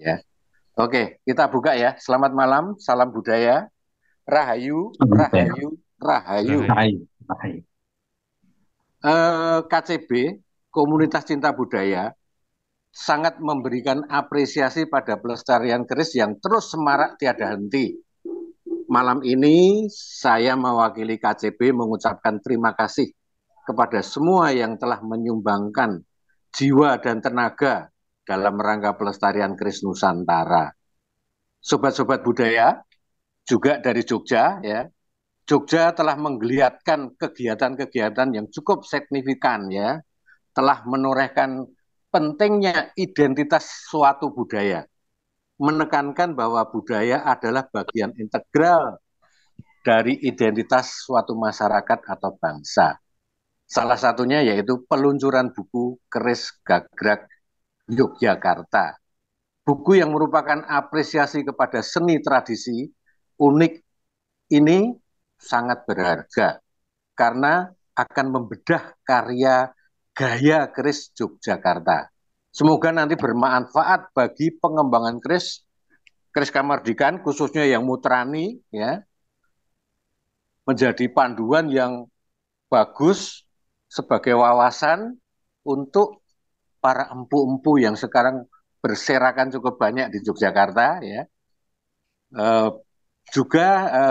Ya. Oke, kita buka ya. Selamat malam, salam budaya. Rahayu, Rahayu, Rahayu. Rahayu. Rahayu. Eh, KCB, Komunitas Cinta Budaya, sangat memberikan apresiasi pada pelestarian keris yang terus semarak tiada henti. Malam ini saya mewakili KCB mengucapkan terima kasih kepada semua yang telah menyumbangkan jiwa dan tenaga dalam rangka pelestarian keris Nusantara. Sobat-sobat budaya juga dari Jogja ya. Jogja telah menggeliatkan kegiatan-kegiatan yang cukup signifikan ya. Telah menorehkan pentingnya identitas suatu budaya. Menekankan bahwa budaya adalah bagian integral dari identitas suatu masyarakat atau bangsa. Salah satunya yaitu peluncuran buku Keris Gagrak Yogyakarta. Buku yang merupakan apresiasi kepada seni tradisi unik ini sangat berharga karena akan membedah karya gaya keris Yogyakarta. Semoga nanti bermanfaat bagi pengembangan keris keris kamardikan khususnya yang mutrani ya menjadi panduan yang bagus sebagai wawasan untuk para empu-empu yang sekarang berserakan cukup banyak di Yogyakarta ya eh, juga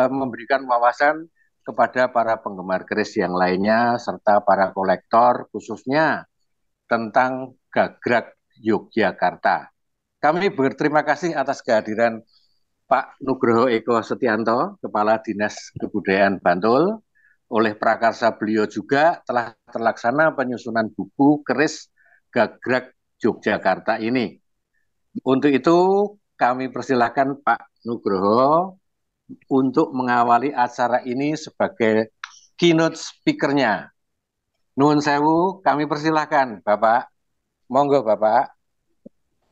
eh, memberikan wawasan kepada para penggemar keris yang lainnya serta para kolektor khususnya tentang gagrak Yogyakarta. Kami berterima kasih atas kehadiran Pak Nugroho Eko Setianto, Kepala Dinas Kebudayaan Bantul. Oleh prakarsa beliau juga telah terlaksana penyusunan buku keris Gagrak Yogyakarta ini. Untuk itu kami persilahkan Pak Nugroho untuk mengawali acara ini sebagai keynote speakernya. Nun sewu, kami persilahkan Bapak. Monggo Bapak.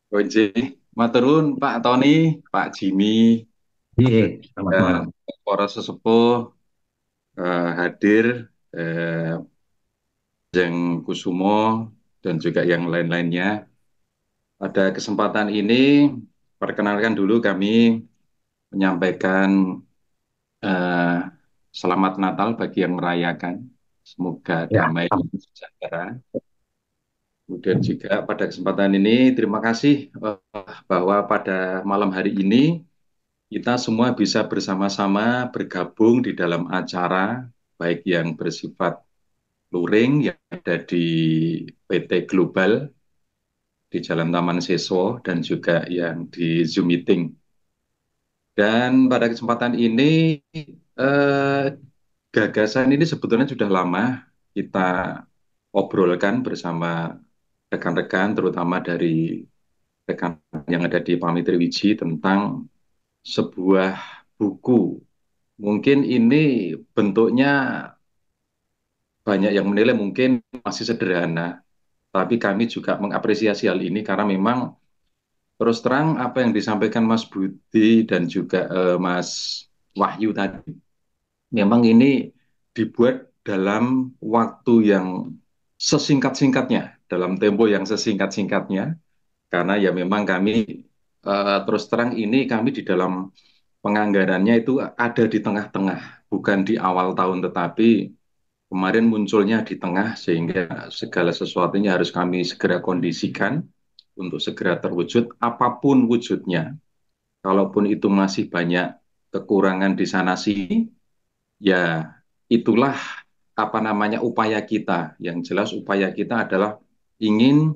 Oke, Maturun Pak Tony, Pak Jimmy, yeah, iya, iya. eh, para sesepuh uh, hadir uh, Jeng Kusumo dan juga yang lain-lainnya. Pada kesempatan ini, perkenalkan dulu kami menyampaikan uh, selamat Natal bagi yang merayakan. Semoga ya. damai dan sejahtera. Kemudian juga pada kesempatan ini terima kasih uh, bahwa pada malam hari ini kita semua bisa bersama-sama bergabung di dalam acara baik yang bersifat luring yang ada di PT Global di Jalan Taman Seso dan juga yang di Zoom Meeting. Dan pada kesempatan ini eh, gagasan ini sebetulnya sudah lama kita obrolkan bersama rekan-rekan terutama dari rekan yang ada di Pamitri Wiji tentang sebuah buku. Mungkin ini bentuknya banyak yang menilai mungkin masih sederhana, tapi kami juga mengapresiasi hal ini karena memang terus terang apa yang disampaikan Mas Budi dan juga eh, Mas Wahyu tadi, memang ini dibuat dalam waktu yang sesingkat-singkatnya, dalam tempo yang sesingkat-singkatnya, karena ya memang kami eh, terus terang ini kami di dalam penganggarannya itu ada di tengah-tengah, bukan di awal tahun, tetapi kemarin munculnya di tengah sehingga segala sesuatunya harus kami segera kondisikan untuk segera terwujud apapun wujudnya. Kalaupun itu masih banyak kekurangan di sana sih, ya itulah apa namanya upaya kita. Yang jelas upaya kita adalah ingin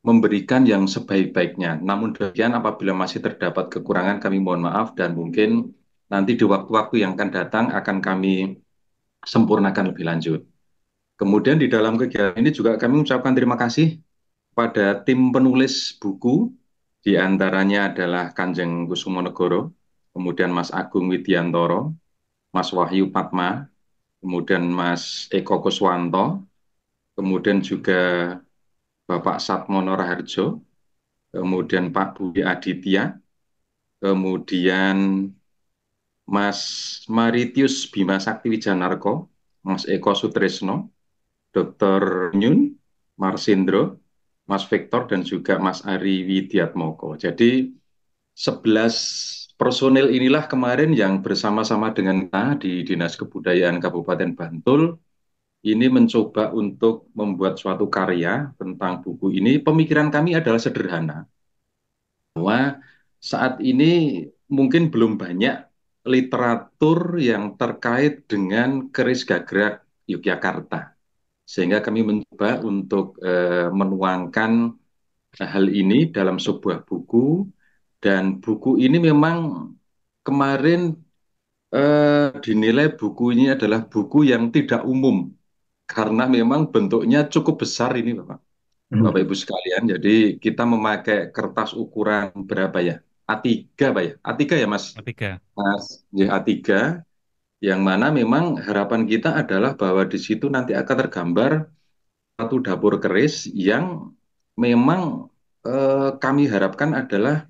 memberikan yang sebaik-baiknya. Namun demikian apabila masih terdapat kekurangan kami mohon maaf dan mungkin nanti di waktu-waktu yang akan datang akan kami sempurnakan lebih lanjut. Kemudian di dalam kegiatan ini juga kami mengucapkan terima kasih pada tim penulis buku, di antaranya adalah Kanjeng Kusumo Negoro, kemudian Mas Agung Widiantoro, Mas Wahyu Padma, kemudian Mas Eko Kuswanto, kemudian juga Bapak Satmono Raharjo, kemudian Pak Budi Aditya, kemudian Mas Maritius Bima Sakti Wijanarko, Mas Eko Sutresno, Dr. Nyun, Marsindro, Mas Victor, dan juga Mas Ari Widiatmoko. Jadi 11 personil inilah kemarin yang bersama-sama dengan kita di Dinas Kebudayaan Kabupaten Bantul ini mencoba untuk membuat suatu karya tentang buku ini. Pemikiran kami adalah sederhana. Bahwa saat ini mungkin belum banyak literatur yang terkait dengan keris gagrak Yogyakarta. Sehingga kami mencoba untuk eh, menuangkan hal ini dalam sebuah buku dan buku ini memang kemarin eh, dinilai bukunya adalah buku yang tidak umum karena memang bentuknya cukup besar ini Bapak. Hmm. Bapak Ibu sekalian, jadi kita memakai kertas ukuran berapa ya? A3 Pak ya? A3 ya Mas? A3. Mas, ya A3 yang mana memang harapan kita adalah bahwa di situ nanti akan tergambar satu dapur keris yang memang eh, kami harapkan adalah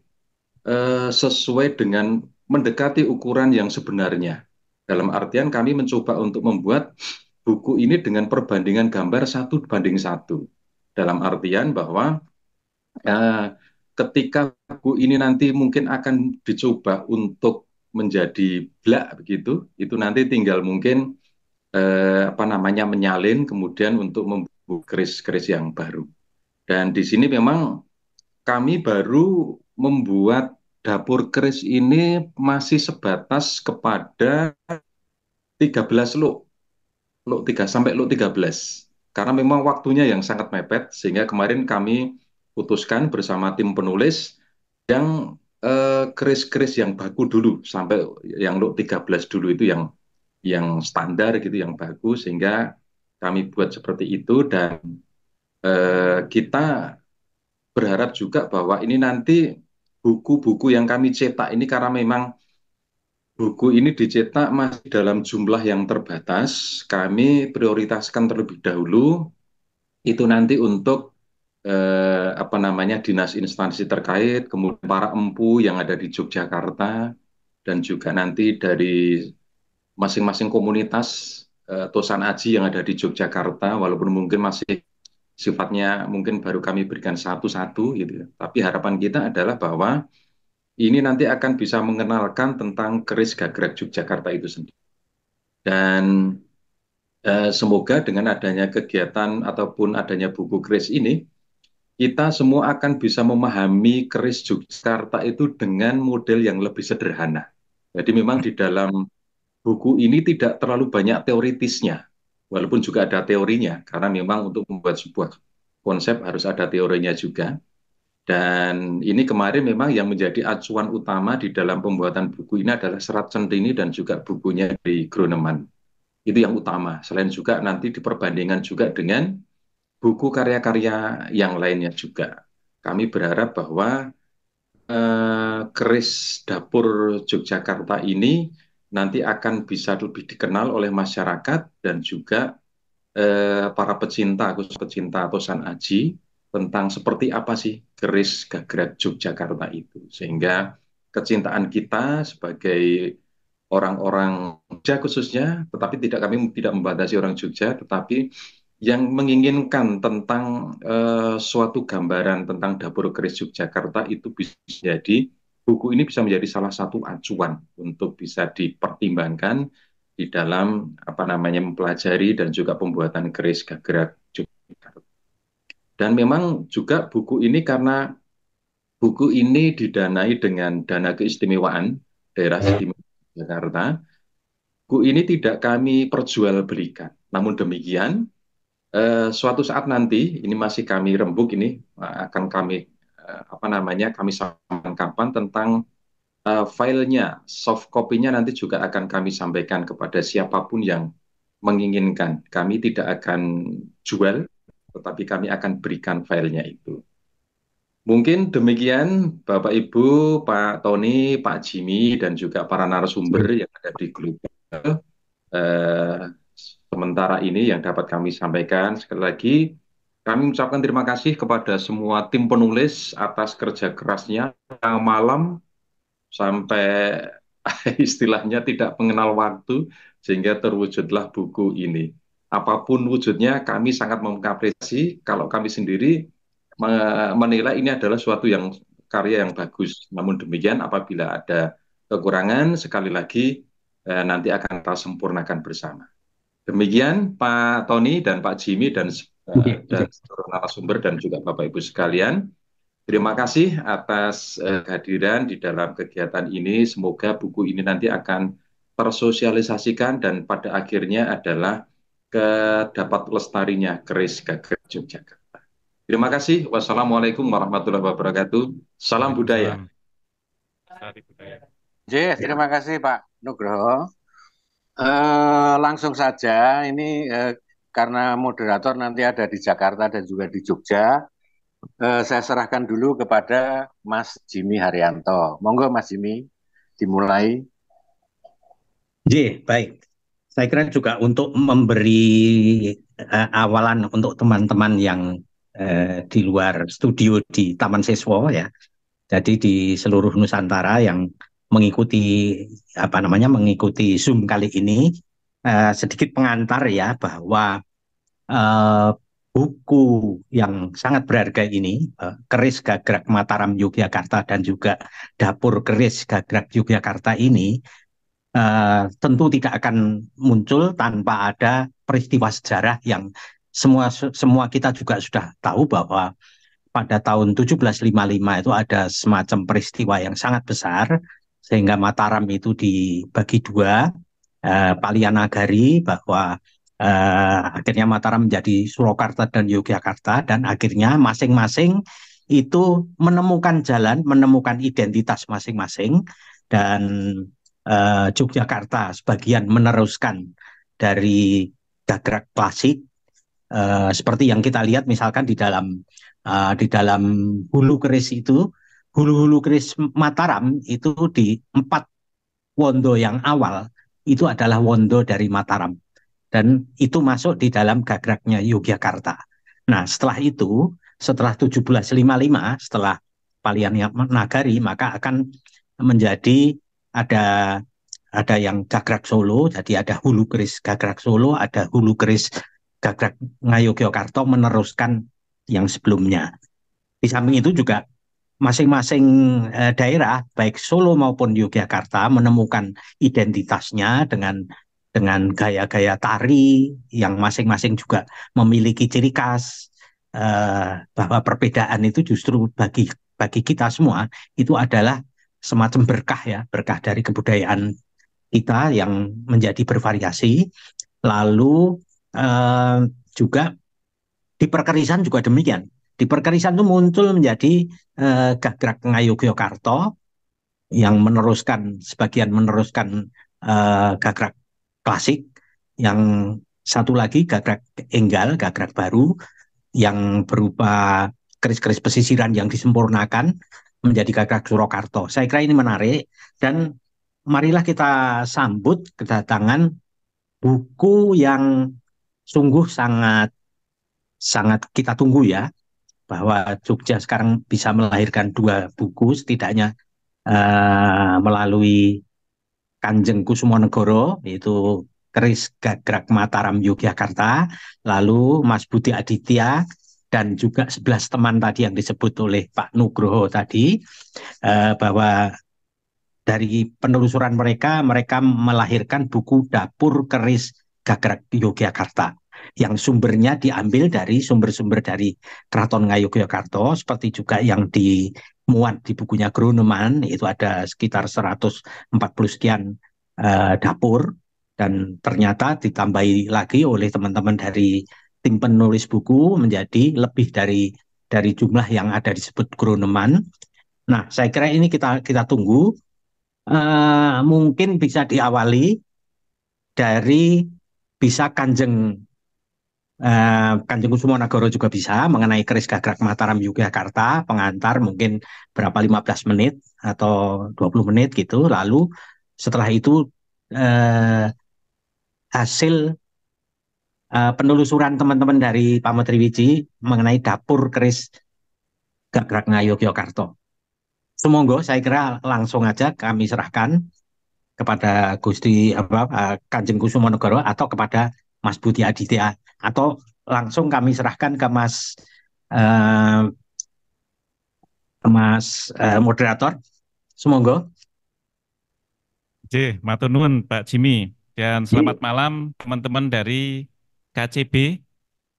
eh, sesuai dengan mendekati ukuran yang sebenarnya. Dalam artian kami mencoba untuk membuat buku ini dengan perbandingan gambar satu banding satu. Dalam artian bahwa eh, ketika buku ini nanti mungkin akan dicoba untuk menjadi blak begitu, itu nanti tinggal mungkin eh, apa namanya menyalin kemudian untuk membuat keris-keris yang baru. Dan di sini memang kami baru membuat dapur keris ini masih sebatas kepada 13 luk. Luk 3 sampai luk 13. Karena memang waktunya yang sangat mepet sehingga kemarin kami putuskan bersama tim penulis yang eh, keris-keris uh, yang baku dulu sampai yang untuk 13 dulu itu yang yang standar gitu yang bagus sehingga kami buat seperti itu dan uh, kita berharap juga bahwa ini nanti buku-buku yang kami cetak ini karena memang buku ini dicetak masih dalam jumlah yang terbatas kami prioritaskan terlebih dahulu itu nanti untuk eh, apa namanya dinas instansi terkait, kemudian para empu yang ada di Yogyakarta dan juga nanti dari masing-masing komunitas eh, Tosan Aji yang ada di Yogyakarta walaupun mungkin masih sifatnya mungkin baru kami berikan satu-satu gitu. Ya. Tapi harapan kita adalah bahwa ini nanti akan bisa mengenalkan tentang keris gagrek Yogyakarta itu sendiri. Dan eh, semoga dengan adanya kegiatan ataupun adanya buku keris ini kita semua akan bisa memahami keris Yogyakarta itu dengan model yang lebih sederhana. Jadi memang di dalam buku ini tidak terlalu banyak teoritisnya, walaupun juga ada teorinya, karena memang untuk membuat sebuah konsep harus ada teorinya juga. Dan ini kemarin memang yang menjadi acuan utama di dalam pembuatan buku ini adalah Serat Centini dan juga bukunya di Groneman. Itu yang utama. Selain juga nanti diperbandingkan juga dengan buku karya-karya yang lainnya juga. Kami berharap bahwa eh, keris dapur Yogyakarta ini nanti akan bisa lebih dikenal oleh masyarakat dan juga eh, para pecinta, khusus pecinta atau Aji, tentang seperti apa sih keris gagrak Yogyakarta itu. Sehingga kecintaan kita sebagai orang-orang Jogja khususnya, tetapi tidak kami tidak membatasi orang Jogja, tetapi yang menginginkan tentang uh, suatu gambaran tentang dapur keris Yogyakarta itu bisa jadi buku ini bisa menjadi salah satu acuan untuk bisa dipertimbangkan di dalam apa namanya mempelajari dan juga pembuatan keris gagrak Yogyakarta. Dan memang juga buku ini karena buku ini didanai dengan dana keistimewaan daerah istimewa hmm. Yogyakarta. Buku ini tidak kami perjualbelikan. Namun demikian, Eh, suatu saat nanti ini masih kami rembuk ini eh, akan kami eh, apa namanya kami sampaikan kapan tentang eh, filenya soft copy-nya nanti juga akan kami sampaikan kepada siapapun yang menginginkan. Kami tidak akan jual, tetapi kami akan berikan filenya itu. Mungkin demikian Bapak Ibu, Pak Tony, Pak Jimmy, dan juga para narasumber yang ada di grup Uh, sementara ini yang dapat kami sampaikan sekali lagi kami mengucapkan terima kasih kepada semua tim penulis atas kerja kerasnya yang malam sampai istilahnya tidak mengenal waktu sehingga terwujudlah buku ini. Apapun wujudnya kami sangat mengapresiasi kalau kami sendiri menilai ini adalah suatu yang karya yang bagus. Namun demikian apabila ada kekurangan sekali lagi eh, nanti akan kita sempurnakan bersama. Demikian Pak Tony dan Pak Jimmy dan eh, seluruh narasumber dan juga Bapak Ibu sekalian. Terima kasih atas eh, kehadiran di dalam kegiatan ini. Semoga buku ini nanti akan tersosialisasikan dan pada akhirnya adalah kedapat dapat lestarinya keris ke Yogyakarta. Terima kasih. Wassalamualaikum warahmatullahi wabarakatuh. Salam budaya. Salam terima kasih Pak Nugroho. Uh, langsung saja, ini uh, karena moderator nanti ada di Jakarta dan juga di Jogja, uh, saya serahkan dulu kepada Mas Jimmy Haryanto. Monggo Mas Jimmy, dimulai. J, baik. Saya kira juga untuk memberi uh, awalan untuk teman-teman yang uh, di luar studio di Taman Siswa ya. Jadi di seluruh Nusantara yang mengikuti apa namanya mengikuti Zoom kali ini uh, sedikit pengantar ya bahwa uh, buku yang sangat berharga ini uh, Keris Gagrak Mataram Yogyakarta dan juga Dapur Keris Gagrak Yogyakarta ini uh, tentu tidak akan muncul tanpa ada peristiwa sejarah yang semua semua kita juga sudah tahu bahwa pada tahun 1755 itu ada semacam peristiwa yang sangat besar sehingga Mataram itu dibagi dua eh, Palianagari bahwa eh, akhirnya Mataram menjadi Surakarta dan Yogyakarta dan akhirnya masing-masing itu menemukan jalan, menemukan identitas masing-masing dan eh, Yogyakarta sebagian meneruskan dari gagrak klasik eh, seperti yang kita lihat misalkan di dalam eh, di dalam Hulu Keris itu hulu-hulu keris Mataram itu di empat wondo yang awal itu adalah wondo dari Mataram dan itu masuk di dalam gagraknya Yogyakarta. Nah, setelah itu, setelah 1755, setelah Palian Nagari, maka akan menjadi ada ada yang gagrak Solo, jadi ada hulu keris gagrak Solo, ada hulu keris gagrak Ngayogyakarta meneruskan yang sebelumnya. Di samping itu juga masing-masing eh, daerah baik Solo maupun Yogyakarta menemukan identitasnya dengan dengan gaya-gaya tari yang masing-masing juga memiliki ciri khas eh, bahwa perbedaan itu justru bagi bagi kita semua itu adalah semacam berkah ya berkah dari kebudayaan kita yang menjadi bervariasi lalu eh, juga di perkerisan juga demikian di perkerisan itu muncul menjadi eh, Gagrak Yogyakarta yang meneruskan sebagian meneruskan eh, Gagrak klasik yang satu lagi Gagrak Enggal, Gagrak baru yang berupa keris-keris pesisiran yang disempurnakan menjadi Gagrak Surakarta. Saya kira ini menarik dan marilah kita sambut kedatangan buku yang sungguh sangat sangat kita tunggu ya bahwa Jogja sekarang bisa melahirkan dua buku setidaknya uh, melalui Kanjeng Kusumonegoro yaitu Keris Gagrak Mataram Yogyakarta, lalu Mas Budi Aditya dan juga sebelas teman tadi yang disebut oleh Pak Nugroho tadi uh, bahwa dari penelusuran mereka mereka melahirkan buku Dapur Keris Gagrak Yogyakarta yang sumbernya diambil dari sumber-sumber dari Keraton Ngayogyakarta seperti juga yang dimuat di bukunya gruneman itu ada sekitar 140 sekian eh, dapur dan ternyata ditambahi lagi oleh teman-teman dari tim penulis buku menjadi lebih dari dari jumlah yang ada disebut gruneman Nah, saya kira ini kita kita tunggu uh, mungkin bisa diawali dari bisa Kanjeng Eh, Kanjeng Kusumo Nagoro juga bisa mengenai keris gagrak Mataram Yogyakarta pengantar mungkin berapa 15 menit atau 20 menit gitu lalu setelah itu eh, hasil eh, penelusuran teman-teman dari Pak Menteri Wiji mengenai dapur keris gagrak Yogyakarta Semoga saya kira langsung aja kami serahkan kepada Gusti apa eh, Kanjeng Kusumo atau kepada Mas Budi Aditya atau langsung kami serahkan ke Mas uh, Mas uh, moderator. Semoga. J, matunun Pak Jimmy dan selamat malam teman-teman dari KCB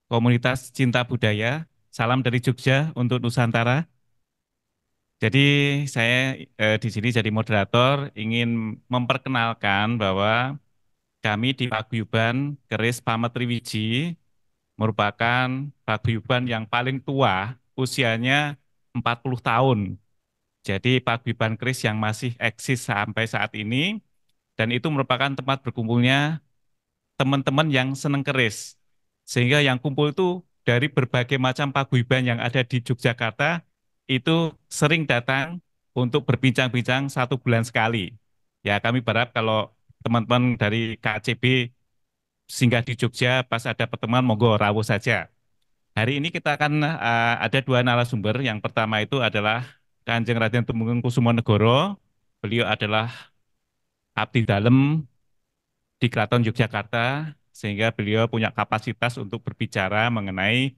Komunitas Cinta Budaya. Salam dari Jogja untuk Nusantara. Jadi saya eh, di sini jadi moderator ingin memperkenalkan bahwa kami di Paguyuban Keris Pametriwiji merupakan paguyuban yang paling tua, usianya 40 tahun. Jadi paguyuban keris yang masih eksis sampai saat ini, dan itu merupakan tempat berkumpulnya teman-teman yang senang keris. Sehingga yang kumpul itu dari berbagai macam paguyuban yang ada di Yogyakarta, itu sering datang untuk berbincang-bincang satu bulan sekali. Ya kami berharap kalau teman-teman dari KCB singgah di Jogja pas ada pertemuan monggo rawuh saja. Hari ini kita akan uh, ada dua narasumber. Yang pertama itu adalah Kanjeng Raden Tumenggung Kusumonegoro. Beliau adalah abdi dalam di Keraton Yogyakarta sehingga beliau punya kapasitas untuk berbicara mengenai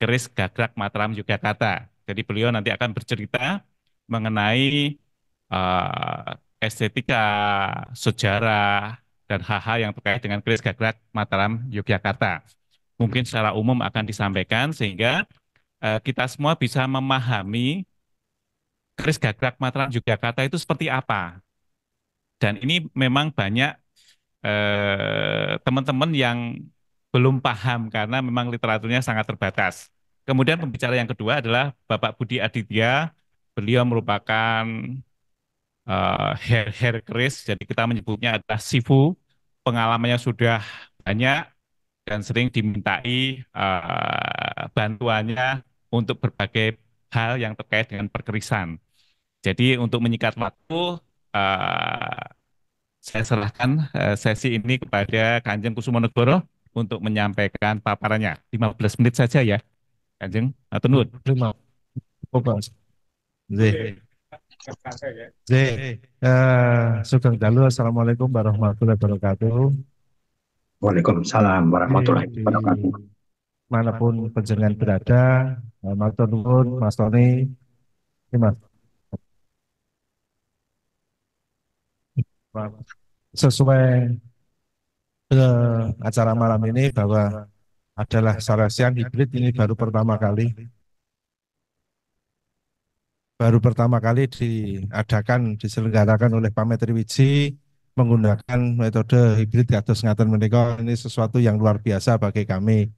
keris gagrak Mataram Yogyakarta. Jadi beliau nanti akan bercerita mengenai uh, estetika, sejarah, dan hal-hal yang terkait dengan keris gagrak Mataram Yogyakarta. Mungkin secara umum akan disampaikan sehingga uh, kita semua bisa memahami keris gagrak Mataram Yogyakarta itu seperti apa. Dan ini memang banyak eh, teman-teman uh, yang belum paham karena memang literaturnya sangat terbatas. Kemudian pembicara yang kedua adalah Bapak Budi Aditya. Beliau merupakan uh, eh, hair hair keris. Jadi kita menyebutnya adalah sifu. Pengalamannya sudah banyak dan sering dimintai uh, bantuannya untuk berbagai hal yang terkait dengan perkerisan. Jadi untuk menyikat waktu, uh, saya serahkan sesi ini kepada Kanjeng Kusumonegoro untuk menyampaikan paparannya. 15 menit saja ya, Kanjeng. Atau Nur. 15. Eh, Sugeng Dalu, Assalamualaikum warahmatullahi wabarakatuh. Waalaikumsalam warahmatullahi wabarakatuh. Manapun penjenengan berada, eh, matur nuwun Mas Tony. Mas. Sesuai eh, acara malam ini bahwa adalah sarasian hibrid ini baru pertama kali baru pertama kali diadakan diselenggarakan oleh Pak Menteri Wiji menggunakan metode hibrid atau sengatan menika ini sesuatu yang luar biasa bagi kami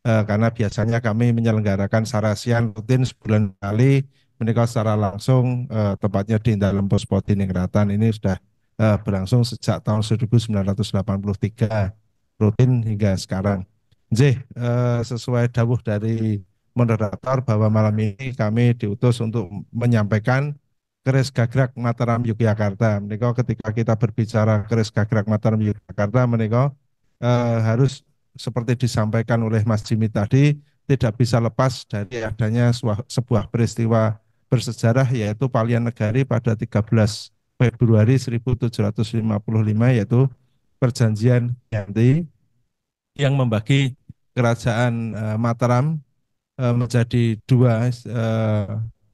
e, karena biasanya kami menyelenggarakan sarasian rutin sebulan kali menika secara langsung e, tepatnya di dalam posko keratan ini sudah e, berlangsung sejak tahun 1983 rutin hingga sekarang. J e, sesuai dawuh dari moderator bahwa malam ini kami diutus untuk menyampaikan keris gagrak Mataram Yogyakarta. Menika ketika kita berbicara keris gagrak Mataram Yogyakarta menika eh, harus seperti disampaikan oleh Mas Jimmy tadi tidak bisa lepas dari adanya sebuah peristiwa bersejarah yaitu Palian Negari pada 13 Februari 1755 yaitu perjanjian ganti yang membagi kerajaan eh, Mataram e, menjadi dua e,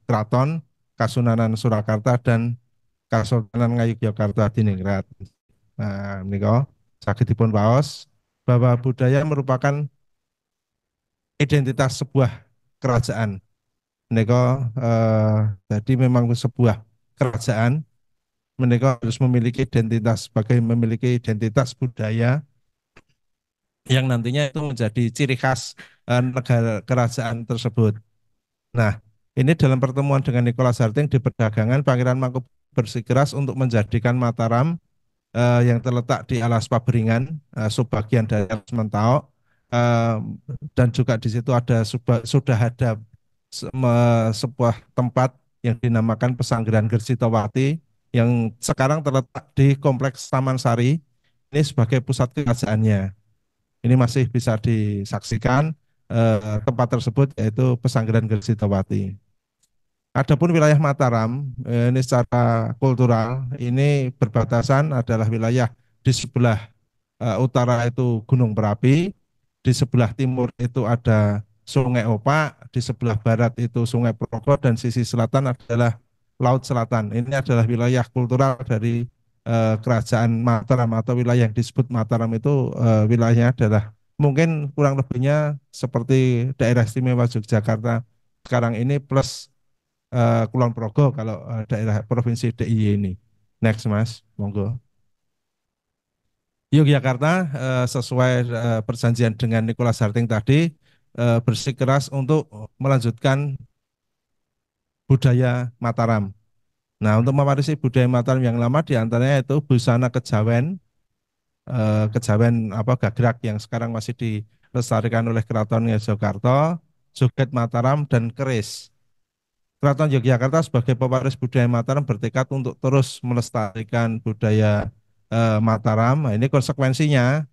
keraton Kasunanan Surakarta dan Kasunanan Ngayogyakarta Ningrat. Nah, menika sagedipun paos bahwa budaya merupakan identitas sebuah kerajaan. Menika e, jadi memang sebuah kerajaan menika harus memiliki identitas sebagai memiliki identitas budaya yang nantinya itu menjadi ciri khas eh, negara kerajaan tersebut. Nah, ini dalam pertemuan dengan Nikola Harting di perdagangan, Pangeran Mangku bersikeras untuk menjadikan Mataram eh, yang terletak di alas Paberingan, eh, subbagian dari alas Mentau, eh, dan juga di situ ada subah, sudah ada se sebuah tempat yang dinamakan Pesanggeran Gersitawati yang sekarang terletak di Kompleks Taman Sari, ini sebagai pusat kerajaannya ini masih bisa disaksikan eh, tempat tersebut yaitu Pesanggeran Gersitawati. Adapun wilayah Mataram eh, ini secara kultural ini berbatasan adalah wilayah di sebelah eh, utara itu Gunung Merapi, di sebelah timur itu ada Sungai Opak, di sebelah barat itu Sungai Progo dan sisi selatan adalah Laut Selatan. Ini adalah wilayah kultural dari Eh, kerajaan Mataram atau wilayah yang disebut Mataram itu uh, wilayahnya adalah mungkin kurang lebihnya seperti daerah istimewa Yogyakarta sekarang ini plus uh, Kulon Progo kalau uh, daerah provinsi DIY ini. Next Mas, monggo. Yogyakarta uh, sesuai uh, perjanjian dengan Nicholas Harting tadi uh, bersikeras untuk melanjutkan budaya Mataram Nah, untuk mewarisi budaya Mataram yang lama diantaranya itu busana kejawen, eh, kejawen apa gagrak yang sekarang masih dilestarikan oleh Keraton Yogyakarta, joget Mataram dan keris. Keraton Yogyakarta sebagai pewaris budaya Mataram bertekad untuk terus melestarikan budaya eh, Mataram. Nah, ini konsekuensinya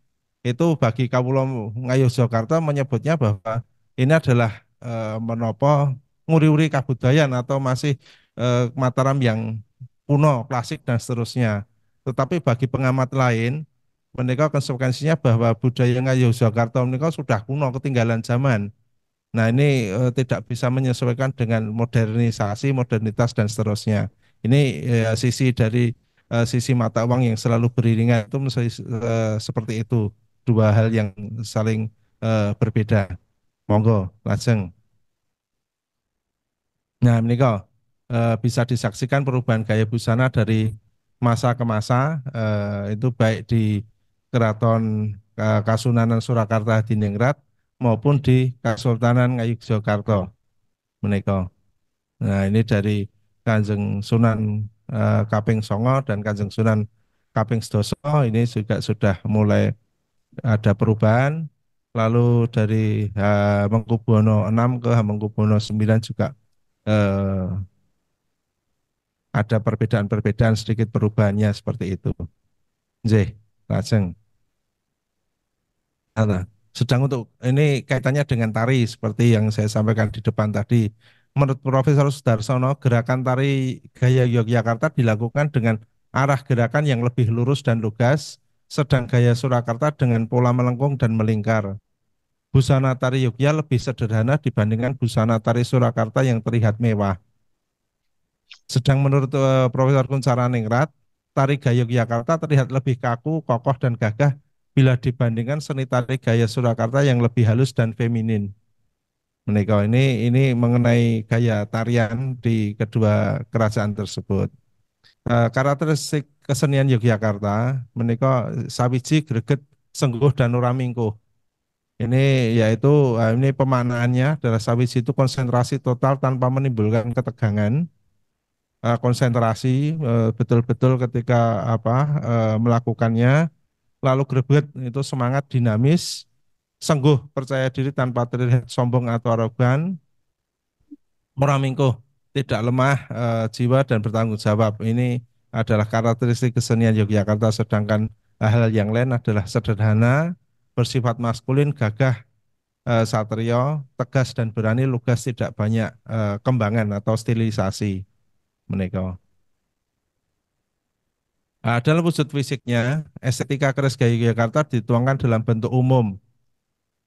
itu bagi Ngayu Yogyakarta menyebutnya bahwa ini adalah eh, menopo nguri-uri kabudayan atau masih eh, Mataram yang kuno, klasik dan seterusnya. Tetapi bagi pengamat lain, mereka konsekuensinya bahwa budaya Ngayu Yogyakarta mereka sudah kuno, ketinggalan zaman. Nah ini eh, tidak bisa menyesuaikan dengan modernisasi, modernitas dan seterusnya. Ini eh, sisi dari eh, sisi mata uang yang selalu beriringan itu eh, seperti itu dua hal yang saling eh, berbeda. Monggo, lajeng. Nah, menikah e, bisa disaksikan perubahan gaya busana dari masa ke masa e, itu baik di Keraton e, Kasunanan Surakarta di Diningrat maupun di Kasultanan Ngayogyakarta menika. Nah, ini dari Kanjeng Sunan e, Kaping Songo dan Kanjeng Sunan Kaping Sedoso ini juga sudah mulai ada perubahan lalu dari Hamengkubuwono 6 ke Hamengkubuwono 9 juga eh, ada perbedaan-perbedaan sedikit perubahannya seperti itu. Z, lajeng. Ada. Sedang untuk ini kaitannya dengan tari seperti yang saya sampaikan di depan tadi. Menurut Profesor Sudarsono, gerakan tari gaya Yogyakarta dilakukan dengan arah gerakan yang lebih lurus dan lugas, sedang gaya Surakarta dengan pola melengkung dan melingkar. Busana tari Yogyakarta lebih sederhana dibandingkan busana tari Surakarta yang terlihat mewah. Sedang menurut uh, Profesor Kuncara Ningrat, tari gaya Yogyakarta terlihat lebih kaku, kokoh, dan gagah bila dibandingkan seni tari gaya Surakarta yang lebih halus dan feminin. Menikah ini ini mengenai gaya tarian di kedua kerajaan tersebut. Uh, karakteristik kesenian Yogyakarta menikau sawiji greget sengguh dan nuramingkuh. Ini yaitu eh, ini pemaknaannya adalah sawiji itu konsentrasi total tanpa menimbulkan ketegangan Eh, konsentrasi eh, betul-betul ketika apa eh, melakukannya lalu greget itu semangat dinamis sengguh percaya diri tanpa terlihat sombong atau arogan meraminku tidak lemah uh, jiwa dan bertanggung jawab ini adalah karakteristik kesenian Yogyakarta sedangkan hal hal yang lain adalah sederhana bersifat maskulin gagah satrio tegas dan berani lugas tidak banyak uh, kembangan atau stilisasi menika. Nah, dalam wujud fisiknya, estetika keris gaya Yogyakarta dituangkan dalam bentuk umum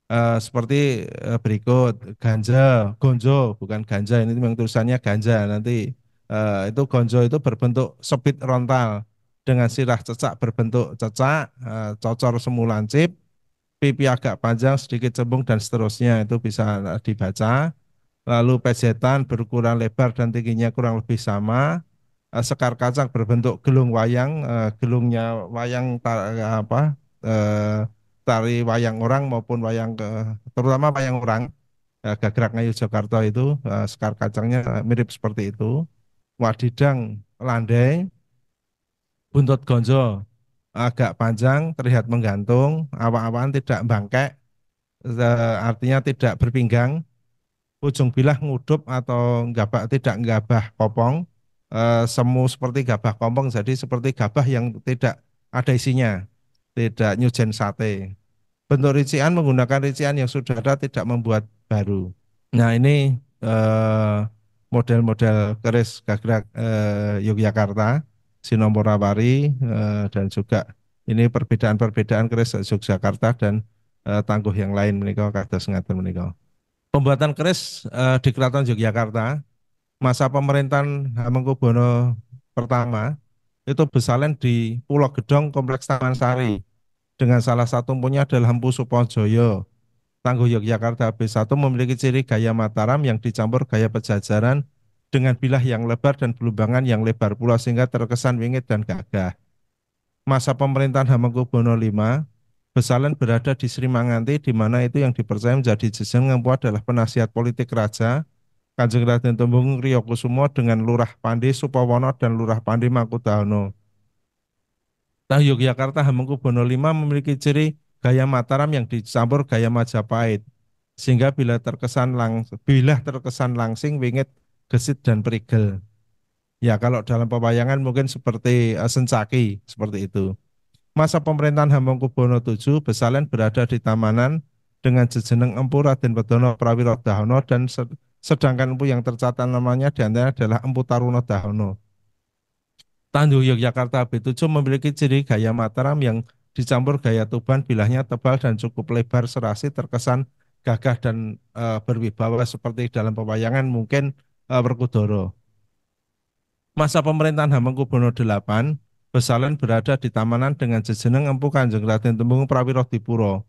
uh, seperti uh, berikut ganja, gonjo, bukan ganja ini memang tulisannya ganja nanti uh, itu gonjo itu berbentuk sepit rontal dengan sirah cecak berbentuk cecak, uh, cocor semu lancip, pipi agak panjang sedikit cembung dan seterusnya itu bisa dibaca lalu pejetan berukuran lebar dan tingginya kurang lebih sama, eh, sekar kacang berbentuk gelung wayang, eh, gelungnya wayang tar, eh, apa tari wayang orang maupun wayang terutama wayang orang Gagrak Ngayu Jakarta itu sekar kacangnya mirip seperti itu. Wadidang landai, buntut gonjo agak panjang, terlihat menggantung, awak-awakan tidak bangkek, artinya tidak berpinggang, ujung bilah ngudup atau gabah tidak gabah kopong e, eh, semu seperti gabah kompong jadi seperti gabah yang tidak ada isinya tidak nyujen sate bentuk rician menggunakan rician yang sudah ada tidak membuat baru nah ini eh, model-model keris gagrak e, eh, Yogyakarta, Sinomorawari e, dan juga ini perbedaan-perbedaan keris Yogyakarta dan e, tangguh yang lain menikah kados ngatur menikah. Pembuatan keris uh, di Keraton Yogyakarta masa pemerintahan Hamengkubuwono pertama itu bersalen di Pulau Gedong Kompleks Taman Sari dengan salah satu punya adalah Hempu Supojoyo. Tangguh Yogyakarta B1 memiliki ciri gaya Mataram yang dicampur gaya pejajaran dengan bilah yang lebar dan pelubangan yang lebar pula sehingga terkesan wingit dan gagah. Masa pemerintahan Hamengkubuwono V Besalan berada di Sri Manganti, di mana itu yang dipercaya menjadi jajan Ngempu adalah penasihat politik raja, Kanjeng Raden Tembung Riyokusumo dengan Lurah Pandi Supawono dan Lurah Pandi Mangkudalno. Nah, Yogyakarta Hamengkubuwono V memiliki ciri gaya Mataram yang dicampur gaya Majapahit, sehingga bila terkesan lang, bila terkesan langsing, wingit, gesit dan perigel. Ya, kalau dalam pewayangan mungkin seperti uh, eh, sencaki, seperti itu. Masa pemerintahan Hamengkubuwono VII, Besalen berada di tamanan dengan jeneng Empu Raden Wedono Prawiro Dahono dan sedangkan Empu yang tercatat namanya di antara adalah Empu Taruno Dahono. Tanjung Yogyakarta B7 memiliki ciri gaya Mataram yang dicampur gaya Tuban bilahnya tebal dan cukup lebar serasi terkesan gagah dan e, berwibawa seperti dalam pewayangan mungkin e, eh, Perkudoro. Masa pemerintahan Hamengkubuwono VIII Besalen berada di tamanan dengan jejeneng Empu Kanjeng Raden Tembung Prawiro Dipuro.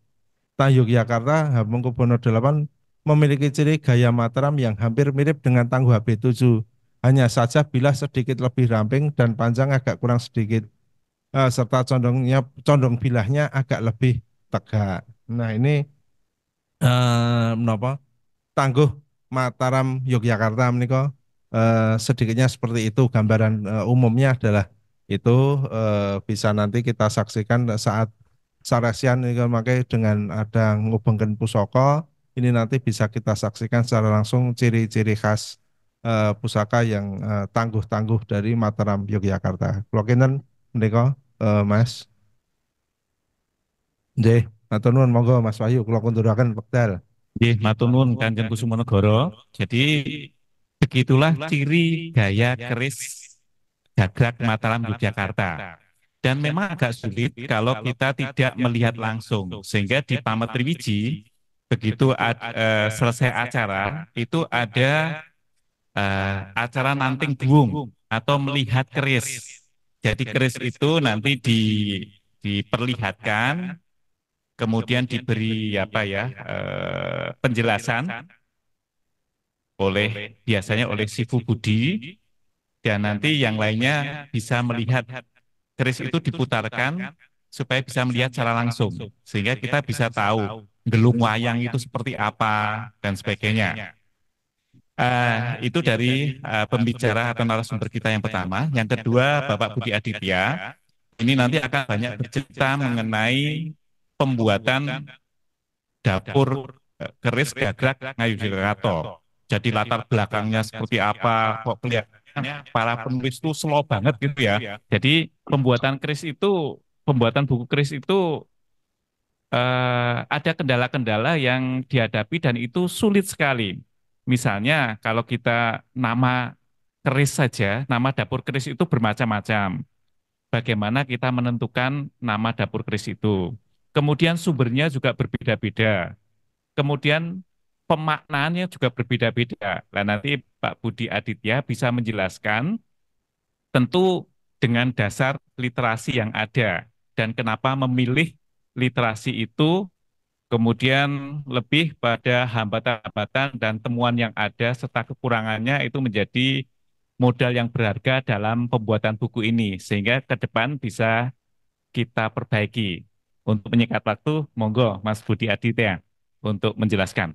Tan Yogyakarta Hamengkubuwono VIII memiliki ciri gaya Mataram yang hampir mirip dengan Tangguh HB7, hanya saja bila sedikit lebih ramping dan panjang agak kurang sedikit, eh, serta condongnya condong bilahnya agak lebih tegak. Nah ini eh, menapa Tangguh Mataram Yogyakarta menikah eh, sedikitnya seperti itu gambaran eh, umumnya adalah itu e, bisa nanti kita saksikan saat Saresian ini memakai dengan ada ngubengken pusoko ini nanti bisa kita saksikan secara langsung ciri-ciri khas e, pusaka yang eh, tangguh-tangguh dari Mataram Yogyakarta. Klokinan, kita e, Mas. J. matur nuwun monggo Mas Wahyu kula kunduraken wekdal. Nggih, matur nuwun Kanjeng Kusumanegara. Jadi begitulah ciri gaya keris Gagrak Mataram Yogyakarta. Dan memang agak sulit kalau kita tidak melihat langsung. Sehingga di Pamet Triwiji, begitu ad, uh, selesai acara, itu ada uh, acara nanting buung atau melihat keris. Jadi keris itu nanti di, diperlihatkan, kemudian diberi apa ya uh, penjelasan oleh biasanya oleh Sifu Budi dan nanti yang lainnya bisa melihat keris itu diputarkan supaya bisa melihat secara langsung sehingga kita bisa tahu gelung wayang itu seperti apa dan sebagainya. Uh, itu dari uh, pembicara atau narasumber kita yang pertama. Yang kedua Bapak Budi Aditya, ini nanti akan banyak bercerita mengenai pembuatan dapur keris gagrak Ngayu Jadi latar belakangnya seperti apa, kok kelihatan para penulis itu slow banget gitu ya. Iya. Jadi pembuatan Kris itu pembuatan buku Kris itu eh, ada kendala-kendala yang dihadapi dan itu sulit sekali. Misalnya kalau kita nama keris saja, nama dapur keris itu bermacam-macam. Bagaimana kita menentukan nama dapur keris itu? Kemudian sumbernya juga berbeda-beda. Kemudian pemaknaannya juga berbeda-beda. Nah, nanti Pak Budi Aditya bisa menjelaskan tentu dengan dasar literasi yang ada dan kenapa memilih literasi itu kemudian lebih pada hambatan-hambatan dan temuan yang ada serta kekurangannya itu menjadi modal yang berharga dalam pembuatan buku ini sehingga ke depan bisa kita perbaiki. Untuk menyekat waktu, monggo Mas Budi Aditya untuk menjelaskan.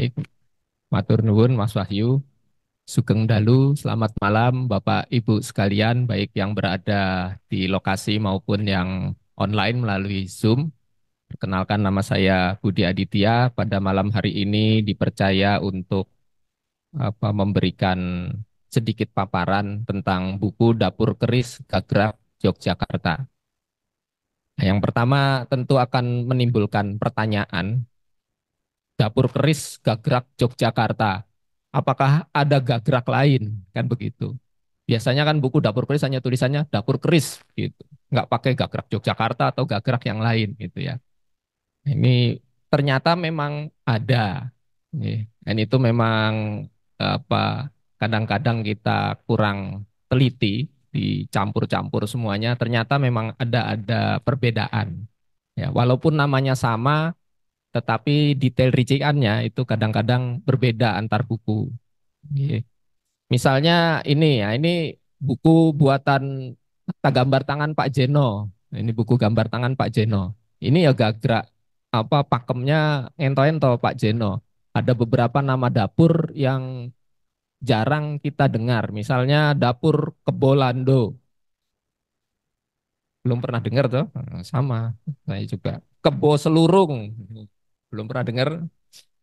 Baik, matur nuwun Mas Wahyu. Sugeng Dalu, selamat malam Bapak Ibu sekalian, baik yang berada di lokasi maupun yang online melalui Zoom. Perkenalkan nama saya Budi Aditya, pada malam hari ini dipercaya untuk apa memberikan sedikit paparan tentang buku Dapur Keris Gagrak Yogyakarta. yang pertama tentu akan menimbulkan pertanyaan dapur keris gagrak Yogyakarta. Apakah ada gagrak lain? Kan begitu. Biasanya kan buku dapur keris hanya tulisannya dapur keris gitu. Nggak pakai gagrak Yogyakarta atau gagrak yang lain gitu ya. Ini ternyata memang ada. Dan itu memang apa kadang-kadang kita kurang teliti dicampur-campur semuanya ternyata memang ada ada perbedaan ya walaupun namanya sama tetapi detail rinciannya itu kadang-kadang berbeda antar buku. Misalnya ini ya, ini buku buatan gambar tangan Pak Jeno. Ini buku gambar tangan Pak Jeno. Ini ya gerak apa pakemnya ento-ento Pak Jeno. Ada beberapa nama dapur yang jarang kita dengar. Misalnya dapur Kebolando. Belum pernah dengar tuh? Sama, saya juga. Kebo Selurung belum pernah dengar?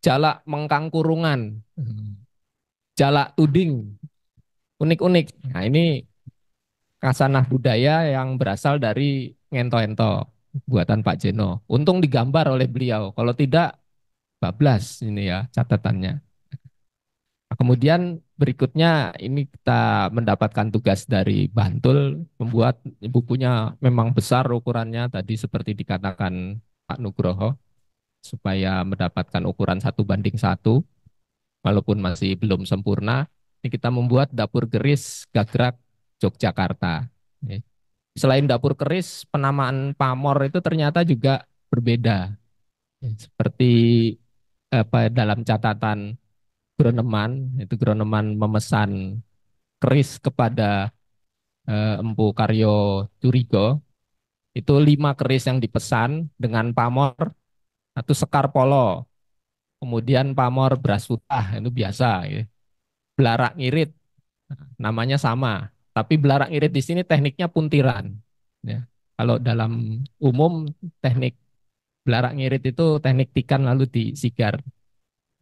Jalak mengkang kurungan. Jalak tuding. Unik-unik. Nah ini kasanah budaya yang berasal dari ngento ngento buatan Pak Jeno. Untung digambar oleh beliau. Kalau tidak, bablas ini ya catatannya. Nah, kemudian berikutnya ini kita mendapatkan tugas dari Bantul membuat bukunya memang besar ukurannya tadi seperti dikatakan Pak Nugroho supaya mendapatkan ukuran satu banding satu, walaupun masih belum sempurna. Ini kita membuat dapur keris Gagrak Yogyakarta. Selain dapur keris, penamaan pamor itu ternyata juga berbeda. Seperti apa dalam catatan Groneman, itu Groneman memesan keris kepada eh, Empu Karyo Curigo itu lima keris yang dipesan dengan pamor atau sekar polo, kemudian pamor brasutah itu biasa, gitu. belarak ngirit, namanya sama, tapi belarak ngirit di sini tekniknya puntiran. Ya. Kalau dalam umum teknik belarak ngirit itu teknik tikan lalu disigar.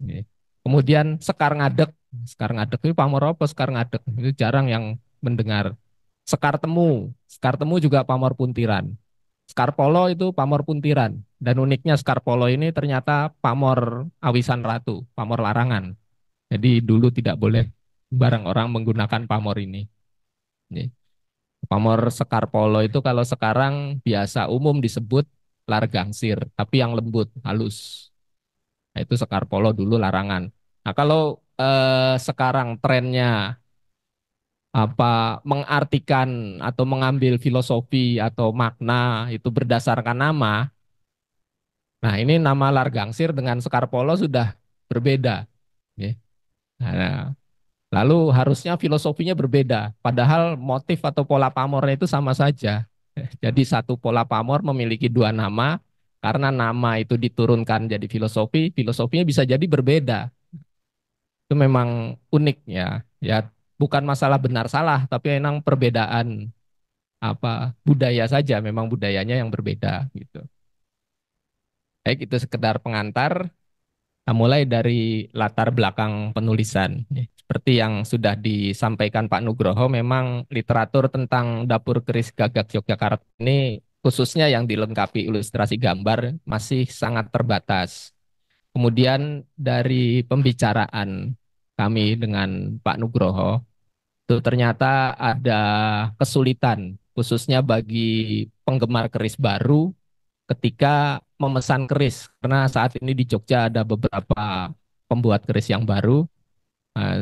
Ya. Kemudian sekar ngadek, sekar ngadek itu pamor apa sekar ngadek itu jarang yang mendengar. Sekar temu, sekar temu juga pamor puntiran. Skarpolo itu pamor puntiran dan uniknya skarpolo ini ternyata pamor awisan ratu, pamor larangan. Jadi dulu tidak boleh barang orang menggunakan pamor ini. Pamor skarpolo itu kalau sekarang biasa umum disebut largangsir, tapi yang lembut, halus. Nah, itu skarpolo dulu larangan. Nah kalau eh, sekarang trennya apa mengartikan atau mengambil filosofi atau makna itu berdasarkan nama. Nah, ini nama Largangsir dengan Polo sudah berbeda. Ya. Nah, lalu harusnya filosofinya berbeda, padahal motif atau pola pamornya itu sama saja. Jadi satu pola pamor memiliki dua nama, karena nama itu diturunkan jadi filosofi, filosofinya bisa jadi berbeda. Itu memang unik ya. Ya bukan masalah benar salah, tapi enang perbedaan apa budaya saja. Memang budayanya yang berbeda gitu. Baik itu sekedar pengantar. Nah, mulai dari latar belakang penulisan. Seperti yang sudah disampaikan Pak Nugroho, memang literatur tentang dapur keris gagak Yogyakarta ini khususnya yang dilengkapi ilustrasi gambar masih sangat terbatas. Kemudian dari pembicaraan kami dengan Pak Nugroho itu ternyata ada kesulitan khususnya bagi penggemar keris baru ketika memesan keris karena saat ini di Jogja ada beberapa pembuat keris yang baru. Nah,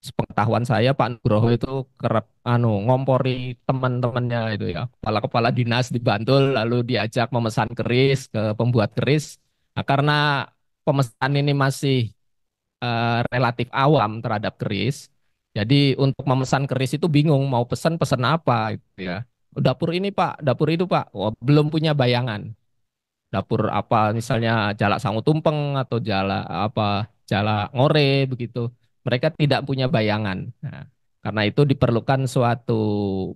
sepengetahuan saya Pak Nugroho itu kerap anu ngompori teman-temannya itu ya kepala-kepala dinas di Bantul lalu diajak memesan keris ke pembuat keris nah, karena pemesan ini masih Eh, relatif awam terhadap keris. Jadi untuk memesan keris itu bingung mau pesan pesan apa gitu ya. Dapur ini Pak, dapur itu Pak, oh, belum punya bayangan. Dapur apa misalnya jala Sangu Tumpeng atau jala apa jala Ngore begitu. Mereka tidak punya bayangan. Nah, karena itu diperlukan suatu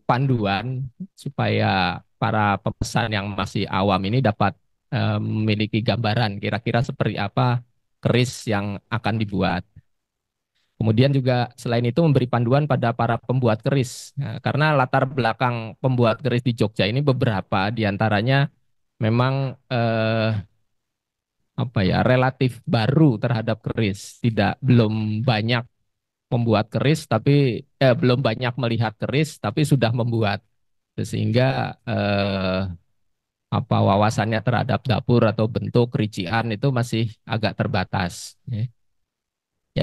panduan supaya para pemesan yang masih awam ini dapat eh, memiliki gambaran kira-kira seperti apa keris yang akan dibuat. Kemudian juga selain itu memberi panduan pada para pembuat keris. Nah, karena latar belakang pembuat keris di Jogja ini beberapa diantaranya memang eh, apa ya relatif baru terhadap keris. Tidak belum banyak pembuat keris tapi eh, belum banyak melihat keris tapi sudah membuat sehingga eh, apa wawasannya terhadap dapur atau bentuk rincian itu masih agak terbatas. Ya.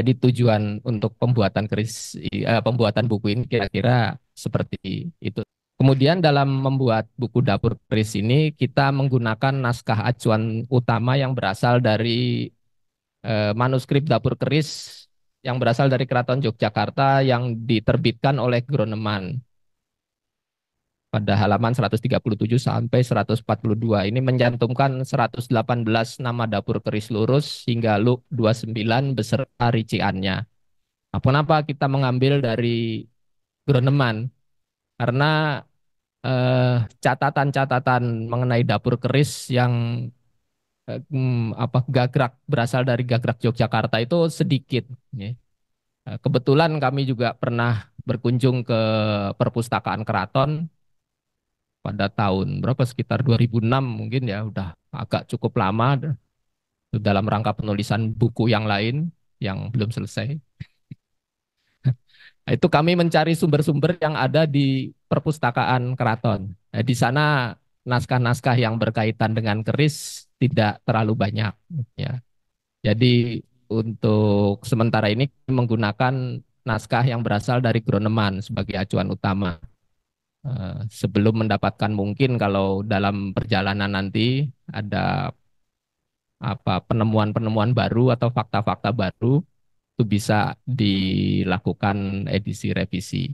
Jadi tujuan untuk pembuatan keris, eh, pembuatan buku ini kira-kira seperti itu. Kemudian dalam membuat buku dapur keris ini kita menggunakan naskah acuan utama yang berasal dari eh, manuskrip dapur keris yang berasal dari Keraton Yogyakarta yang diterbitkan oleh Groneman pada halaman 137 sampai 142. Ini mencantumkan 118 nama dapur keris lurus hingga luk 29 beserta rinciannya. Apa nah, kenapa kita mengambil dari Groneman? Karena eh, catatan-catatan eh, mengenai dapur keris yang eh, hmm, apa gagrak berasal dari gagrak Yogyakarta itu sedikit. Ya. Kebetulan kami juga pernah berkunjung ke perpustakaan keraton pada tahun berapa sekitar 2006 mungkin ya udah agak cukup lama dalam rangka penulisan buku yang lain yang belum selesai. itu kami mencari sumber-sumber yang ada di perpustakaan keraton. Nah, di sana naskah-naskah yang berkaitan dengan keris tidak terlalu banyak. Ya. Jadi untuk sementara ini menggunakan naskah yang berasal dari Groneman sebagai acuan utama. Eh, sebelum mendapatkan mungkin kalau dalam perjalanan nanti ada apa penemuan-penemuan baru atau fakta-fakta baru itu bisa dilakukan edisi revisi.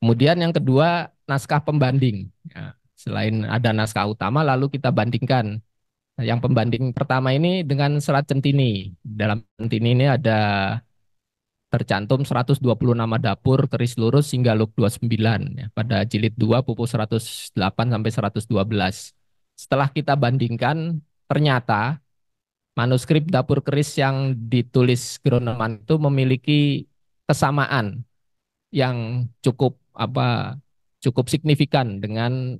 Kemudian yang kedua naskah pembanding. Ya, selain ada naskah utama lalu kita bandingkan. Yang pembanding pertama ini dengan serat centini. Dalam centini ini ada tercantum 120 nama dapur keris lurus hingga luk 29 ya, pada jilid 2 pupus 108 sampai 112. Setelah kita bandingkan ternyata manuskrip dapur keris yang ditulis Groneman itu memiliki kesamaan yang cukup apa cukup signifikan dengan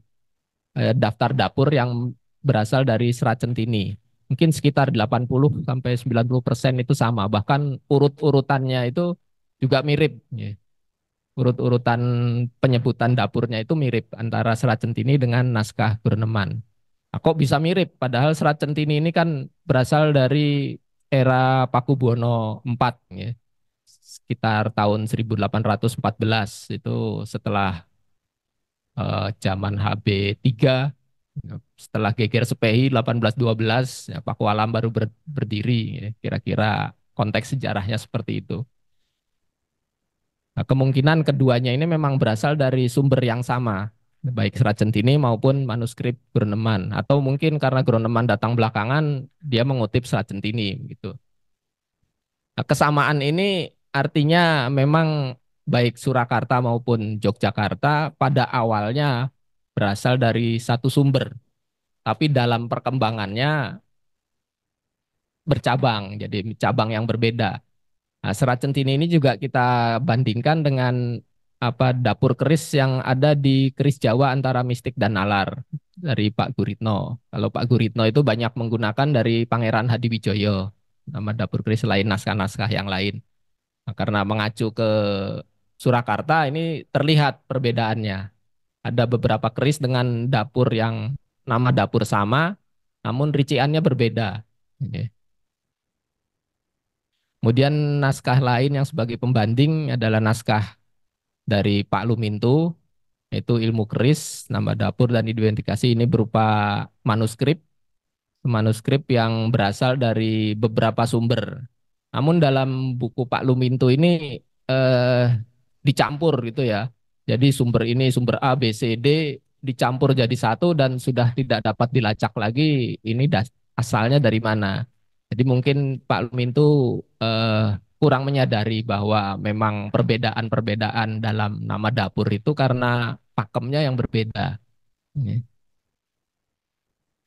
eh, daftar dapur yang berasal dari serat centini mungkin sekitar 80 sampai 90 persen itu sama. Bahkan urut-urutannya itu juga mirip. Ya. Urut-urutan penyebutan dapurnya itu mirip antara Serat Centini dengan naskah berneman. Nah, kok bisa mirip? Padahal Serat Centini ini kan berasal dari era Pakubuwono IV. Ya. Sekitar tahun 1814 itu setelah eh, zaman HB 3 setelah geger Sepehi 1812, ya, Paku Alam baru ber, berdiri. Ya, kira-kira konteks sejarahnya seperti itu. Nah, kemungkinan keduanya ini memang berasal dari sumber yang sama, baik centini maupun manuskrip Groneman atau mungkin karena Groneman datang belakangan dia mengutip centini gitu. Nah, kesamaan ini artinya memang baik Surakarta maupun Yogyakarta pada awalnya berasal dari satu sumber. Tapi dalam perkembangannya bercabang, jadi cabang yang berbeda. Nah, serat centini ini juga kita bandingkan dengan apa dapur keris yang ada di keris Jawa antara mistik dan nalar dari Pak Guritno. Kalau Pak Guritno itu banyak menggunakan dari Pangeran Hadiwijoyo nama dapur keris lain, naskah-naskah yang lain. Nah, karena mengacu ke Surakarta ini terlihat perbedaannya ada beberapa keris dengan dapur yang nama dapur sama, namun rinciannya berbeda. Kemudian naskah lain yang sebagai pembanding adalah naskah dari Pak Lumintu, yaitu ilmu keris, nama dapur, dan identifikasi ini berupa manuskrip. Manuskrip yang berasal dari beberapa sumber. Namun dalam buku Pak Lumintu ini eh, dicampur gitu ya, jadi sumber ini sumber A, B, C, D dicampur jadi satu dan sudah tidak dapat dilacak lagi ini das asalnya dari mana. Jadi mungkin Pak Lumin itu eh, kurang menyadari bahwa memang perbedaan-perbedaan dalam nama dapur itu karena pakemnya yang berbeda.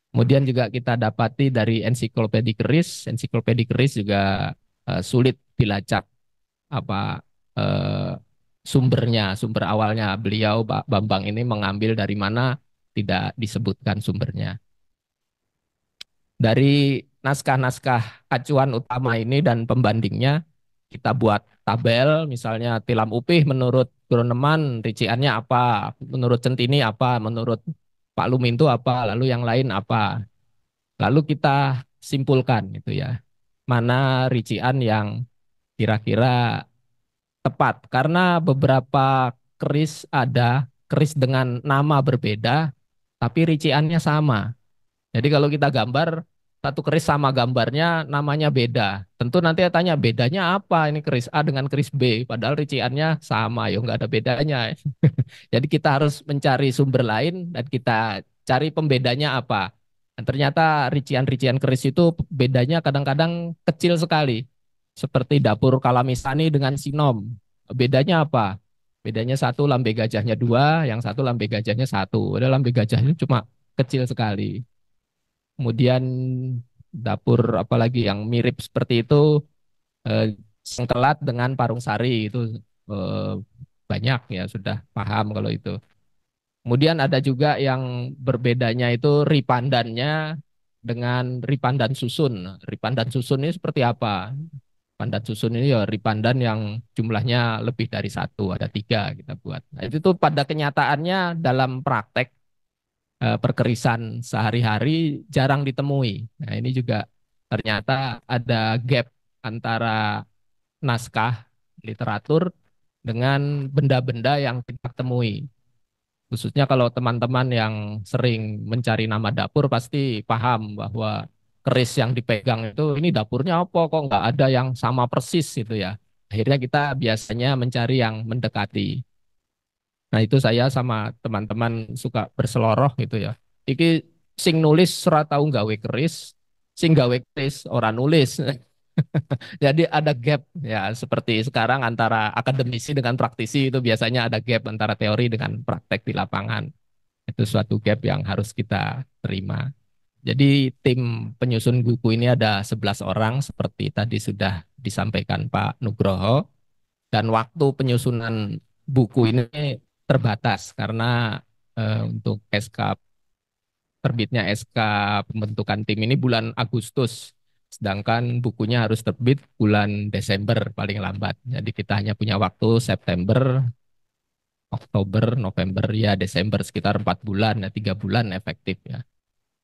Kemudian juga kita dapati dari ensiklopedia keris, ensiklopedia keris juga uh, sulit dilacak apa uh, sumbernya, sumber awalnya beliau Pak Bambang ini mengambil dari mana tidak disebutkan sumbernya. Dari naskah-naskah acuan utama ini dan pembandingnya kita buat tabel misalnya tilam upih menurut Groneman riciannya apa, menurut Centini apa, menurut Pak Lumintu apa, lalu yang lain apa. Lalu kita simpulkan gitu ya. Mana rician yang kira-kira tepat karena beberapa keris ada keris dengan nama berbeda tapi riciannya sama. Jadi kalau kita gambar satu keris sama gambarnya namanya beda. Tentu nanti saya tanya bedanya apa ini keris A dengan keris B padahal riciannya sama ya nggak ada bedanya. Jadi kita harus mencari sumber lain dan kita cari pembedanya apa. Dan ternyata rician-rician keris itu bedanya kadang-kadang kecil sekali seperti dapur kalamisani dengan sinom. Bedanya apa? Bedanya satu lambe gajahnya dua, yang satu lambe gajahnya satu. Ada lambe gajahnya cuma kecil sekali. Kemudian dapur apalagi yang mirip seperti itu eh, sengkelat dengan parung sari itu eh, banyak ya sudah paham kalau itu. Kemudian ada juga yang berbedanya itu ripandannya dengan ripandan susun. Ripandan susun ini seperti apa? pandan susun ini ya ripandan yang jumlahnya lebih dari satu ada tiga kita buat nah, itu tuh pada kenyataannya dalam praktek eh, perkerisan sehari-hari jarang ditemui nah ini juga ternyata ada gap antara naskah literatur dengan benda-benda yang kita temui khususnya kalau teman-teman yang sering mencari nama dapur pasti paham bahwa keris yang dipegang itu ini dapurnya apa kok nggak ada yang sama persis gitu ya akhirnya kita biasanya mencari yang mendekati nah itu saya sama teman-teman suka berseloroh gitu ya iki sing nulis surat tahu gawe keris sing gawe keris orang nulis Jadi ada gap ya seperti sekarang antara akademisi dengan praktisi itu biasanya ada gap antara teori dengan praktek di lapangan. Itu suatu gap yang harus kita terima. Jadi tim penyusun buku ini ada 11 orang seperti tadi sudah disampaikan Pak Nugroho dan waktu penyusunan buku ini terbatas karena eh, untuk SK terbitnya SK pembentukan tim ini bulan Agustus sedangkan bukunya harus terbit bulan Desember paling lambat. Jadi kita hanya punya waktu September, Oktober, November, ya Desember sekitar 4 bulan, ya 3 bulan efektif ya.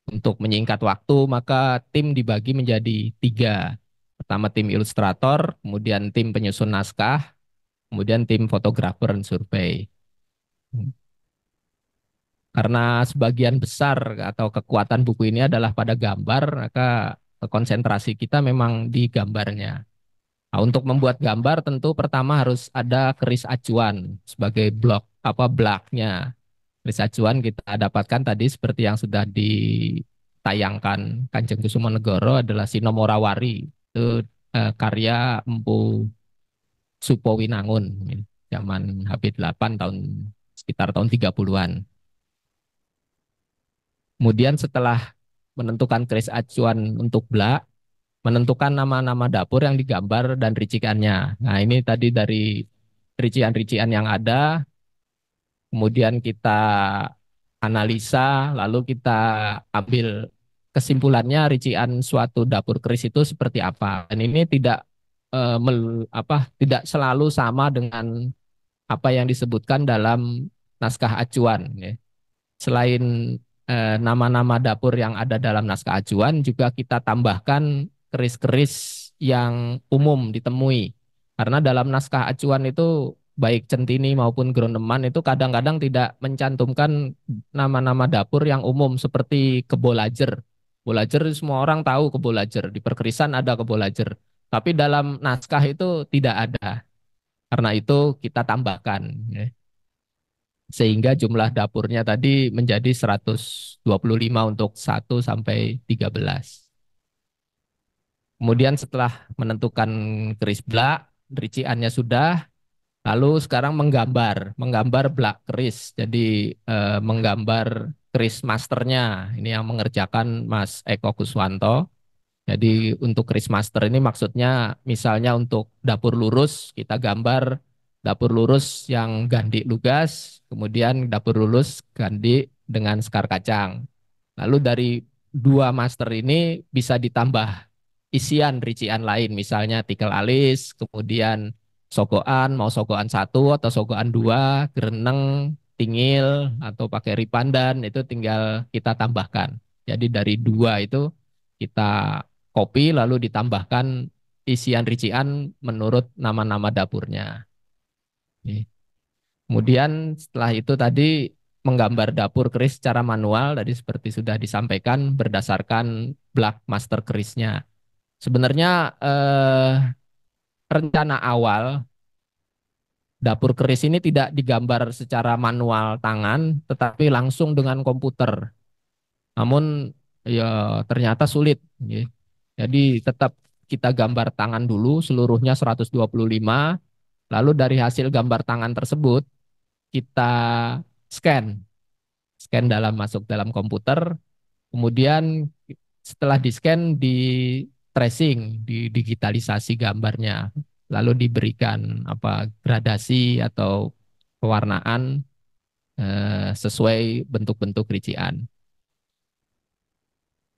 Untuk menyingkat waktu, maka tim dibagi menjadi tiga. Pertama tim ilustrator, kemudian tim penyusun naskah, kemudian tim fotografer dan survei. Karena sebagian besar atau kekuatan buku ini adalah pada gambar, maka konsentrasi kita memang di gambarnya. Nah, untuk membuat gambar tentu pertama harus ada keris acuan sebagai blok apa blaknya riset cuan kita dapatkan tadi seperti yang sudah ditayangkan Kanjeng Negoro adalah Sinomorawari itu eh, karya Empu Supowinangun zaman HB8 tahun sekitar tahun 30-an. Kemudian setelah menentukan keris acuan untuk belak, menentukan nama-nama dapur yang digambar dan ricikannya. Nah, ini tadi dari rician-rician yang ada kemudian kita analisa, lalu kita ambil kesimpulannya rincian suatu dapur keris itu seperti apa. Dan ini tidak eh, mel, apa tidak selalu sama dengan apa yang disebutkan dalam naskah acuan. Ya. Selain eh, nama-nama dapur yang ada dalam naskah acuan, juga kita tambahkan keris-keris yang umum ditemui. Karena dalam naskah acuan itu baik centini maupun groneman itu kadang-kadang tidak mencantumkan nama-nama dapur yang umum seperti kebolajer. Bolajer semua orang tahu kebolajer, di perkerisan ada kebolajer. Tapi dalam naskah itu tidak ada. Karena itu kita tambahkan. Ya. Sehingga jumlah dapurnya tadi menjadi 125 untuk 1 sampai 13. Kemudian setelah menentukan keris kerisbla, riciannya sudah, Lalu sekarang menggambar, menggambar black Chris. Jadi eh, menggambar Chris masternya. Ini yang mengerjakan Mas Eko Kuswanto. Jadi untuk Chris master ini maksudnya misalnya untuk dapur lurus kita gambar dapur lurus yang gandik lugas, kemudian dapur lurus gandik dengan sekar kacang. Lalu dari dua master ini bisa ditambah isian rician lain misalnya tikel alis, kemudian sogoan, mau sogoan satu atau sogoan dua, gereneng, tingil, atau pakai ripandan, itu tinggal kita tambahkan. Jadi dari dua itu kita copy lalu ditambahkan isian rician menurut nama-nama dapurnya. Kemudian setelah itu tadi menggambar dapur keris secara manual tadi seperti sudah disampaikan berdasarkan black master kerisnya. Sebenarnya eh, rencana awal dapur keris ini tidak digambar secara manual tangan, tetapi langsung dengan komputer. Namun ya ternyata sulit. Ya. Jadi tetap kita gambar tangan dulu seluruhnya 125, lalu dari hasil gambar tangan tersebut kita scan. Scan dalam masuk dalam komputer, kemudian setelah di-scan di tracing, di digitalisasi gambarnya, lalu diberikan apa gradasi atau pewarnaan eh, sesuai bentuk-bentuk rincian.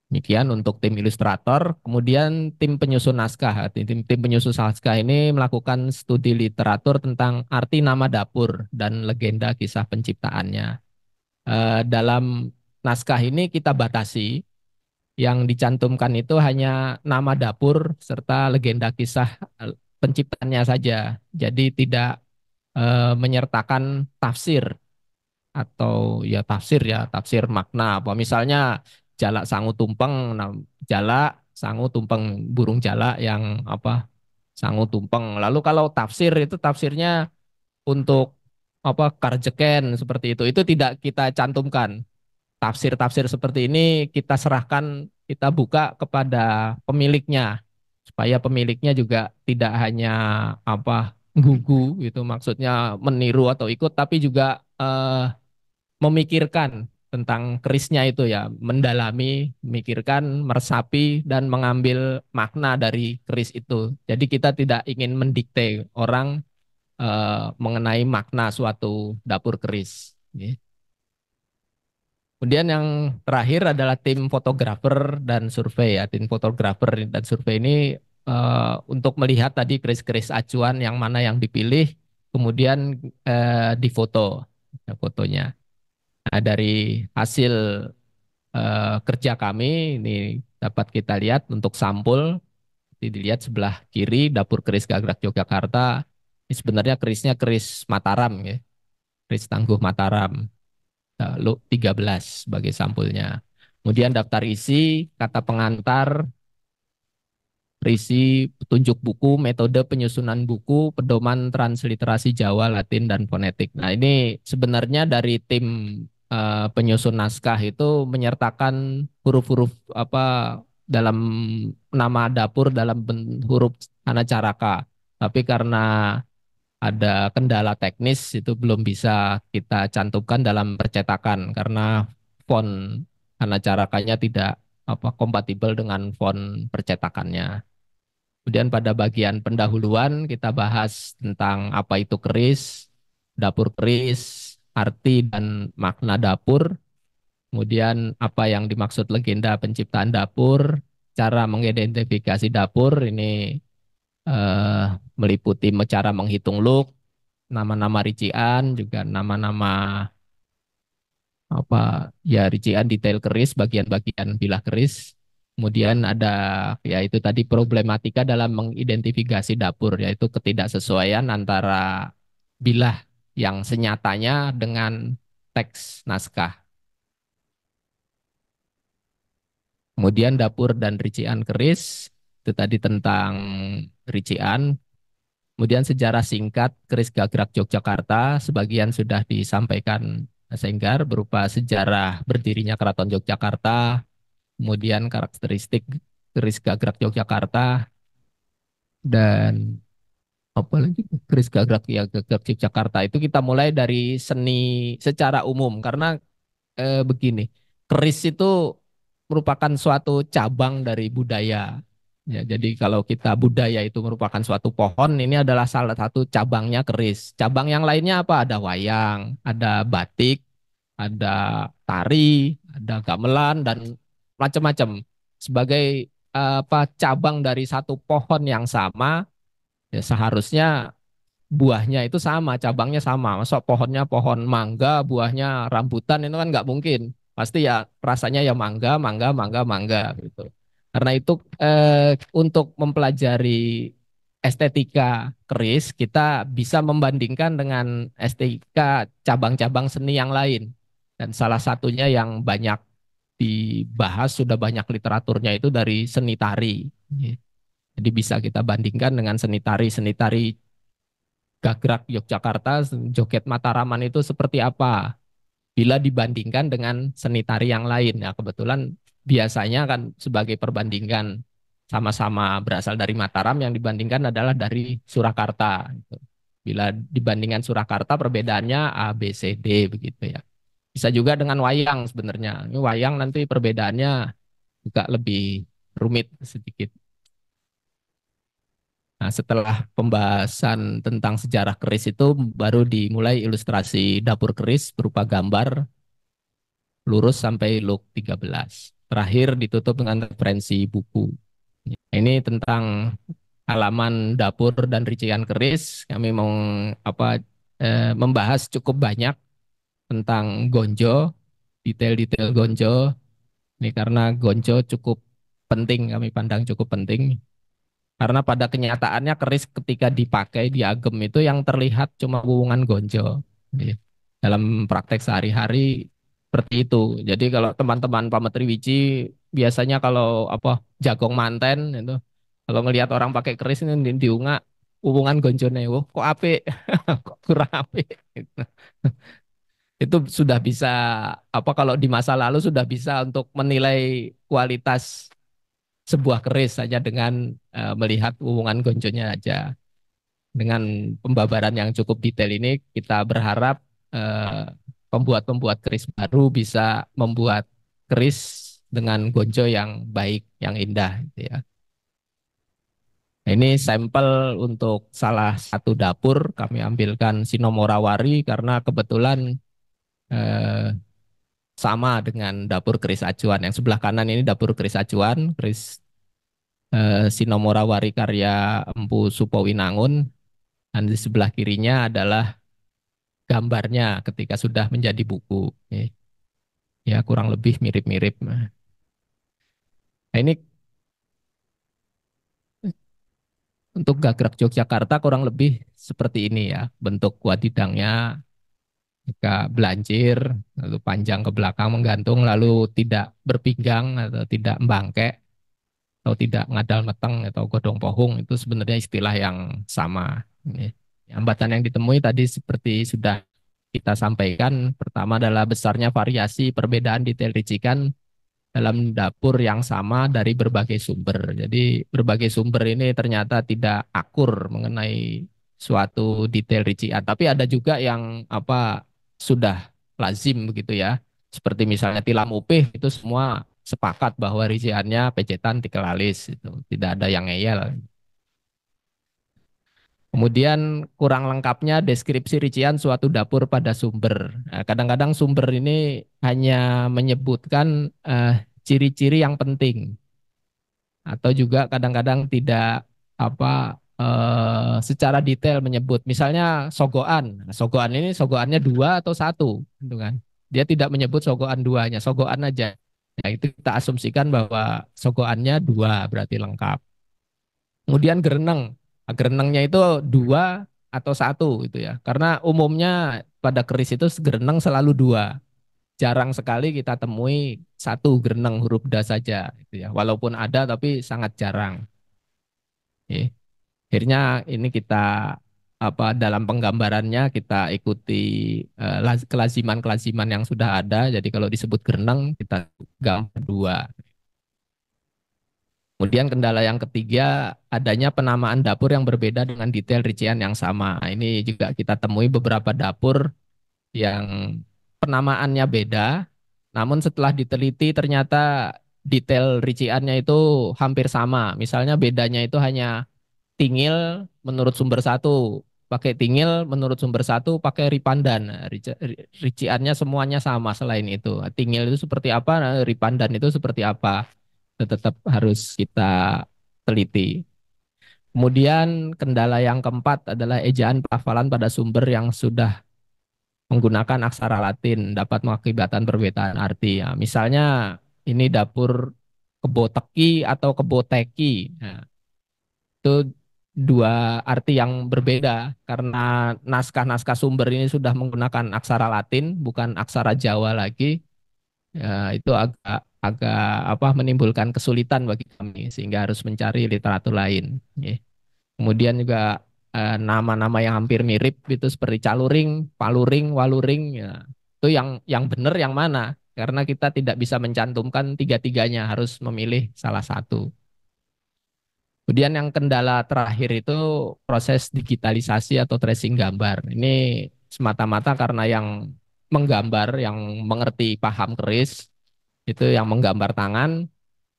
Demikian untuk tim ilustrator. Kemudian tim penyusun naskah. Tim, tim penyusun naskah ini melakukan studi literatur tentang arti nama dapur dan legenda kisah penciptaannya. Eh, dalam naskah ini kita batasi yang dicantumkan itu hanya nama dapur serta legenda kisah eh, penciptanya saja. Jadi tidak e, menyertakan tafsir atau ya tafsir ya tafsir makna apa misalnya jala sangu tumpeng nah, jalak sangu tumpeng burung jala yang apa sangu tumpeng lalu kalau tafsir itu tafsirnya untuk apa karjeken seperti itu itu tidak kita cantumkan tafsir-tafsir seperti ini kita serahkan, kita buka kepada pemiliknya supaya pemiliknya juga tidak hanya apa gugu gitu maksudnya meniru atau ikut tapi juga eh, memikirkan tentang kerisnya itu ya mendalami, memikirkan, meresapi dan mengambil makna dari keris itu. Jadi kita tidak ingin mendikte orang eh, mengenai makna suatu dapur keris. Gitu. Kemudian yang terakhir adalah tim fotografer dan survei ya. Tim fotografer dan survei ini uh, untuk melihat tadi keris-keris acuan yang mana yang dipilih, kemudian uh, eh, difoto ya, fotonya. Nah, dari hasil uh, kerja kami ini dapat kita lihat untuk sampul dilihat sebelah kiri dapur keris Gagrak Yogyakarta. Ini sebenarnya kerisnya keris Mataram ya. Keris Tangguh Mataram. 13 eh, sebagai sampulnya. Kemudian daftar isi, kata pengantar, berisi petunjuk buku, metode penyusunan buku, pedoman transliterasi Jawa, Latin, dan fonetik. Nah ini sebenarnya dari tim uh, penyusun naskah itu menyertakan huruf-huruf apa dalam nama dapur dalam huruf anacaraka. Tapi karena ada kendala teknis itu belum bisa kita cantumkan dalam percetakan karena font karena carakannya tidak apa kompatibel dengan font percetakannya. Kemudian pada bagian pendahuluan kita bahas tentang apa itu keris, dapur keris, arti dan makna dapur. Kemudian apa yang dimaksud legenda penciptaan dapur, cara mengidentifikasi dapur ini uh, meliputi cara menghitung look, nama-nama rincian, juga nama-nama apa ya rincian detail keris, bagian-bagian bilah keris. Kemudian ada yaitu tadi problematika dalam mengidentifikasi dapur yaitu ketidaksesuaian antara bilah yang senyatanya dengan teks naskah. Kemudian dapur dan rincian keris itu tadi tentang Rician. Kemudian sejarah singkat keris gagrak Yogyakarta, sebagian sudah disampaikan Senggar berupa sejarah berdirinya Keraton Yogyakarta, kemudian karakteristik keris gagrak Yogyakarta, dan apa lagi keris gagrak ya gagrak Yogyakarta itu kita mulai dari seni secara umum karena eh, begini keris itu merupakan suatu cabang dari budaya Ya, jadi kalau kita budaya itu merupakan suatu pohon, ini adalah salah satu cabangnya keris. Cabang yang lainnya apa? Ada wayang, ada batik, ada tari, ada gamelan dan macam-macam. Sebagai eh, apa cabang dari satu pohon yang sama, ya seharusnya buahnya itu sama, cabangnya sama. Masuk pohonnya pohon mangga, buahnya rambutan itu kan nggak mungkin. Pasti ya rasanya ya mangga, mangga, mangga, mangga gitu. Karena itu eh, untuk mempelajari estetika keris kita bisa membandingkan dengan estetika cabang-cabang seni yang lain. Dan salah satunya yang banyak dibahas sudah banyak literaturnya itu dari seni tari. Iya. Jadi bisa kita bandingkan dengan seni tari, seni tari Gagrak Yogyakarta, joget Mataraman itu seperti apa? Bila dibandingkan dengan seni tari yang lain. Nah, kebetulan biasanya kan sebagai perbandingan sama-sama berasal dari Mataram yang dibandingkan adalah dari Surakarta. Gitu. Bila dibandingkan Surakarta perbedaannya A, B, C, D begitu ya. Bisa juga dengan wayang sebenarnya. Ini wayang nanti perbedaannya juga lebih rumit sedikit. Nah, setelah pembahasan tentang sejarah keris itu baru dimulai ilustrasi dapur keris berupa gambar lurus sampai luk 13. Terakhir ditutup dengan referensi buku. Ini tentang halaman dapur dan rincian keris. Kami mau apa e, membahas cukup banyak tentang Gonjo, detail-detail Gonjo. Ini karena Gonjo cukup penting kami pandang cukup penting. Karena pada kenyataannya keris ketika dipakai di agem itu yang terlihat cuma hubungan gonjo. Dalam praktek sehari-hari seperti itu. Jadi kalau teman-teman Pametri Wici biasanya kalau apa jagong manten itu kalau ngelihat orang pakai keris ini di diunga hubungan gonjone wo, kok ape kok kurang ape gitu. itu sudah bisa apa kalau di masa lalu sudah bisa untuk menilai kualitas sebuah keris saja dengan uh, melihat hubungan gonjonya aja dengan pembabaran yang cukup detail ini kita berharap uh, pembuat-pembuat keris baru bisa membuat keris dengan gonjo yang baik, yang indah gitu ya. Nah, ini sampel untuk salah satu dapur kami ambilkan Sinomorawari karena kebetulan eh, sama dengan dapur keris acuan. Yang sebelah kanan ini dapur keris acuan, keris eh, Sinomorawari karya Empu Supowinangun. Dan di sebelah kirinya adalah gambarnya ketika sudah menjadi buku. Ya kurang lebih mirip-mirip. Nah, nah ini untuk gagrak Yogyakarta kurang lebih seperti ini ya bentuk wadidangnya jika belanjir, lalu panjang ke belakang menggantung lalu tidak berpinggang atau tidak membangke atau tidak ngadal meteng atau godong pohung itu sebenarnya istilah yang sama. Ini. Hambatan yang ditemui tadi seperti sudah kita sampaikan, pertama adalah besarnya variasi perbedaan detail ricikan dalam dapur yang sama dari berbagai sumber. Jadi berbagai sumber ini ternyata tidak akur mengenai suatu detail ricikan. Ah, tapi ada juga yang apa sudah lazim begitu ya. Seperti misalnya tilam upih itu semua sepakat bahwa riciannya pecetan tikelalis itu tidak ada yang ngeyel. Kemudian kurang lengkapnya deskripsi rincian suatu dapur pada sumber. kadang nah, kadang-kadang sumber ini hanya menyebutkan ciri eh, ciri-ciri yang penting, atau juga kadang-kadang tidak apa eh, secara detail menyebut. Misalnya sogoan, nah, sogoan ini sogoannya dua atau satu, gitu kan? Dia tidak menyebut sogoan duanya, sogoan aja. Nah, itu kita asumsikan bahwa sogoannya dua berarti lengkap. Kemudian gereneng Gerenengnya itu dua atau satu gitu ya. Karena umumnya pada keris itu gereneng selalu dua. Jarang sekali kita temui satu gereneng huruf da saja gitu ya. Walaupun ada tapi sangat jarang. Oke. Akhirnya ini kita apa dalam penggambarannya kita ikuti eh, kelaziman-kelaziman yang sudah ada. Jadi kalau disebut gereneng kita gambar dua. Kemudian kendala yang ketiga adanya penamaan dapur yang berbeda dengan detail rincian yang sama. Nah, ini juga kita temui beberapa dapur yang penamaannya beda, namun setelah diteliti ternyata detail riciannya itu hampir sama. Misalnya bedanya itu hanya tingil menurut sumber satu, pakai tingil menurut sumber satu pakai ripandan. riciannya semuanya sama selain itu. Tingil itu seperti apa, ripandan itu seperti apa tetap harus kita teliti. Kemudian kendala yang keempat adalah ejaan pelafalan pada sumber yang sudah menggunakan aksara Latin dapat mengakibatkan perbedaan arti. Ya, misalnya ini dapur keboteki atau keboteki. Nah, itu dua arti yang berbeda karena naskah-naskah sumber ini sudah menggunakan aksara Latin bukan aksara Jawa lagi ya, itu agak agak apa menimbulkan kesulitan bagi kami sehingga harus mencari literatur lain. Ya. Kemudian juga nama e, nama-nama yang hampir mirip itu seperti caluring, paluring, waluring, ya. itu yang yang benar yang mana? Karena kita tidak bisa mencantumkan tiga-tiganya harus memilih salah satu. Kemudian yang kendala terakhir itu proses digitalisasi atau tracing gambar. Ini semata-mata karena yang menggambar yang mengerti paham keris itu yang menggambar tangan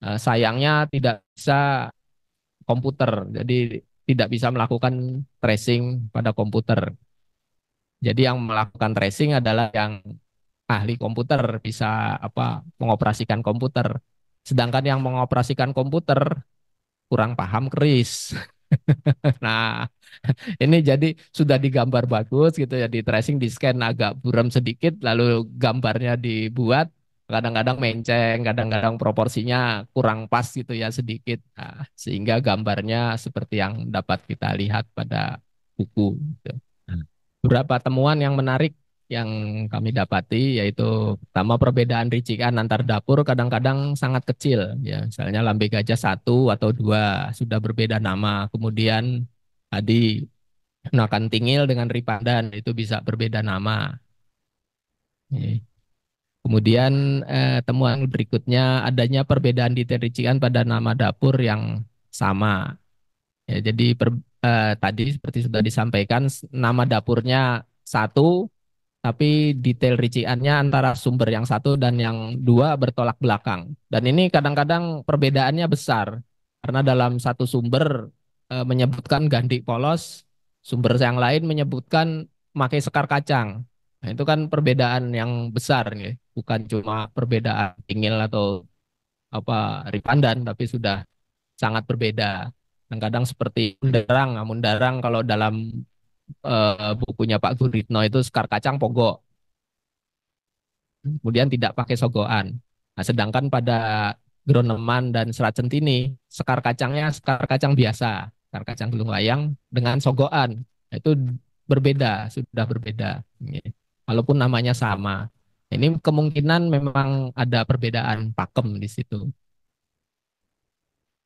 eh, sayangnya tidak bisa komputer jadi tidak bisa melakukan tracing pada komputer jadi yang melakukan tracing adalah yang ahli komputer bisa apa mengoperasikan komputer sedangkan yang mengoperasikan komputer kurang paham keris nah, ini jadi sudah digambar bagus gitu ya, di tracing, di scan agak buram sedikit, lalu gambarnya dibuat, kadang-kadang menceng, kadang-kadang proporsinya kurang pas gitu ya sedikit, nah, sehingga gambarnya seperti yang dapat kita lihat pada buku. Gitu. Hmm. Berapa temuan yang menarik yang kami dapati yaitu pertama perbedaan ricikan antar dapur kadang-kadang sangat kecil ya misalnya lambe gajah satu atau dua sudah berbeda nama kemudian tadi nakan tingil dengan ripandan itu bisa berbeda nama kemudian eh, temuan berikutnya adanya perbedaan detail ricikan pada nama dapur yang sama ya jadi per, eh, tadi seperti sudah disampaikan nama dapurnya satu tapi detail rinciannya antara sumber yang satu dan yang dua bertolak belakang. Dan ini kadang-kadang perbedaannya besar karena dalam satu sumber e, menyebutkan gandik polos, sumber yang lain menyebutkan pakai sekar kacang. Nah, itu kan perbedaan yang besar ya. bukan cuma perbedaan tinggil atau apa ripandan tapi sudah sangat berbeda. Kadang-kadang seperti mundarang, namun darang kalau dalam uh, bukunya Pak Guritno itu sekar kacang pogo. Kemudian tidak pakai sogoan. Nah, sedangkan pada Groneman dan Serat Centini, sekar kacangnya sekar kacang biasa, sekar kacang gelung layang dengan sogoan. Nah, itu berbeda, sudah berbeda. Walaupun namanya sama. Ini kemungkinan memang ada perbedaan pakem di situ.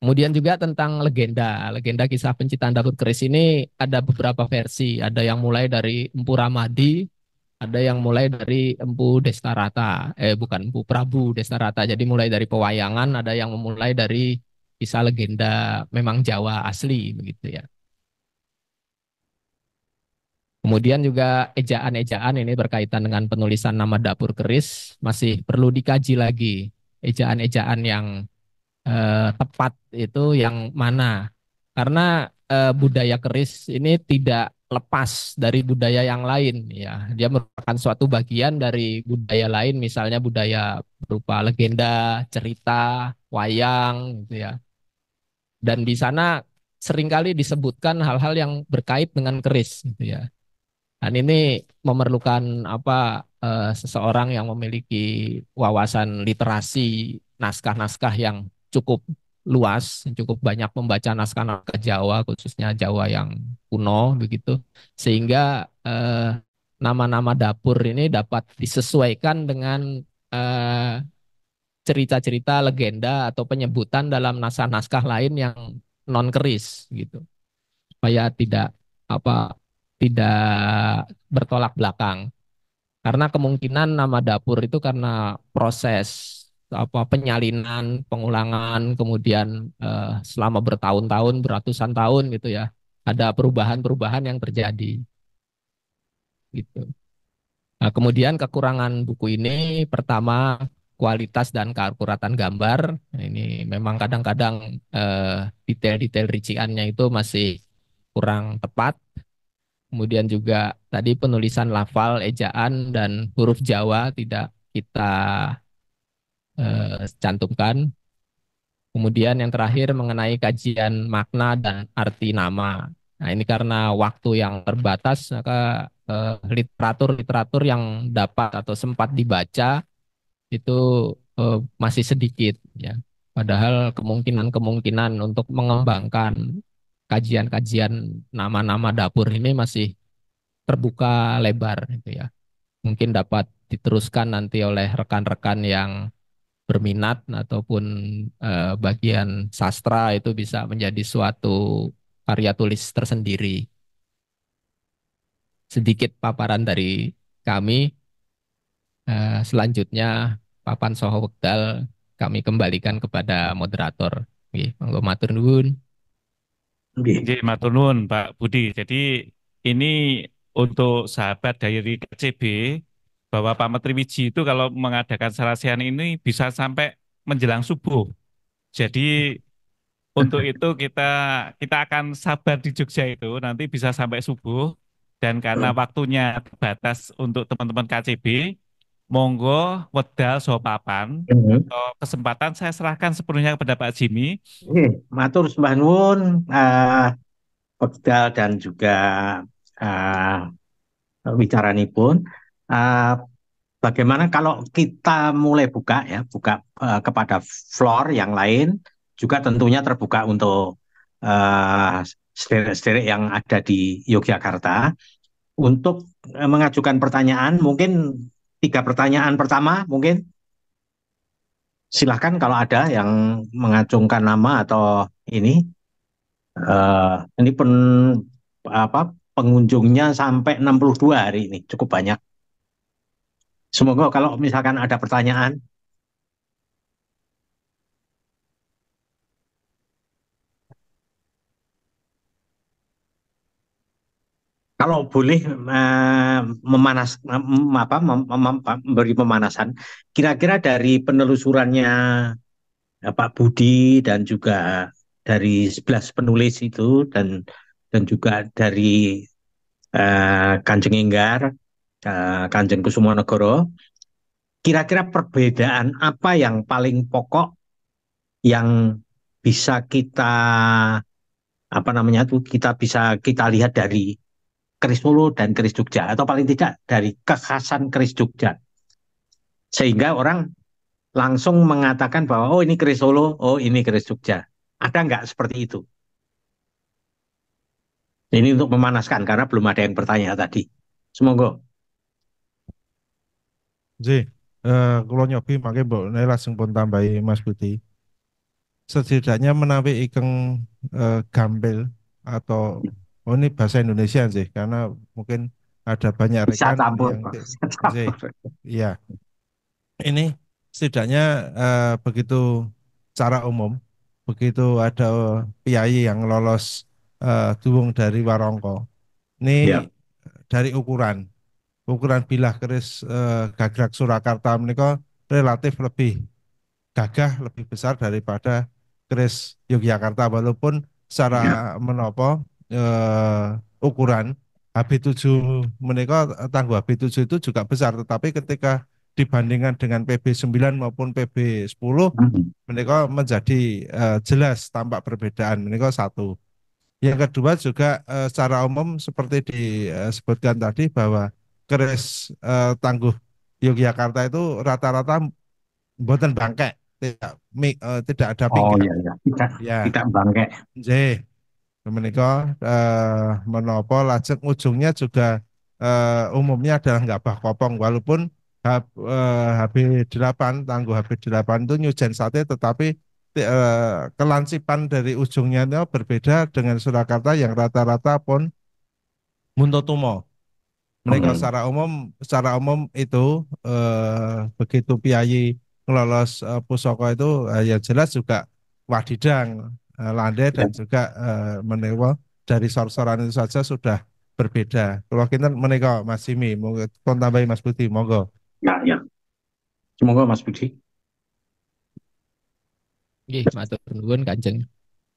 Kemudian juga tentang legenda. Legenda kisah penciptaan Daud Keris ini ada beberapa versi. Ada yang mulai dari Empu Ramadi, ada yang mulai dari Empu Destarata. Eh bukan Empu Prabu Destarata. Jadi mulai dari pewayangan, ada yang memulai dari kisah legenda memang Jawa asli begitu ya. Kemudian juga ejaan-ejaan ini berkaitan dengan penulisan nama dapur keris masih perlu dikaji lagi. Ejaan-ejaan yang eh, tepat itu yang mana karena eh, budaya keris ini tidak lepas dari budaya yang lain ya dia merupakan suatu bagian dari budaya lain misalnya budaya berupa legenda cerita wayang gitu ya dan di sana seringkali disebutkan hal-hal yang berkait dengan keris gitu ya dan ini memerlukan apa eh, seseorang yang memiliki wawasan literasi naskah-naskah yang cukup luas, cukup banyak membaca naskah-naskah Jawa khususnya Jawa yang kuno begitu sehingga nama eh, nama-nama dapur ini dapat disesuaikan dengan cerita eh, cerita-cerita legenda atau penyebutan dalam naskah-naskah lain yang non keris gitu supaya tidak apa tidak bertolak belakang karena kemungkinan nama dapur itu karena proses apa penyalinan, pengulangan, kemudian eh, selama bertahun-tahun, beratusan tahun gitu ya, ada perubahan-perubahan yang terjadi. Gitu. Nah, kemudian kekurangan buku ini pertama kualitas dan keakuratan gambar. Nah, ini memang kadang-kadang eh, detail-detail riciannya itu masih kurang tepat. Kemudian juga tadi penulisan lafal, ejaan dan huruf Jawa tidak kita eh, cantumkan. Kemudian yang terakhir mengenai kajian makna dan arti nama. Nah ini karena waktu yang terbatas maka eh, literatur-literatur eh, yang dapat atau sempat dibaca itu eh, masih sedikit ya. Padahal kemungkinan-kemungkinan untuk mengembangkan kajian-kajian nama-nama dapur ini masih terbuka lebar gitu ya. Mungkin dapat diteruskan nanti oleh rekan-rekan yang berminat ataupun uh, bagian sastra itu bisa menjadi suatu karya tulis tersendiri. Sedikit paparan dari kami. Uh, selanjutnya papan soho wekdal kami kembalikan kepada moderator. Oke, monggo matur nuwun. Nggih, matur nuwun Pak Budi. Jadi ini untuk sahabat dari KCB bahwa Pak Menteri Wiji itu kalau mengadakan sarasehan ini bisa sampai menjelang subuh. Jadi untuk itu kita kita akan sabar di Jogja itu nanti bisa sampai subuh dan karena waktunya terbatas untuk teman-teman KCB monggo wedal sopapan mm kesempatan saya serahkan sepenuhnya kepada Pak Jimmy. Oke, matur sembah nuwun uh, dan juga uh, eh, nih pun Eh, bagaimana kalau kita mulai buka ya buka uh, kepada floor yang lain juga tentunya terbuka untuk uh, eh, sederek yang ada di Yogyakarta untuk uh, mengajukan pertanyaan mungkin tiga pertanyaan pertama mungkin silahkan kalau ada yang mengacungkan nama atau ini uh, ini pen apa pengunjungnya sampai 62 hari ini cukup banyak Semoga kalau misalkan ada pertanyaan, kalau boleh eh, memanas apa memberi pemanasan kira-kira dari penelusurannya eh, Pak Budi dan juga dari sebelas penulis itu dan dan juga dari uh, Kanjeng Enggar Eh, Kanjeng Kusumonegoro kira-kira perbedaan apa yang paling pokok yang bisa kita apa namanya itu kita bisa kita lihat dari keris Solo dan keris Jogja atau paling tidak dari kekhasan keris Jogja sehingga orang langsung mengatakan bahwa oh ini keris Solo oh ini keris Jogja ada nggak seperti itu ini untuk memanaskan karena belum ada yang bertanya tadi semoga jadi eh, kalau nyobi nyobi mangke langsung pun tambahi Mas Budi. Setidaknya menawi ikeng eh, gambel atau oh ini bahasa Indonesia sih karena mungkin ada banyak rekan campur, yang Iya. Ini setidaknya eh, begitu cara umum begitu ada piyai yang lolos eh, dari Warongko. Ini iya. dari ukuran ukuran bilah keris eh, gagrak Surakarta menika relatif lebih gagah lebih besar daripada keris Yogyakarta walaupun secara ya. menopo eh, ukuran HB7 menika eh, tangguh HB7 itu juga besar tetapi ketika dibandingkan dengan PB9 maupun PB10 hmm. menika menjadi eh, jelas tampak perbedaan menika satu yang kedua juga eh, secara umum seperti disebutkan tadi bahwa keris uh, eh, tangguh Yogyakarta itu rata-rata buatan bangke tidak mi, uh, tidak ada pinggir Oh iya iya tidak ya. tidak bangke. Nggih. Menika uh, eh, menopo ujungnya juga uh, umumnya adalah nggak bah kopong walaupun H, HB8 tangguh HB8 itu nyujen sate tetapi uh, kelancipan dari ujungnya itu berbeda dengan Surakarta yang rata-rata pun muntotumo mereka secara umum secara umum itu uh, begitu piyai ngelolos uh, eh, pusoko itu uh, ya jelas juga wadidang eh, landai dan ya. juga uh, menewa dari sor-soran itu saja sudah berbeda. Kalau kita menewa Mas Simi, mau tambahin Mas Budi, monggo. Ya, ya. Semoga Mas Budi. Nggih, matur nuwun Kanjeng.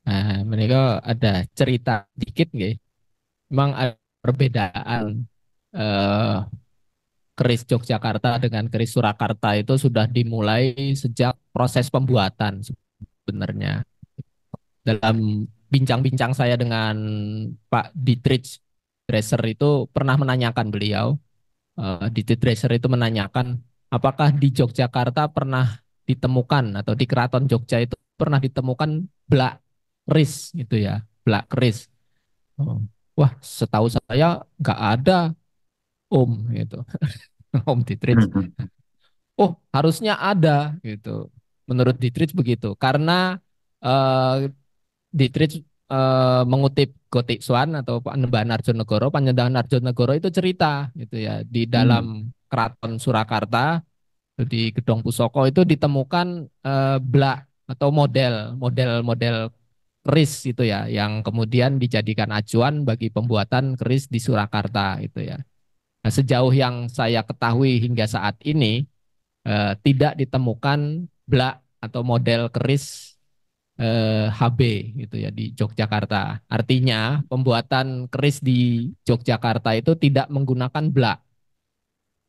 Nah, menika ada cerita dikit nggih. Memang ada perbedaan Eh, keris Yogyakarta dengan keris Surakarta itu sudah dimulai sejak proses pembuatan sebenarnya. Dalam bincang-bincang saya dengan Pak Dietrich Dresser itu pernah menanyakan beliau, uh, Dietrich Dresser itu menanyakan apakah di Yogyakarta pernah ditemukan atau di Keraton Jogja itu pernah ditemukan belak keris gitu ya, belak keris. Oh. Wah, setahu saya nggak ada om gitu. om Dietrich. Hmm, hmm. Oh, harusnya ada gitu. Menurut Dietrich begitu. Karena uh, eh, Dietrich eh, uh, mengutip Gotik Swan atau Panembahan Arjonegoro, Panembahan Arjonegoro itu cerita gitu ya di hmm. dalam hmm. keraton Surakarta di Gedong Pusoko itu ditemukan uh, blak atau model model-model keris itu ya yang kemudian dijadikan acuan bagi pembuatan keris di Surakarta itu ya. Nah, sejauh yang saya ketahui hingga saat ini eh, tidak ditemukan blak atau model keris eh, HB gitu ya di Yogyakarta. Artinya pembuatan keris di Yogyakarta itu tidak menggunakan blak.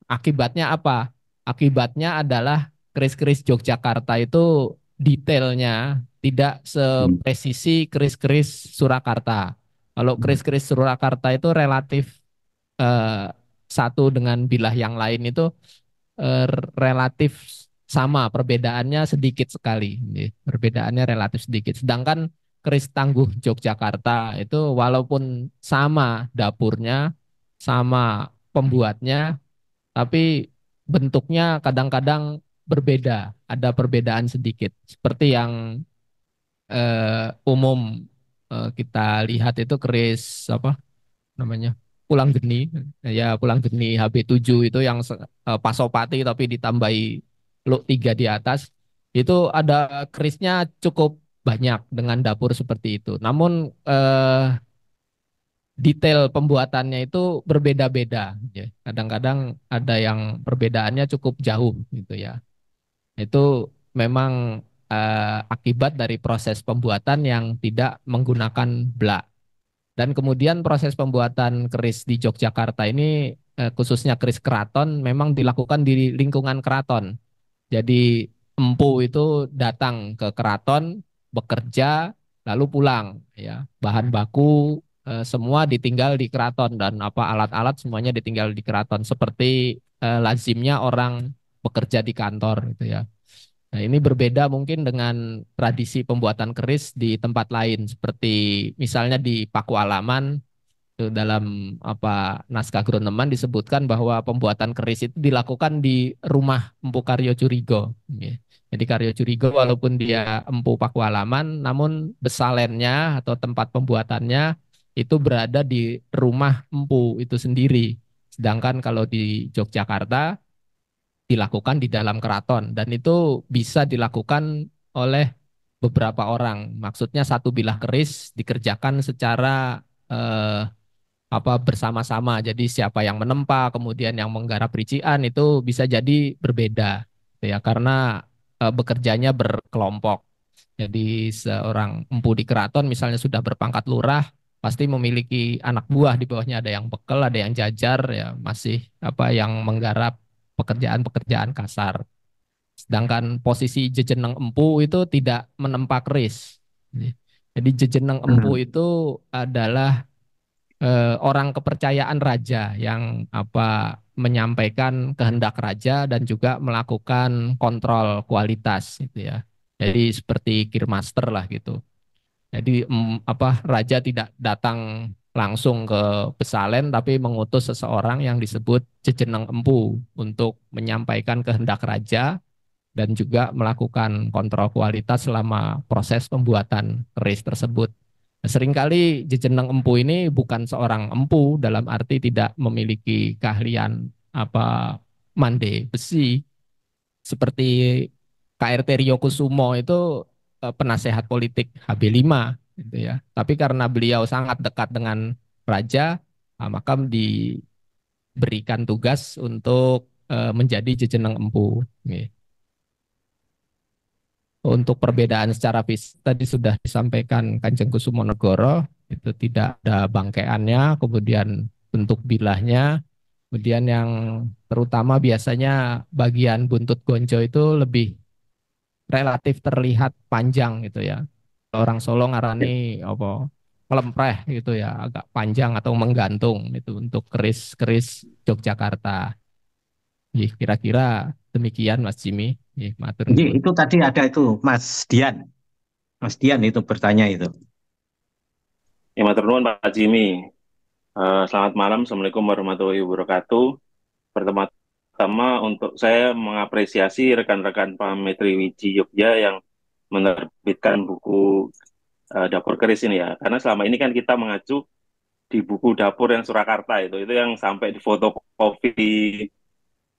Akibatnya apa? Akibatnya adalah keris-keris Yogyakarta itu detailnya tidak sepresisi keris-keris Surakarta. Kalau hmm. keris-keris Surakarta itu relatif eh, satu dengan bilah yang lain itu eh, relatif sama perbedaannya sedikit sekali perbedaannya relatif sedikit sedangkan keris tangguh Yogyakarta itu walaupun sama dapurnya sama pembuatnya tapi bentuknya kadang-kadang berbeda ada perbedaan sedikit seperti yang eh, umum eh, kita lihat itu keris apa namanya pulang geni ya pulang geni HB7 itu yang uh, eh, pasopati tapi ditambahi lo tiga di atas itu ada kerisnya cukup banyak dengan dapur seperti itu namun uh, detail pembuatannya itu berbeda-beda ya. kadang-kadang ada yang perbedaannya cukup jauh gitu ya itu memang uh, akibat dari proses pembuatan yang tidak menggunakan belak. Dan kemudian proses pembuatan keris di Yogyakarta ini eh, khususnya keris keraton memang dilakukan di lingkungan keraton. Jadi empu itu datang ke keraton, bekerja, lalu pulang ya. Bahan baku eh, semua ditinggal di keraton dan apa alat-alat semuanya ditinggal di keraton seperti eh, lazimnya orang bekerja di kantor gitu ya. Nah, ini berbeda mungkin dengan tradisi pembuatan keris di tempat lain seperti misalnya di Paku Alaman dalam apa naskah Groneman disebutkan bahwa pembuatan keris itu dilakukan di rumah Empu Karyo Curigo. Iya. Jadi Karyo Curigo walaupun dia Empu Paku Alaman namun besalennya atau tempat pembuatannya itu berada di rumah Empu itu sendiri. Sedangkan kalau di Yogyakarta dilakukan di dalam keraton dan itu bisa dilakukan oleh beberapa orang. Maksudnya satu bilah keris dikerjakan secara eh, apa bersama-sama. Jadi siapa yang menempa, kemudian yang menggarap rician itu bisa jadi berbeda, gitu ya karena eh, bekerjanya berkelompok. Jadi seorang empu di keraton misalnya sudah berpangkat lurah pasti memiliki anak buah di bawahnya ada yang bekel, ada yang jajar ya masih apa yang menggarap pekerjaan-pekerjaan kasar. Sedangkan posisi jejeneng empu itu tidak menempa keris. Jadi jejeneng empu hmm. itu adalah eh, orang kepercayaan raja yang apa menyampaikan kehendak raja dan juga melakukan kontrol kualitas gitu ya. Jadi seperti kirmaster lah gitu. Jadi mm, apa raja tidak datang langsung ke Besalen tapi mengutus seseorang yang disebut Jejeneng Empu untuk menyampaikan kehendak raja dan juga melakukan kontrol kualitas selama proses pembuatan keris tersebut. Nah, seringkali Jejeneng Empu ini bukan seorang empu dalam arti tidak memiliki keahlian apa mande besi seperti KRT Ryokusumo itu eh, penasehat politik HB5 gitu ya. Tapi karena beliau sangat dekat dengan raja, ah, maka diberikan tugas untuk eh, menjadi jejeneng empu. Untuk perbedaan secara fisik tadi sudah disampaikan Kanjeng Kusumonegoro itu tidak ada bangkeannya, kemudian bentuk bilahnya, kemudian yang terutama biasanya bagian buntut gonco itu lebih relatif terlihat panjang gitu ya orang Solo ngarani iya. apa melempreh gitu ya agak panjang atau menggantung itu untuk keris-keris Yogyakarta. Iya kira-kira demikian Mas Jimmy. Iya matur. Yih, itu tadi ada itu Mas Dian. Mas Dian itu bertanya itu. Ya matur nuwun Pak Jimmy. Uh, selamat malam. Assalamualaikum warahmatullahi wabarakatuh. Pertama-tama untuk saya mengapresiasi rekan-rekan Pak Metri Wiji Yogyakarta yang menerbitkan buku uh, dapur keris ini ya karena selama ini kan kita mengacu di buku dapur yang Surakarta itu itu yang sampai di difotokopi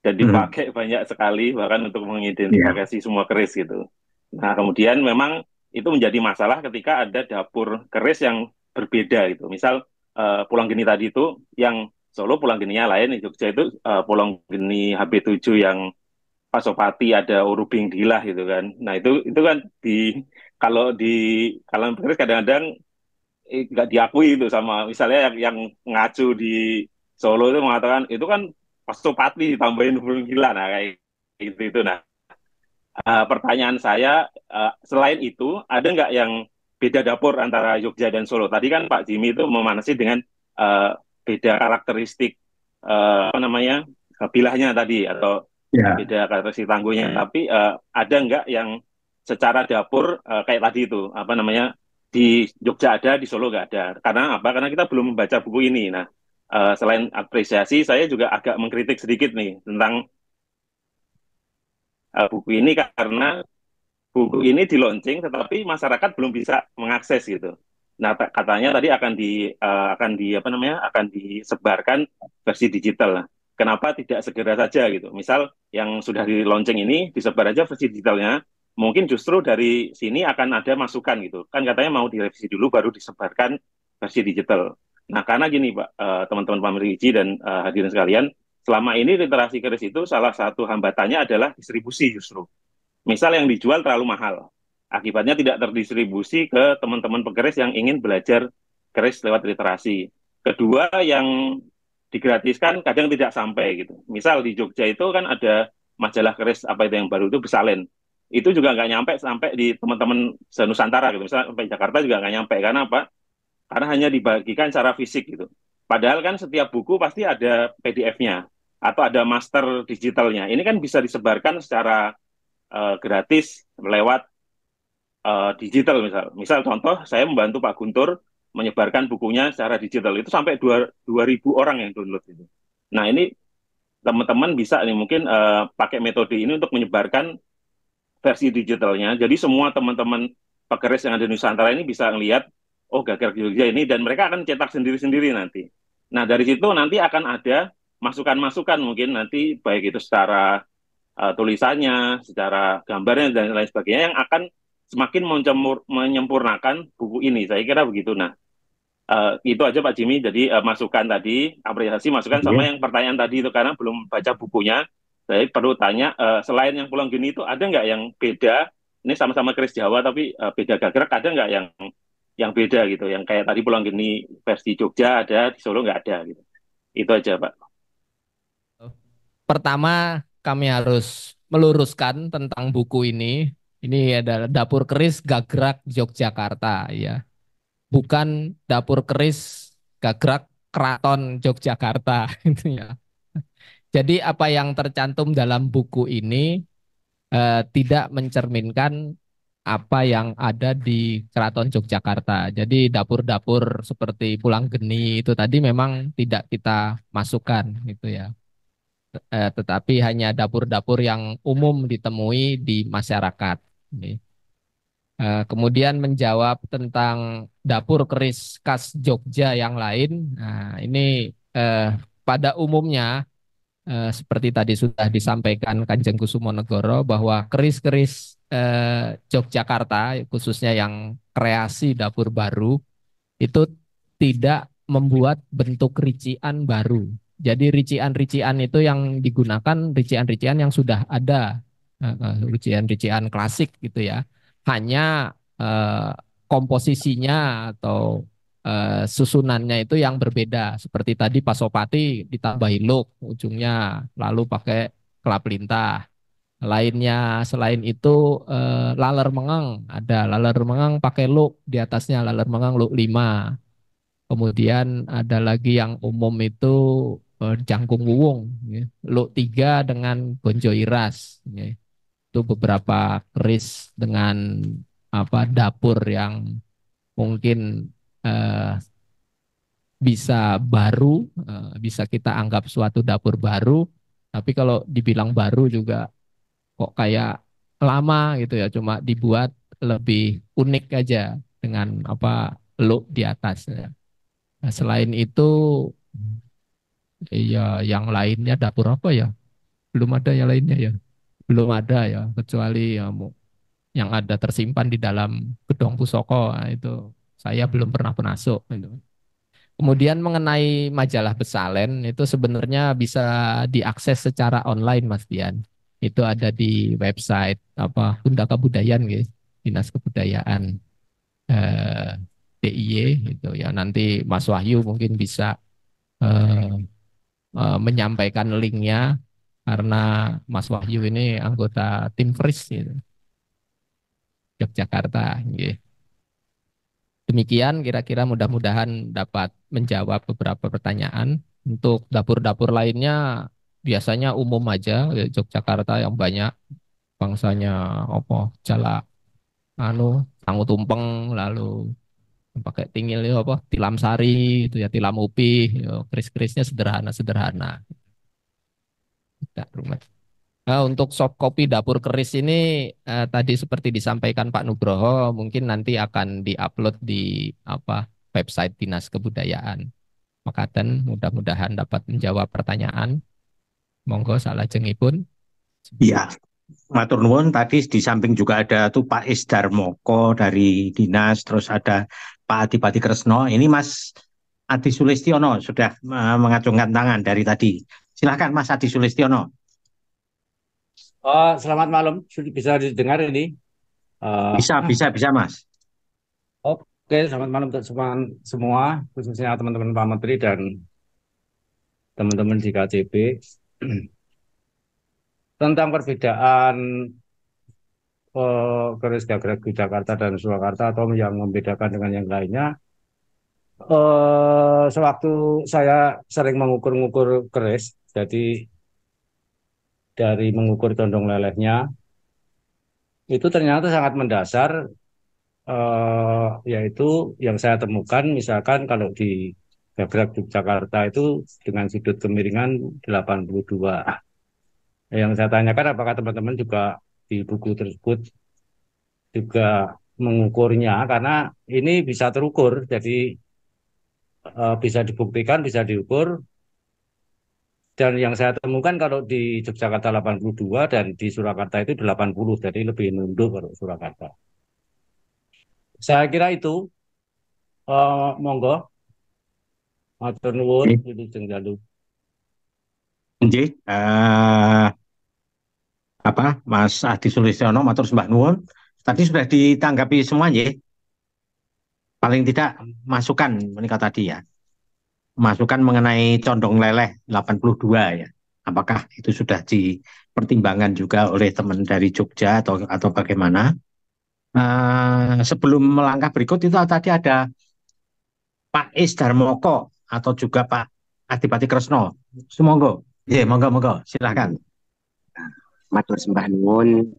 dan hmm. dipakai hmm. banyak sekali bahkan untuk mengidentifikasi yeah. semua keris gitu. Nah kemudian memang itu menjadi masalah ketika ada dapur keris yang berbeda gitu. Misal uh, Pulang Geni tadi itu yang Solo Pulang Geninya lain, di Jogja itu uh, Pulang Geni HB7 yang Pasopati ada Urubing Dilah gitu kan nah itu itu kan di kalau di kalangan pekerja kadang-kadang eh, nggak diakui itu sama misalnya yang, yang ngacu di Solo itu mengatakan itu kan Pasopati tambahin Urubing Dilah nah kayak gitu itu nah uh, pertanyaan saya uh, selain itu ada nggak yang beda dapur antara Yogyakarta dan Solo tadi kan Pak Jimmy itu memanasi dengan uh, beda karakteristik uh, apa namanya bilahnya tadi atau yeah. beda gitu ya, karakteristik tangguhnya. Yeah. Tapi uh, ada nggak yang secara dapur uh, kayak tadi itu apa namanya di Jogja ada, di Solo nggak ada. Karena apa? Karena kita belum membaca buku ini. Nah, uh, selain apresiasi, saya juga agak mengkritik sedikit nih tentang uh, buku ini karena buku ini di launching, tetapi masyarakat belum bisa mengakses gitu. Nah, katanya tadi akan di uh, akan di apa namanya akan disebarkan versi digital kenapa tidak segera saja gitu. Misal yang sudah di launching ini disebar aja versi digitalnya, mungkin justru dari sini akan ada masukan gitu. Kan katanya mau direvisi dulu baru disebarkan versi digital. Nah, karena gini Pak, eh, teman-teman pamrih Iji dan eh, hadirin sekalian, selama ini literasi keris itu salah satu hambatannya adalah distribusi justru. Misal yang dijual terlalu mahal. Akibatnya tidak terdistribusi ke teman-teman pekeris yang ingin belajar keris lewat literasi. Kedua, yang digratiskan kadang tidak sampai gitu. Misal di Jogja itu kan ada majalah keris apa itu yang baru itu Besalen. Itu juga nggak nyampe sampai di teman-teman Nusantara gitu. Misalnya sampai Jakarta juga nggak nyampe karena apa? Karena hanya dibagikan secara fisik gitu. Padahal kan setiap buku pasti ada PDF-nya atau ada master digitalnya. Ini kan bisa disebarkan secara uh, gratis lewat uh, digital misal. Misal contoh saya membantu Pak Guntur menyebarkan bukunya secara digital itu sampai 2000 orang yang download itu. Nah, ini teman-teman bisa nih mungkin uh, pakai metode ini untuk menyebarkan versi digitalnya. Jadi semua teman-teman pekeris yang ada di Nusantara ini bisa melihat oh gagal Jogja ini dan mereka akan cetak sendiri-sendiri nanti. Nah, dari situ nanti akan ada masukan-masukan mungkin nanti baik itu secara uh, tulisannya, secara gambarnya dan lain sebagainya yang akan semakin menyempurnakan buku ini. Saya kira begitu. Nah, Uh, itu aja Pak Jimmy. Jadi uh, masukan tadi, apresiasi masukan sama iya. yang pertanyaan tadi itu karena belum baca bukunya. Saya perlu tanya uh, selain yang pulang gini itu ada nggak yang beda? Ini sama-sama keris Jawa tapi uh, beda gerak. ada nggak yang yang beda gitu? Yang kayak tadi pulang gini versi Jogja ada, di Solo nggak ada gitu. Itu aja Pak. Pertama kami harus meluruskan tentang buku ini. Ini adalah dapur keris gagrak Yogyakarta ya bukan dapur keris gagrak keraton Yogyakarta gitu ya. Jadi apa yang tercantum dalam buku ini eh, tidak mencerminkan apa yang ada di Keraton Yogyakarta. Jadi dapur-dapur seperti Pulang Geni itu tadi memang tidak kita masukkan gitu ya. Eh, tetapi hanya dapur-dapur yang umum ditemui di masyarakat. Gitu. Eh, kemudian menjawab tentang dapur keris khas Jogja yang lain. Nah, ini uh, pada umumnya uh, seperti tadi sudah disampaikan Kanjeng Kusumonegoro bahwa keris-keris uh, Yogyakarta khususnya yang kreasi dapur baru itu tidak membuat bentuk rician baru. Jadi rician-rician itu yang digunakan rician-rician yang sudah ada, rician-rician klasik gitu ya hanya uh, komposisinya atau uh, susunannya itu yang berbeda. Seperti tadi pasopati ditambahi look ujungnya, lalu pakai kelap lintah. Lainnya selain itu uh, laler mengang, ada laler mengang pakai look di atasnya laler mengang look 5. Kemudian ada lagi yang umum itu uh, jangkung wuwung, ya. luk tiga dengan gonjo iras. Ya itu beberapa keris dengan apa dapur yang mungkin eh, bisa baru, eh, bisa kita anggap suatu dapur baru, tapi kalau dibilang baru juga kok kayak lama gitu ya, cuma dibuat lebih unik aja dengan apa look di atasnya. Nah, selain itu iya yang lainnya dapur apa ya? Belum ada yang lainnya ya belum ada ya kecuali ya yang ada tersimpan di dalam gedung pusoko ah, itu saya belum pernah masuk itu. Kemudian mengenai majalah Besalen itu sebenarnya bisa diakses secara online Mas Dian. Itu ada di website apa Bunda Kebudayaan gitu, Dinas Kebudayaan eh, DIY gitu ya. Nanti Mas Wahyu mungkin bisa eh, eh, menyampaikan linknya karena Mas Wahyu ini anggota tim Fris gitu. Yogyakarta gitu. Demikian kira-kira mudah-mudahan dapat menjawab beberapa pertanyaan. Untuk dapur-dapur lainnya biasanya umum aja ya, Yogyakarta yang banyak bangsanya apa jala anu tangu tumpeng lalu pakai tinggi ya, apa tilam sari itu ya tilam upi ya, kris-krisnya sederhana sederhana tidak rumit. Nah, untuk soft copy dapur keris ini eh, tadi seperti disampaikan Pak Nugroho mungkin nanti akan diupload di apa website Dinas Kebudayaan Mekaten. Mudah-mudahan dapat menjawab pertanyaan. Monggo salah pun Iya. Matur nuwun tadi di samping juga ada tuh Pak Isdar Moko dari Dinas, terus ada Pak Adipati Kresno. Ini Mas Adi Sulistiono sudah eh, mengacungkan tangan dari tadi. Silahkan Mas Adi Sulistiono. Oh, selamat malam. sudah Bisa didengar ini? Uh, bisa, bisa, bisa, Mas. Oke, okay, selamat malam untuk semua, semua khususnya teman-teman Pak Menteri dan teman-teman di KCB. Tentang perbedaan uh, garis geografi Jakarta dan Surakarta atau yang membedakan dengan yang lainnya, uh, sewaktu saya sering mengukur-ngukur keris jadi dari mengukur condong lelehnya itu ternyata sangat mendasar eh, yaitu yang saya temukan misalkan kalau di Gagrak Jakarta itu dengan sudut kemiringan 82 yang saya tanyakan apakah teman-teman juga di buku tersebut juga mengukurnya karena ini bisa terukur jadi eh, bisa dibuktikan bisa diukur dan yang saya temukan kalau di Yogyakarta 82 dan di Surakarta itu 80 jadi lebih nunduk kalau Surakarta saya kira itu uh, monggo matur nuwun itu jenggalu Nggih, eh, apa Mas Adi Sulistiono matur sembah nuwun tadi sudah ditanggapi semua ya paling tidak masukan menikah tadi ya masukan mengenai condong leleh 82 ya. Apakah itu sudah dipertimbangkan juga oleh teman dari Jogja atau atau bagaimana? Uh, sebelum melangkah berikut itu tadi ada Pak Is Darmoko atau juga Pak Adipati Kresno. Semoga. Ya, yeah, monggo monggo, silahkan. Matur sembah nuwun,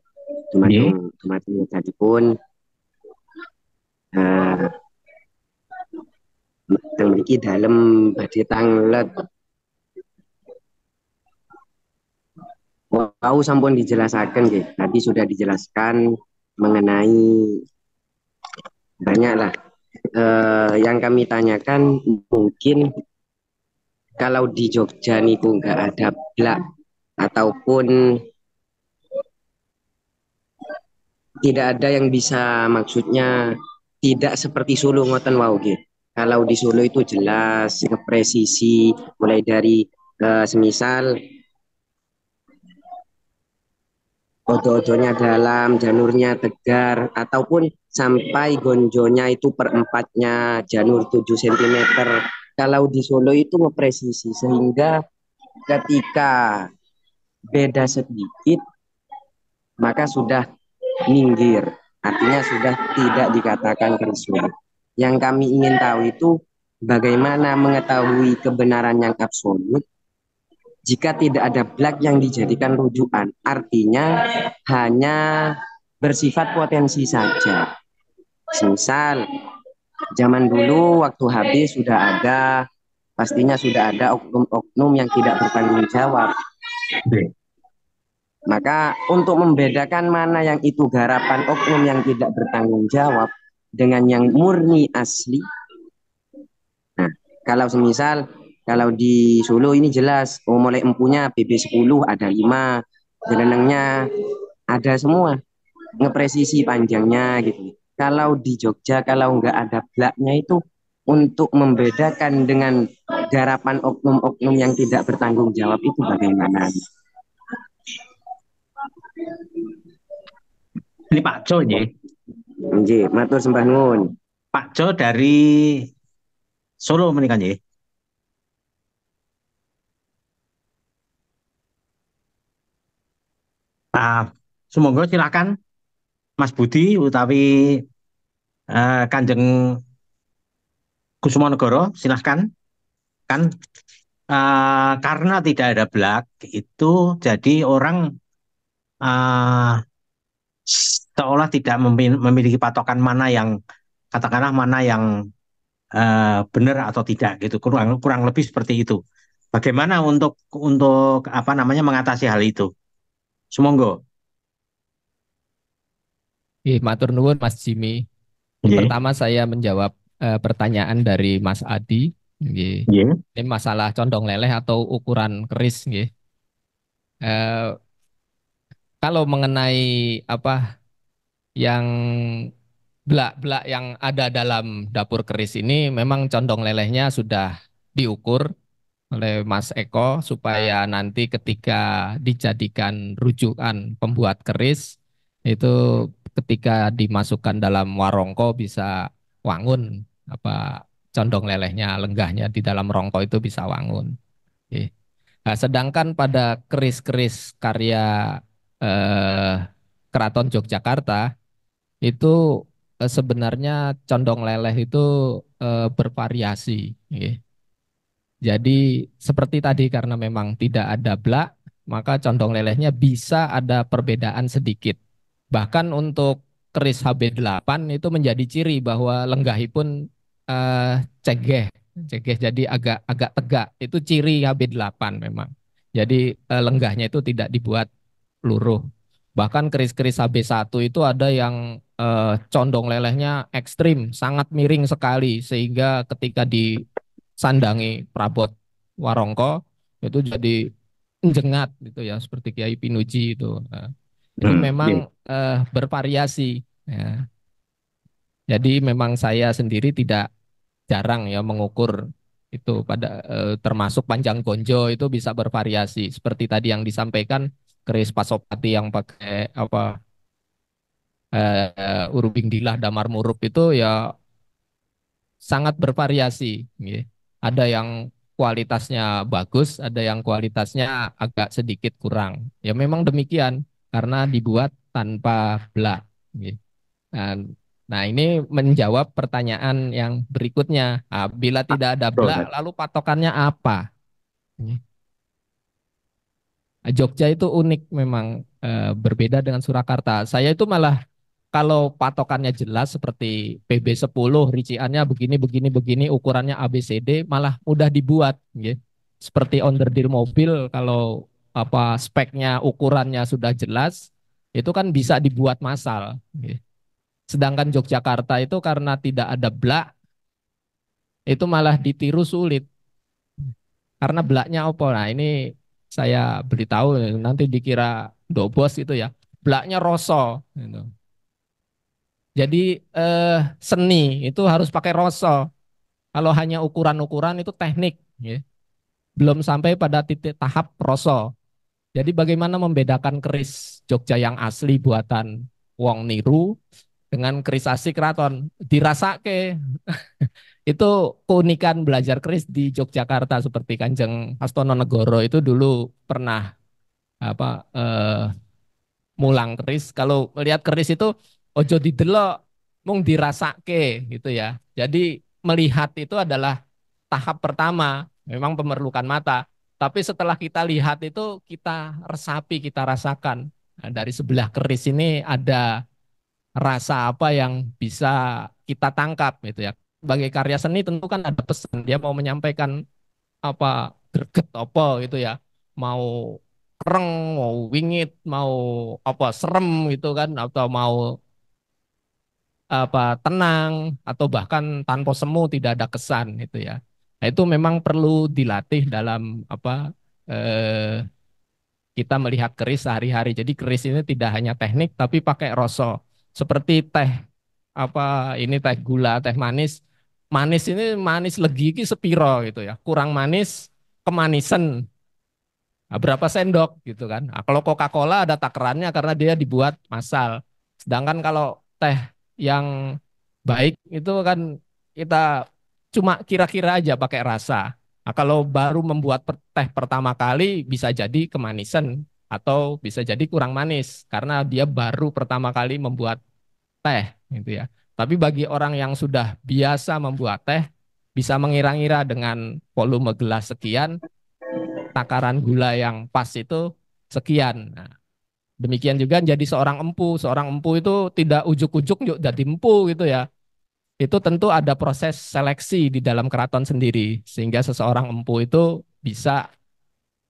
teman-teman yeah. tadi Medeng ini dalam badi tanglet. Wau sampun dijelaskan nggih. Tadi sudah dijelaskan mengenai banyaklah eh, yang kami tanyakan mungkin kalau di Jogja niku nggak ada blak ataupun tidak ada yang bisa maksudnya tidak seperti Solo ngoten wau gitu. Kalau di Solo itu jelas presisi mulai dari uh, semisal ojo-ojonya dalam, janurnya tegar, ataupun sampai gonjonya itu perempatnya janur 7 cm. Kalau di Solo itu ngepresisi, sehingga ketika beda sedikit, maka sudah minggir. Artinya sudah tidak dikatakan kerisuan. Yang kami ingin tahu itu bagaimana mengetahui kebenaran yang absolut jika tidak ada black yang dijadikan rujukan. Artinya hanya bersifat potensi saja. Misal zaman dulu waktu habis sudah ada pastinya sudah ada oknum-oknum yang tidak bertanggung jawab. Maka untuk membedakan mana yang itu garapan oknum yang tidak bertanggung jawab dengan yang murni asli. Nah, kalau semisal kalau di Solo ini jelas oh, mulai empunya BB10 ada 5, jelenengnya ada semua. Ngepresisi panjangnya gitu. Kalau di Jogja kalau nggak ada blaknya itu untuk membedakan dengan garapan oknum-oknum yang tidak bertanggung jawab itu bagaimana? Ini Pak Jo nih. Nji, matur sembah nuwun. Pak Jo dari Solo menika nggih. Ah, semoga silakan Mas Budi utawi uh, Kanjeng Kusuma Negoro, silahkan. Kan uh, karena tidak ada belak itu jadi orang uh, seolah tidak memiliki patokan mana yang katakanlah mana yang uh, benar atau tidak gitu kurang kurang lebih seperti itu. Bagaimana untuk untuk apa namanya mengatasi hal itu? Semoga. Eh, matur nuwun Mas Jimmy. Yeah. Pertama saya menjawab uh, pertanyaan dari Mas Adi. Yeah. Iya. Ini masalah condong leleh atau ukuran keris eh, kalau mengenai apa yang belak-belak yang ada dalam dapur keris ini memang condong lelehnya sudah diukur oleh Mas Eko supaya nanti ketika dijadikan rujukan pembuat keris itu ketika dimasukkan dalam warongko bisa wangun apa condong lelehnya lenggahnya di dalam rongko itu bisa wangun. Nah, sedangkan pada keris-keris karya eh, Keraton Yogyakarta itu eh, sebenarnya condong leleh itu eh, bervariasi. Jadi seperti tadi karena memang tidak ada blak, maka condong lelehnya bisa ada perbedaan sedikit. Bahkan untuk keris HB8 itu menjadi ciri bahwa lenggahi pun eh, cegeh, cegeh jadi agak agak tegak. Itu ciri HB8 memang. Jadi eh, lenggahnya itu tidak dibuat luruh. Bahkan keris-keris HB1 itu ada yang eh, condong lelehnya ekstrim, sangat miring sekali sehingga ketika disandangi prabot warongko itu jadi jengat gitu ya seperti Kiai Pinuji itu. Nah, jadi hmm, memang iya. eh, bervariasi. Ya. Jadi memang saya sendiri tidak jarang ya mengukur itu pada eh, termasuk panjang gonjo itu bisa bervariasi seperti tadi yang disampaikan keris Pasopati yang pakai apa eh, urubing dilah damar murup itu ya sangat bervariasi. Gitu. Ada yang kualitasnya bagus, ada yang kualitasnya agak sedikit kurang. Ya memang demikian karena dibuat tanpa belah. Gitu. Ya. Dan Nah, ini menjawab pertanyaan yang berikutnya. Ah, bila tidak ada belah, lalu patokannya apa? Ya. Jogja itu unik memang eh, berbeda dengan Surakarta. Saya itu malah kalau patokannya jelas seperti PB10 riciannya begini begini begini ukurannya ABCD malah mudah dibuat ya. Seperti onderdil mobil kalau apa speknya ukurannya sudah jelas itu kan bisa dibuat massal ya. Sedangkan Yogyakarta itu karena tidak ada blak itu malah ditiru sulit. Karena blaknya apa? Nah, ini saya beritahu nanti dikira dobos itu ya blaknya rosso gitu. jadi eh, seni itu harus pakai rosso kalau hanya ukuran-ukuran itu teknik ya. belum sampai pada titik tahap rosso jadi bagaimana membedakan keris Jogja yang asli buatan Wong Niru dengan keris asli keraton dirasake itu keunikan belajar keris di Yogyakarta seperti Kanjeng Hastono Negoro itu dulu pernah apa eh, mulang keris kalau melihat keris itu ojo didelok mung dirasake gitu ya jadi melihat itu adalah tahap pertama memang memerlukan mata tapi setelah kita lihat itu kita resapi kita rasakan nah, dari sebelah keris ini ada rasa apa yang bisa kita tangkap gitu ya sebagai karya seni tentu kan ada pesan dia mau menyampaikan apa greget apa gitu ya mau kereng mau wingit mau apa serem gitu kan atau mau apa tenang atau bahkan tanpa semu tidak ada kesan itu ya nah, itu memang perlu dilatih dalam apa eh, kita melihat keris sehari-hari jadi keris ini tidak hanya teknik tapi pakai rasa seperti teh apa ini teh gula teh manis manis ini manis legi ini sepiro gitu ya kurang manis kemanisan nah, berapa sendok gitu kan nah, kalau Coca Cola ada takarannya karena dia dibuat masal sedangkan kalau teh yang baik itu kan kita cuma kira-kira aja pakai rasa nah, kalau baru membuat teh pertama kali bisa jadi kemanisan atau bisa jadi kurang manis karena dia baru pertama kali membuat teh gitu ya tapi bagi orang yang sudah biasa membuat teh, bisa mengira-ngira dengan volume gelas sekian, takaran gula yang pas itu sekian. Nah, demikian juga jadi seorang empu. Seorang empu itu tidak ujuk-ujuk tidak jadi empu gitu ya. Itu tentu ada proses seleksi di dalam keraton sendiri sehingga seseorang empu itu bisa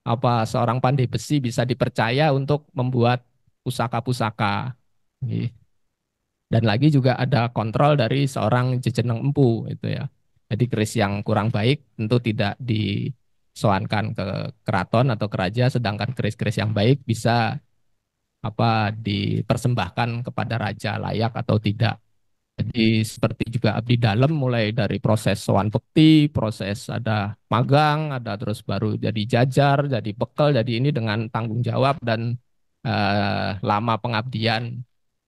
apa seorang pandai besi bisa dipercaya untuk membuat pusaka-pusaka. Gitu dan lagi juga ada kontrol dari seorang jejeneng empu itu ya. Jadi keris yang kurang baik tentu tidak disoankan ke keraton atau keraja, sedangkan keris-keris yang baik bisa apa dipersembahkan kepada raja layak atau tidak. Jadi seperti juga abdi dalam mulai dari proses soan bekti, proses ada magang, ada terus baru jadi jajar, jadi bekal, jadi ini dengan tanggung jawab dan eh, lama pengabdian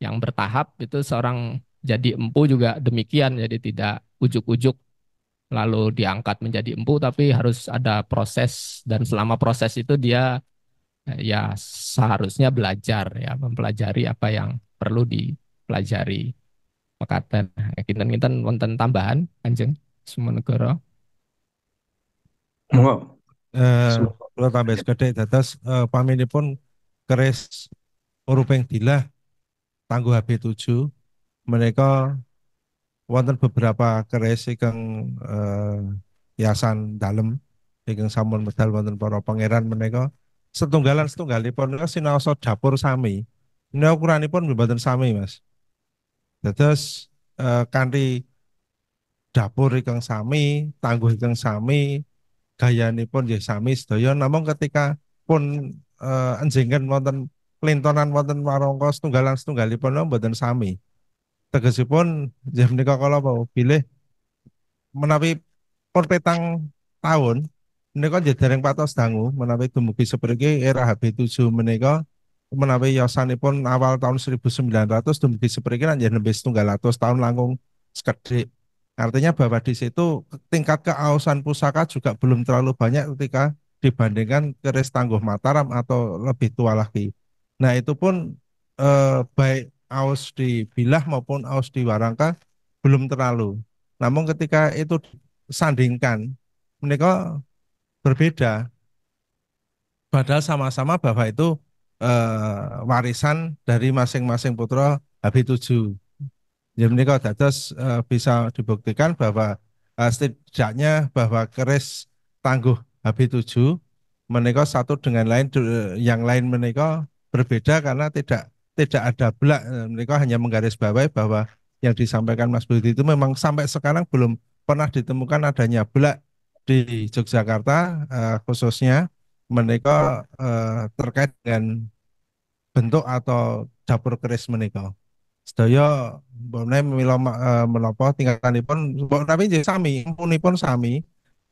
yang bertahap itu seorang jadi empu juga demikian jadi tidak ujuk-ujuk lalu diangkat menjadi empu tapi harus ada proses dan selama proses itu dia eh, ya seharusnya belajar ya mempelajari apa yang perlu dipelajari mekaten eh, kinten-kinten wonten tambahan anjing Sumenegoro monggo eh kula tambah sekedhik dados eh, pun keris urupeng dilah tangguh HB7 mereka wonten beberapa keris yang eh, yasan dalam yang samun medal wonten para pangeran mereka setunggalan setunggalipun sinaosa dapur sami ukuran pun mboten sami Mas Terus eh, kanthi dapur ikang sami tangguh ikang sami gaya pun ya sami sedaya Namun ketika pun eh, anjingkan wonten klintonan wonten warangka setunggalan setunggalipun mboten sami. Tegesipun inggih menika kala pilih menawi perpetang tahun menika nggih dereng patos dangu menawi dumugi sepriki era HB7 menika menawi yasanipun awal tahun 1900 dumugi sepriki nggih nembe setunggal atus tahun langkung sekedhik. Artinya bahwa di situ tingkat keausan pusaka juga belum terlalu banyak ketika dibandingkan keris tangguh Mataram atau lebih tua lagi. Nah itu pun eh, baik aus di Bilah maupun aus di Warangka belum terlalu. Namun ketika itu sandingkan, mereka berbeda. Padahal sama-sama bahwa itu eh, warisan dari masing-masing putra HB7. Jadi ya, mereka dados eh, bisa dibuktikan bahwa eh, setidaknya bahwa keris tangguh HB7 menikah satu dengan lain eh, yang lain menikah berbeda karena tidak tidak ada belak mereka hanya menggaris menggarisbawahi bahwa yang disampaikan Mas Budi itu memang sampai sekarang belum pernah ditemukan adanya belak di Yogyakarta eh, khususnya mereka eh, terkait dengan bentuk atau dapur keris mereka. Sedaya mbone mila eh, menapa tingkatanipun tapi sami, pun sami.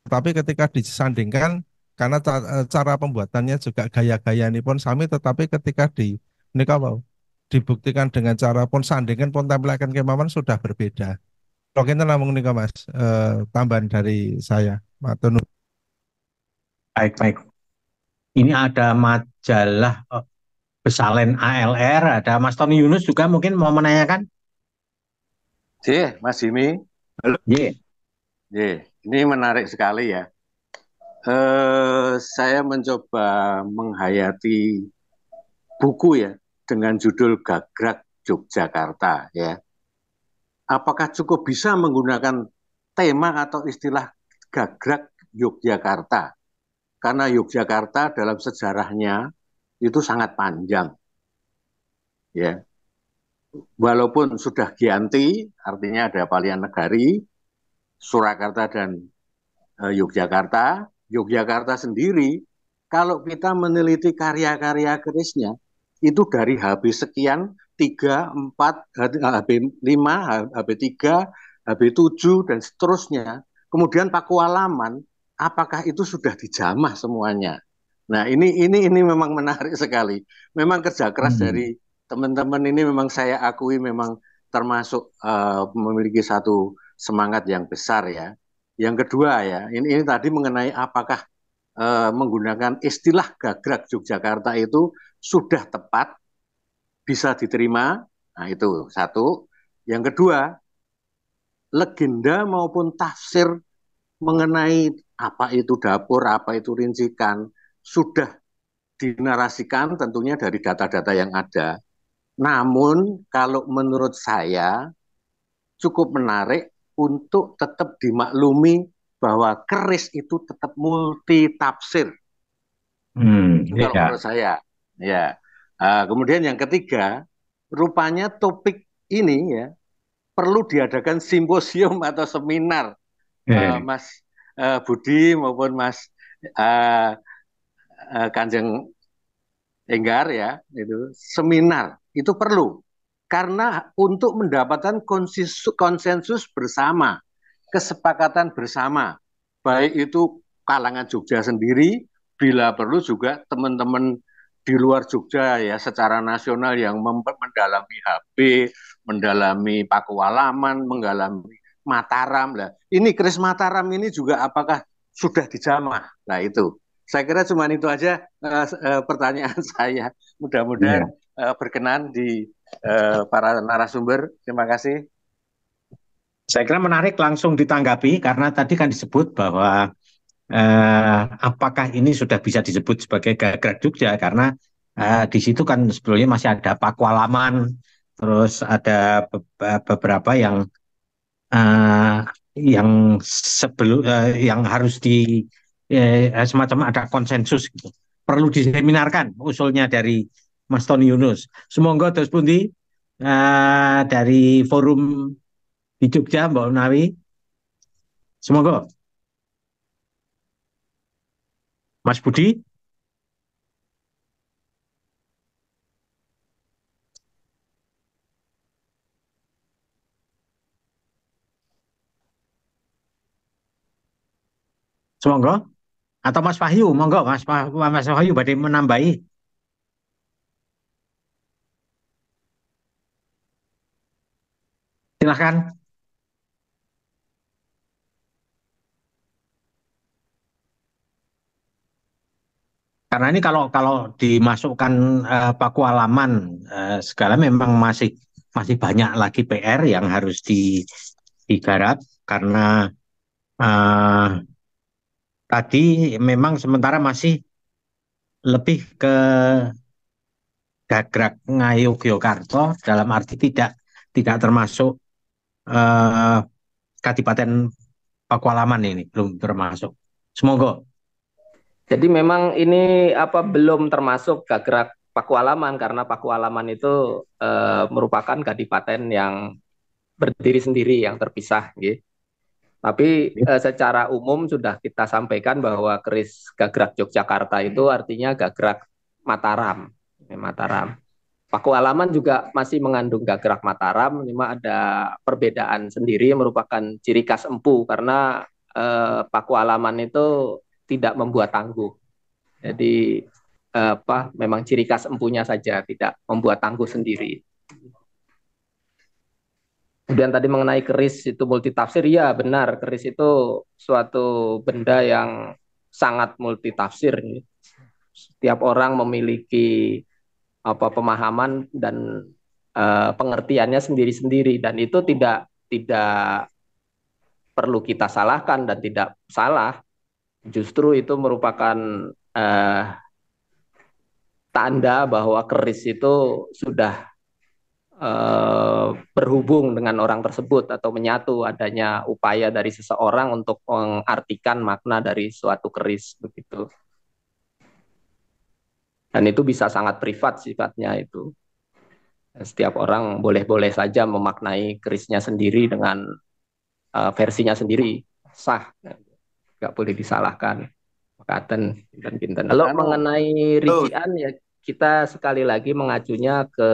Tapi ketika disandingkan karena e, cara pembuatannya juga gaya-gaya ini pun sami tetapi ketika di ini kalau dibuktikan dengan cara pun sandingan pun tampilkan kemaman sudah berbeda Oke, namun nih mas E, tambahan dari saya Matunu. baik baik ini ada majalah e, Besalen ALR ada Mas Tony Yunus juga mungkin mau menanyakan Ye, Mas Jimmy. Halo. Ye. Ye, ini menarik sekali ya Eh, saya mencoba menghayati buku ya dengan judul Gagrak Yogyakarta ya. Apakah cukup bisa menggunakan tema atau istilah Gagrak Yogyakarta? Karena Yogyakarta dalam sejarahnya itu sangat panjang. Ya. Walaupun sudah Gianti, artinya ada Palian Negari, Surakarta dan eh, Yogyakarta, Yogyakarta sendiri, kalau kita meneliti karya-karya kerisnya, itu dari HB sekian, 3, 4, HB 5, HB 3, HB 7, dan seterusnya. Kemudian Pakualaman, apakah itu sudah dijamah semuanya? Nah ini ini ini memang menarik sekali. Memang kerja keras hmm. dari teman-teman ini memang saya akui memang termasuk uh, memiliki satu semangat yang besar ya. Yang kedua ya, ini, ini tadi mengenai apakah e, menggunakan istilah gagrak Yogyakarta itu sudah tepat, bisa diterima. Nah itu satu. Yang kedua, legenda maupun tafsir mengenai apa itu dapur, apa itu rincikan, sudah dinarasikan tentunya dari data-data yang ada. Namun kalau menurut saya cukup menarik untuk tetap dimaklumi bahwa keris itu tetap multi tafsir. Hmm, kalau gitu iya. menurut saya, ya. Uh, kemudian yang ketiga, rupanya topik ini ya perlu diadakan simposium atau seminar, yeah. Iya, uh, iya. Mas uh, Budi maupun Mas uh, uh, Kanjeng Enggar ya, itu seminar itu perlu karena untuk mendapatkan konsensus, bersama, kesepakatan bersama, baik itu kalangan Jogja sendiri, bila perlu juga teman-teman di luar Jogja ya secara nasional yang mendalami HP, mendalami Paku Alaman, mendalami Mataram lah. Ini kris Mataram ini juga apakah sudah dijamah? Nah itu. Saya kira cuma itu aja uh, uh, pertanyaan saya. Mudah-mudahan yeah. Iya. uh, berkenan di eh, para narasumber. Terima kasih. Saya kira menarik langsung ditanggapi karena tadi kan disebut bahwa eh, apakah ini sudah bisa disebut sebagai gagrak Jogja ya? karena eh, di situ kan sebelumnya masih ada Pakualaman, terus ada be beberapa yang eh, yang sebelum eh, yang harus di eh, semacam ada konsensus gitu. perlu diseminarkan usulnya dari Mas Tony Yunus. Semoga terus pundi uh, dari forum di Jogja Mbak Nawi. Semoga Mas Budi Semoga atau Mas Wahyu, monggo Mas Mas Wahyu badai menambahi Silahkan. Karena ini kalau kalau dimasukkan uh, paku uh, segala memang masih masih banyak lagi PR yang harus di, digarap karena uh, tadi memang sementara masih lebih ke gagrak Yogyakarta, dalam arti tidak tidak termasuk uh, Kadipaten Pakualaman ini belum termasuk. Semoga. Jadi memang ini apa belum termasuk gagrak Pakualaman karena Pakualaman itu uh, merupakan kadipaten yang berdiri sendiri yang terpisah gitu. Tapi iya. eh, secara umum sudah kita sampaikan bahwa keris gagrak Yogyakarta itu artinya gagrak Mataram, Mataram. Paku Alaman juga masih mengandung gagrak Mataram, cuma ada perbedaan sendiri merupakan ciri khas empu karena eh, Paku Alaman itu tidak membuat tangguh. Jadi eh, apa memang ciri khas empunya saja tidak membuat tangguh sendiri. Kemudian tadi mengenai keris itu multitafsir, ya benar keris itu suatu benda yang sangat multitafsir. Setiap orang memiliki apa pemahaman dan uh, pengertiannya sendiri-sendiri dan itu tidak tidak perlu kita salahkan dan tidak salah justru itu merupakan uh, tanda bahwa keris itu sudah uh, berhubung dengan orang tersebut atau menyatu adanya upaya dari seseorang untuk mengartikan makna dari suatu keris begitu. Dan itu bisa sangat privat sifatnya itu. Setiap orang boleh-boleh saja memaknai kerisnya sendiri dengan uh, versinya sendiri sah, nggak boleh disalahkan. Mekaten, dan pinten Kalau nah, mengenai rincian ya kita sekali lagi mengacunya ke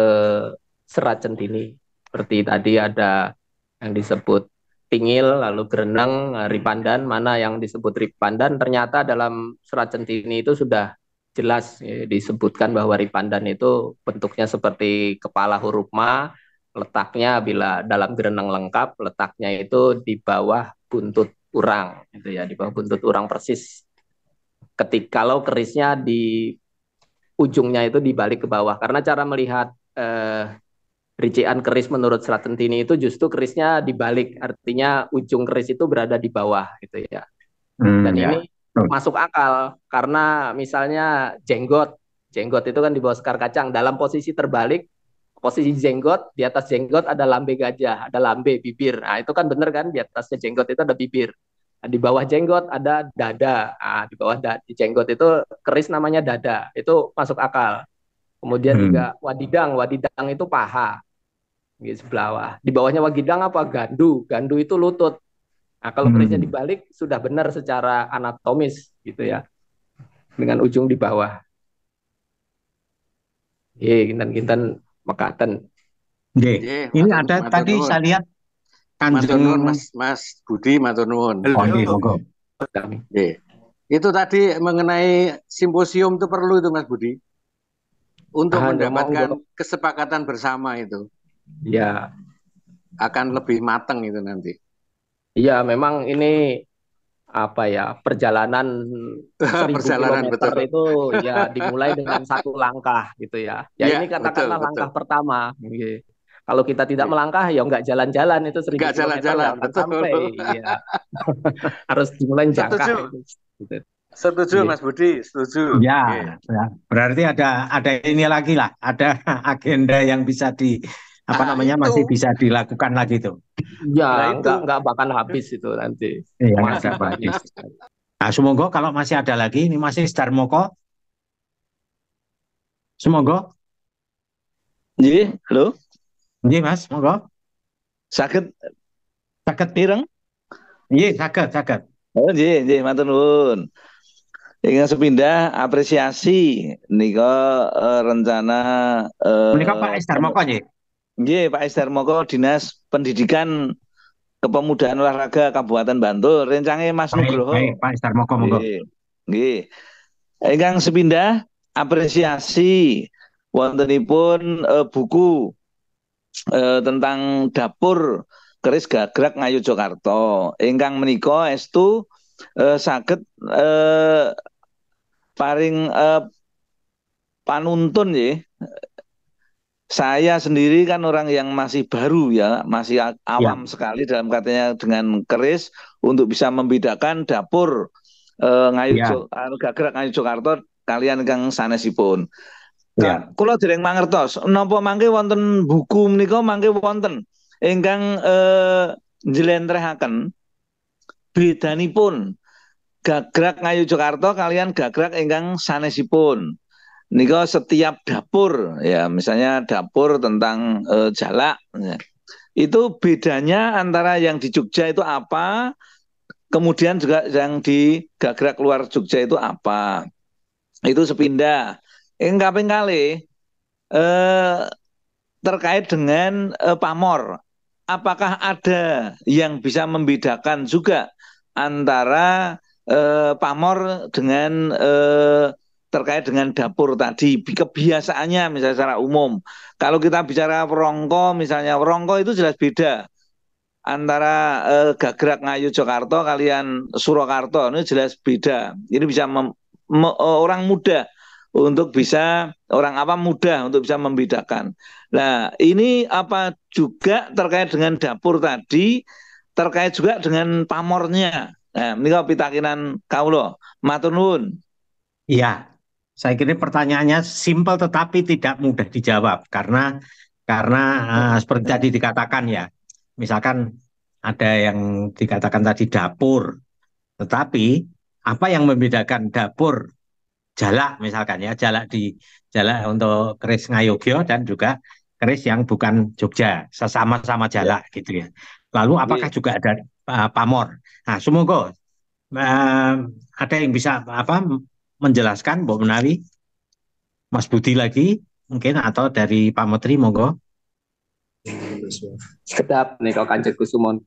serat centini. Seperti tadi ada yang disebut tingil, lalu gerenang, eh, ripandan, mana yang disebut ripandan ternyata dalam serat centini itu sudah jelas ya, disebutkan bahwa ripandan itu bentuknya seperti kepala huruf ma, letaknya bila dalam gerenang lengkap, letaknya itu di bawah buntut urang, gitu ya, di bawah buntut urang persis. Ketika kalau kerisnya di ujungnya itu dibalik ke bawah, karena cara melihat eh, rincian keris menurut Sratentini itu justru kerisnya dibalik, artinya ujung keris itu berada di bawah gitu ya. Hmm, Dan ya. ini Hmm. masuk akal karena misalnya jenggot jenggot itu kan di bawah sekar kacang dalam posisi terbalik posisi jenggot di atas jenggot ada lambe gajah ada lambe bibir nah itu kan bener kan di atasnya jenggot itu ada bibir nah, di bawah jenggot ada dada nah, di bawah da di jenggot itu keris namanya dada itu masuk akal kemudian hmm. juga wadidang wadidang itu paha di sebelah di bawahnya wadidang apa gandu gandu itu lutut Nah, kalau kerisnya hmm. dibalik sudah benar secara anatomis gitu ya. Dengan ujung di bawah. Ye, kinten-kinten mekaten. Ye. Ini ada tadi saya lihat Kanjeng Mas Mas Budi matur nuwun. Oh, Itu tadi mengenai simposium itu perlu itu Mas Budi. Untuk ah, mendapatkan kesepakatan bersama itu. Ya. Akan lebih matang itu nanti. Iya, memang ini apa ya perjalanan perjalanan betul itu ya dimulai dengan satu langkah gitu ya. Ya, ya ini katakanlah langkah pertama. Okay. Kalau kita tidak iya. melangkah ya nggak jalan-jalan itu seribu nggak jalan-jalan betul. sampai. ya. Harus dimulai jangka. Setuju, gitu. Gitu. setuju iya. Mas Budi, setuju. Ya, okay. ya, berarti ada ada ini lagi lah, ada agenda yang bisa di apa nah, namanya itu. masih bisa dilakukan lagi tuh. Ya, nah, itu. enggak enggak bahkan habis itu nanti. Iya, enggak habis. Nah, semoga kalau masih ada lagi ini masih Star Moko. Semoga. Nggih, halo. Nggih, Mas, semoga Sakit sakit pireng? iya sakit, sakit. Oh, nggih, nggih, matur nuwun. Ingin sepindah apresiasi niko uh, eh, rencana uh, menika Pak Star Moko nggih. Nggih, Pak Isdar Moko Dinas Pendidikan Kepemudaan Olahraga Kabupaten Bantul. Rencangnya Mas Nugroho. Pak Isdar Moko monggo. Nggih. sebenda, sepindah apresiasi wontenipun e, buku e, tentang dapur keris gagrak ngayu Jakarta. Engkang menika estu e, saged e, paring e, panuntun nggih saya sendiri kan orang yang masih baru ya, masih ya. awam ya. sekali dalam katanya dengan keris untuk bisa membedakan dapur eh, Ngayu ya. Anu, Gagrak Ngayu Jakarta kalian kang sanesipun. Ya. Kalau dereng mangertos, nopo mangke wonten buku niko, mangke wonten ingkang eh, njlentrehaken bedanipun Gagrak Ngayu Jakarta kalian Gagrak ingkang sanesipun. Niko setiap dapur ya misalnya dapur tentang e, jalak ya. itu bedanya antara yang di Jogja itu apa kemudian juga yang di Gagrak luar Jogja itu apa itu sepindah enggak eh, kali e, eh, terkait dengan e, pamor apakah ada yang bisa membedakan juga antara e, pamor dengan e, terkait dengan dapur tadi kebiasaannya misalnya secara umum kalau kita bicara rongko misalnya rongko itu jelas beda antara eh, gagrak ngayu Jakarta kalian Surakarta ini jelas beda ini bisa eh, orang muda untuk bisa orang apa mudah untuk bisa membedakan. Nah, ini apa juga terkait dengan dapur tadi, terkait juga dengan pamornya. Nah, ini kalau pitakinan kaulo, matur Matunun. Iya, saya kira pertanyaannya simpel tetapi tidak mudah dijawab karena karena uh, seperti tadi dikatakan ya, misalkan ada yang dikatakan tadi dapur, tetapi apa yang membedakan dapur jalak misalkan ya jalak di jalak untuk keris Ngayogyo dan juga keris yang bukan Jogja sesama sama ya. jalak gitu ya. Lalu apakah juga ada uh, pamor? Nah, semoga uh, ada yang bisa apa menjelaskan Bu menawi Mas Budi lagi mungkin atau dari Pak Menteri monggo Sedap nih kalau kanjeng Kusumon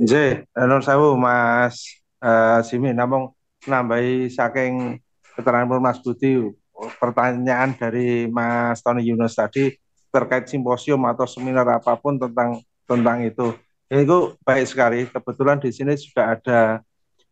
J, non sewu Mas uh, Simi namung nambahi saking keterangan Mas Budi pertanyaan dari Mas Tony Yunus tadi terkait simposium atau seminar apapun tentang tentang itu. Ini itu baik sekali. Kebetulan di sini sudah ada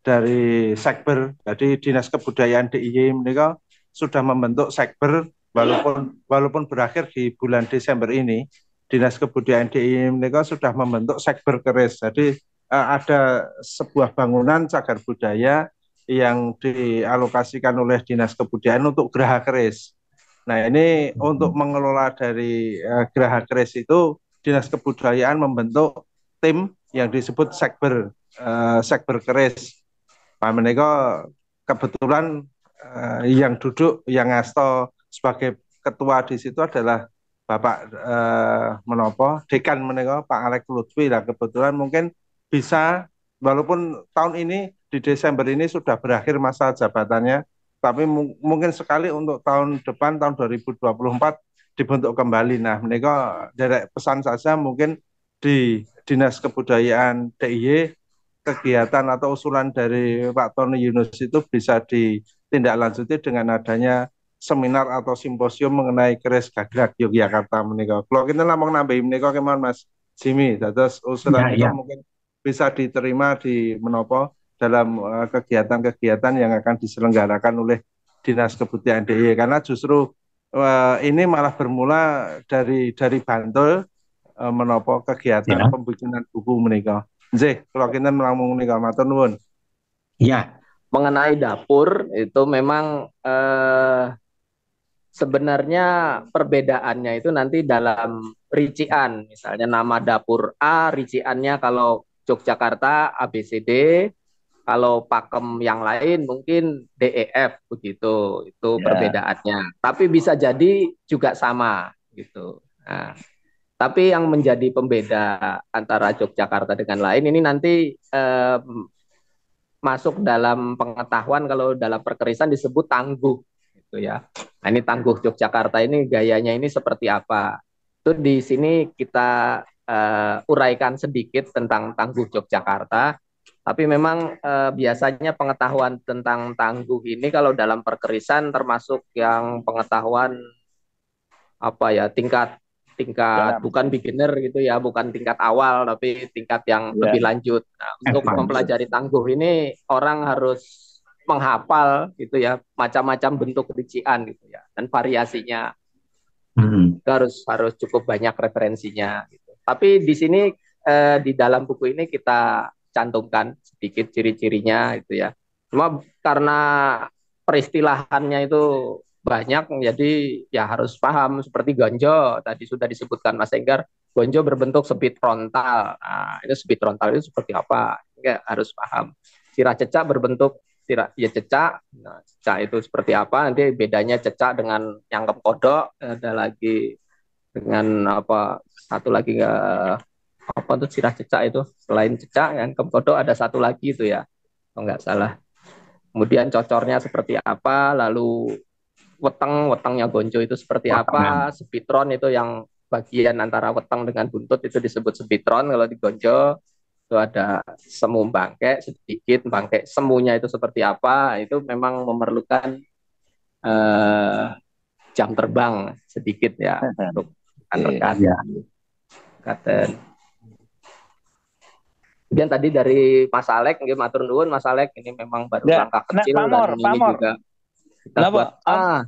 dari Sekber. Jadi Dinas Kebudayaan DIY mereka sudah membentuk Sekber walaupun walaupun berakhir di bulan Desember ini. Dinas Kebudayaan DIY mereka sudah membentuk Sekber Keris. Jadi eh, ada sebuah bangunan cagar budaya yang dialokasikan oleh Dinas Kebudayaan untuk Geraha Keris. Nah, ini untuk mengelola dari eh, Geraha Keris itu Dinas Kebudayaan membentuk tim yang disebut Sekber uh, Sekber Keris. Pak Meneko kebetulan eh, yang duduk yang ngasto sebagai ketua di situ adalah Bapak eh, Menopo, Dekan Meneko Pak Alek Lutfi lah kebetulan mungkin bisa walaupun tahun ini di Desember ini sudah berakhir masa jabatannya tapi mungkin sekali untuk tahun depan tahun 2024 dibentuk kembali. Nah, Meneko dari pesan saja mungkin di Dinas Kebudayaan DIY kegiatan atau usulan dari Pak Tony Yunus itu bisa ditindaklanjuti dengan adanya seminar atau simposium mengenai keris gagrak Yogyakarta menika. Kalau kita ngomong nambahin menika kemarin Mas Jimmy, terus usulan ya, itu ya. mungkin bisa diterima di menopo dalam eh, kegiatan-kegiatan yang akan diselenggarakan oleh Dinas Kebudayaan DIY karena justru uh, ini malah bermula dari dari Bantul uh, menopo kegiatan ya. pembikinan buku menikah Zeh, kalau kita melambung nih matur nuwun. Ya, mengenai dapur itu memang eh, sebenarnya perbedaannya itu nanti dalam rincian, misalnya nama dapur A, rinciannya kalau Yogyakarta ABCD, kalau pakem yang lain mungkin DEF begitu, itu ya. perbedaannya. Tapi bisa jadi juga sama gitu. Nah. Tapi yang menjadi pembeda antara Yogyakarta dengan lain ini nanti eh, masuk dalam pengetahuan kalau dalam perkerisan disebut tangguh gitu ya. Nah, ini tangguh Yogyakarta ini gayanya ini seperti apa? Itu di sini kita eh, uraikan sedikit tentang tangguh Yogyakarta. Tapi memang eh, biasanya pengetahuan tentang tangguh ini kalau dalam perkerisan termasuk yang pengetahuan apa ya tingkat tingkat ya. bukan beginner gitu ya, bukan tingkat awal tapi tingkat yang ya. lebih lanjut. Nah, untuk Advanced. mempelajari tangguh ini orang harus menghafal gitu ya macam-macam bentuk rincian gitu ya dan variasinya. Hmm. Itu harus harus cukup banyak referensinya gitu. Tapi di sini eh, di dalam buku ini kita cantumkan sedikit ciri-cirinya gitu ya. Cuma karena peristilahannya itu banyak jadi ya harus paham seperti gonjo tadi sudah disebutkan Mas Enggar gonjo berbentuk sebit frontal nah, itu sebit frontal itu seperti apa enggak harus paham sirah cecak berbentuk sirah ya cecak nah, cecak itu seperti apa nanti bedanya cecak dengan yang kodok ada lagi dengan apa satu lagi enggak eh, apa tuh sirah cecak itu selain cecak yang kodok ada satu lagi itu ya kalau oh, nggak salah kemudian cocornya seperti apa lalu weteng wetengnya gonjo itu seperti weteng, apa, ya. sepitron itu yang bagian antara weteng dengan buntut itu disebut sepitron kalau di gonjo itu ada semu bangke sedikit bangke semunya itu seperti apa itu memang memerlukan eh, jam terbang sedikit ya untuk rekan-rekan ya iya. katen kemudian tadi dari Mas Alek nggih matur nuwun Mas Alek ini memang baru ya. langkah nah, kecil nah, pamor, dan ini pamor. juga Kenapa? Ah.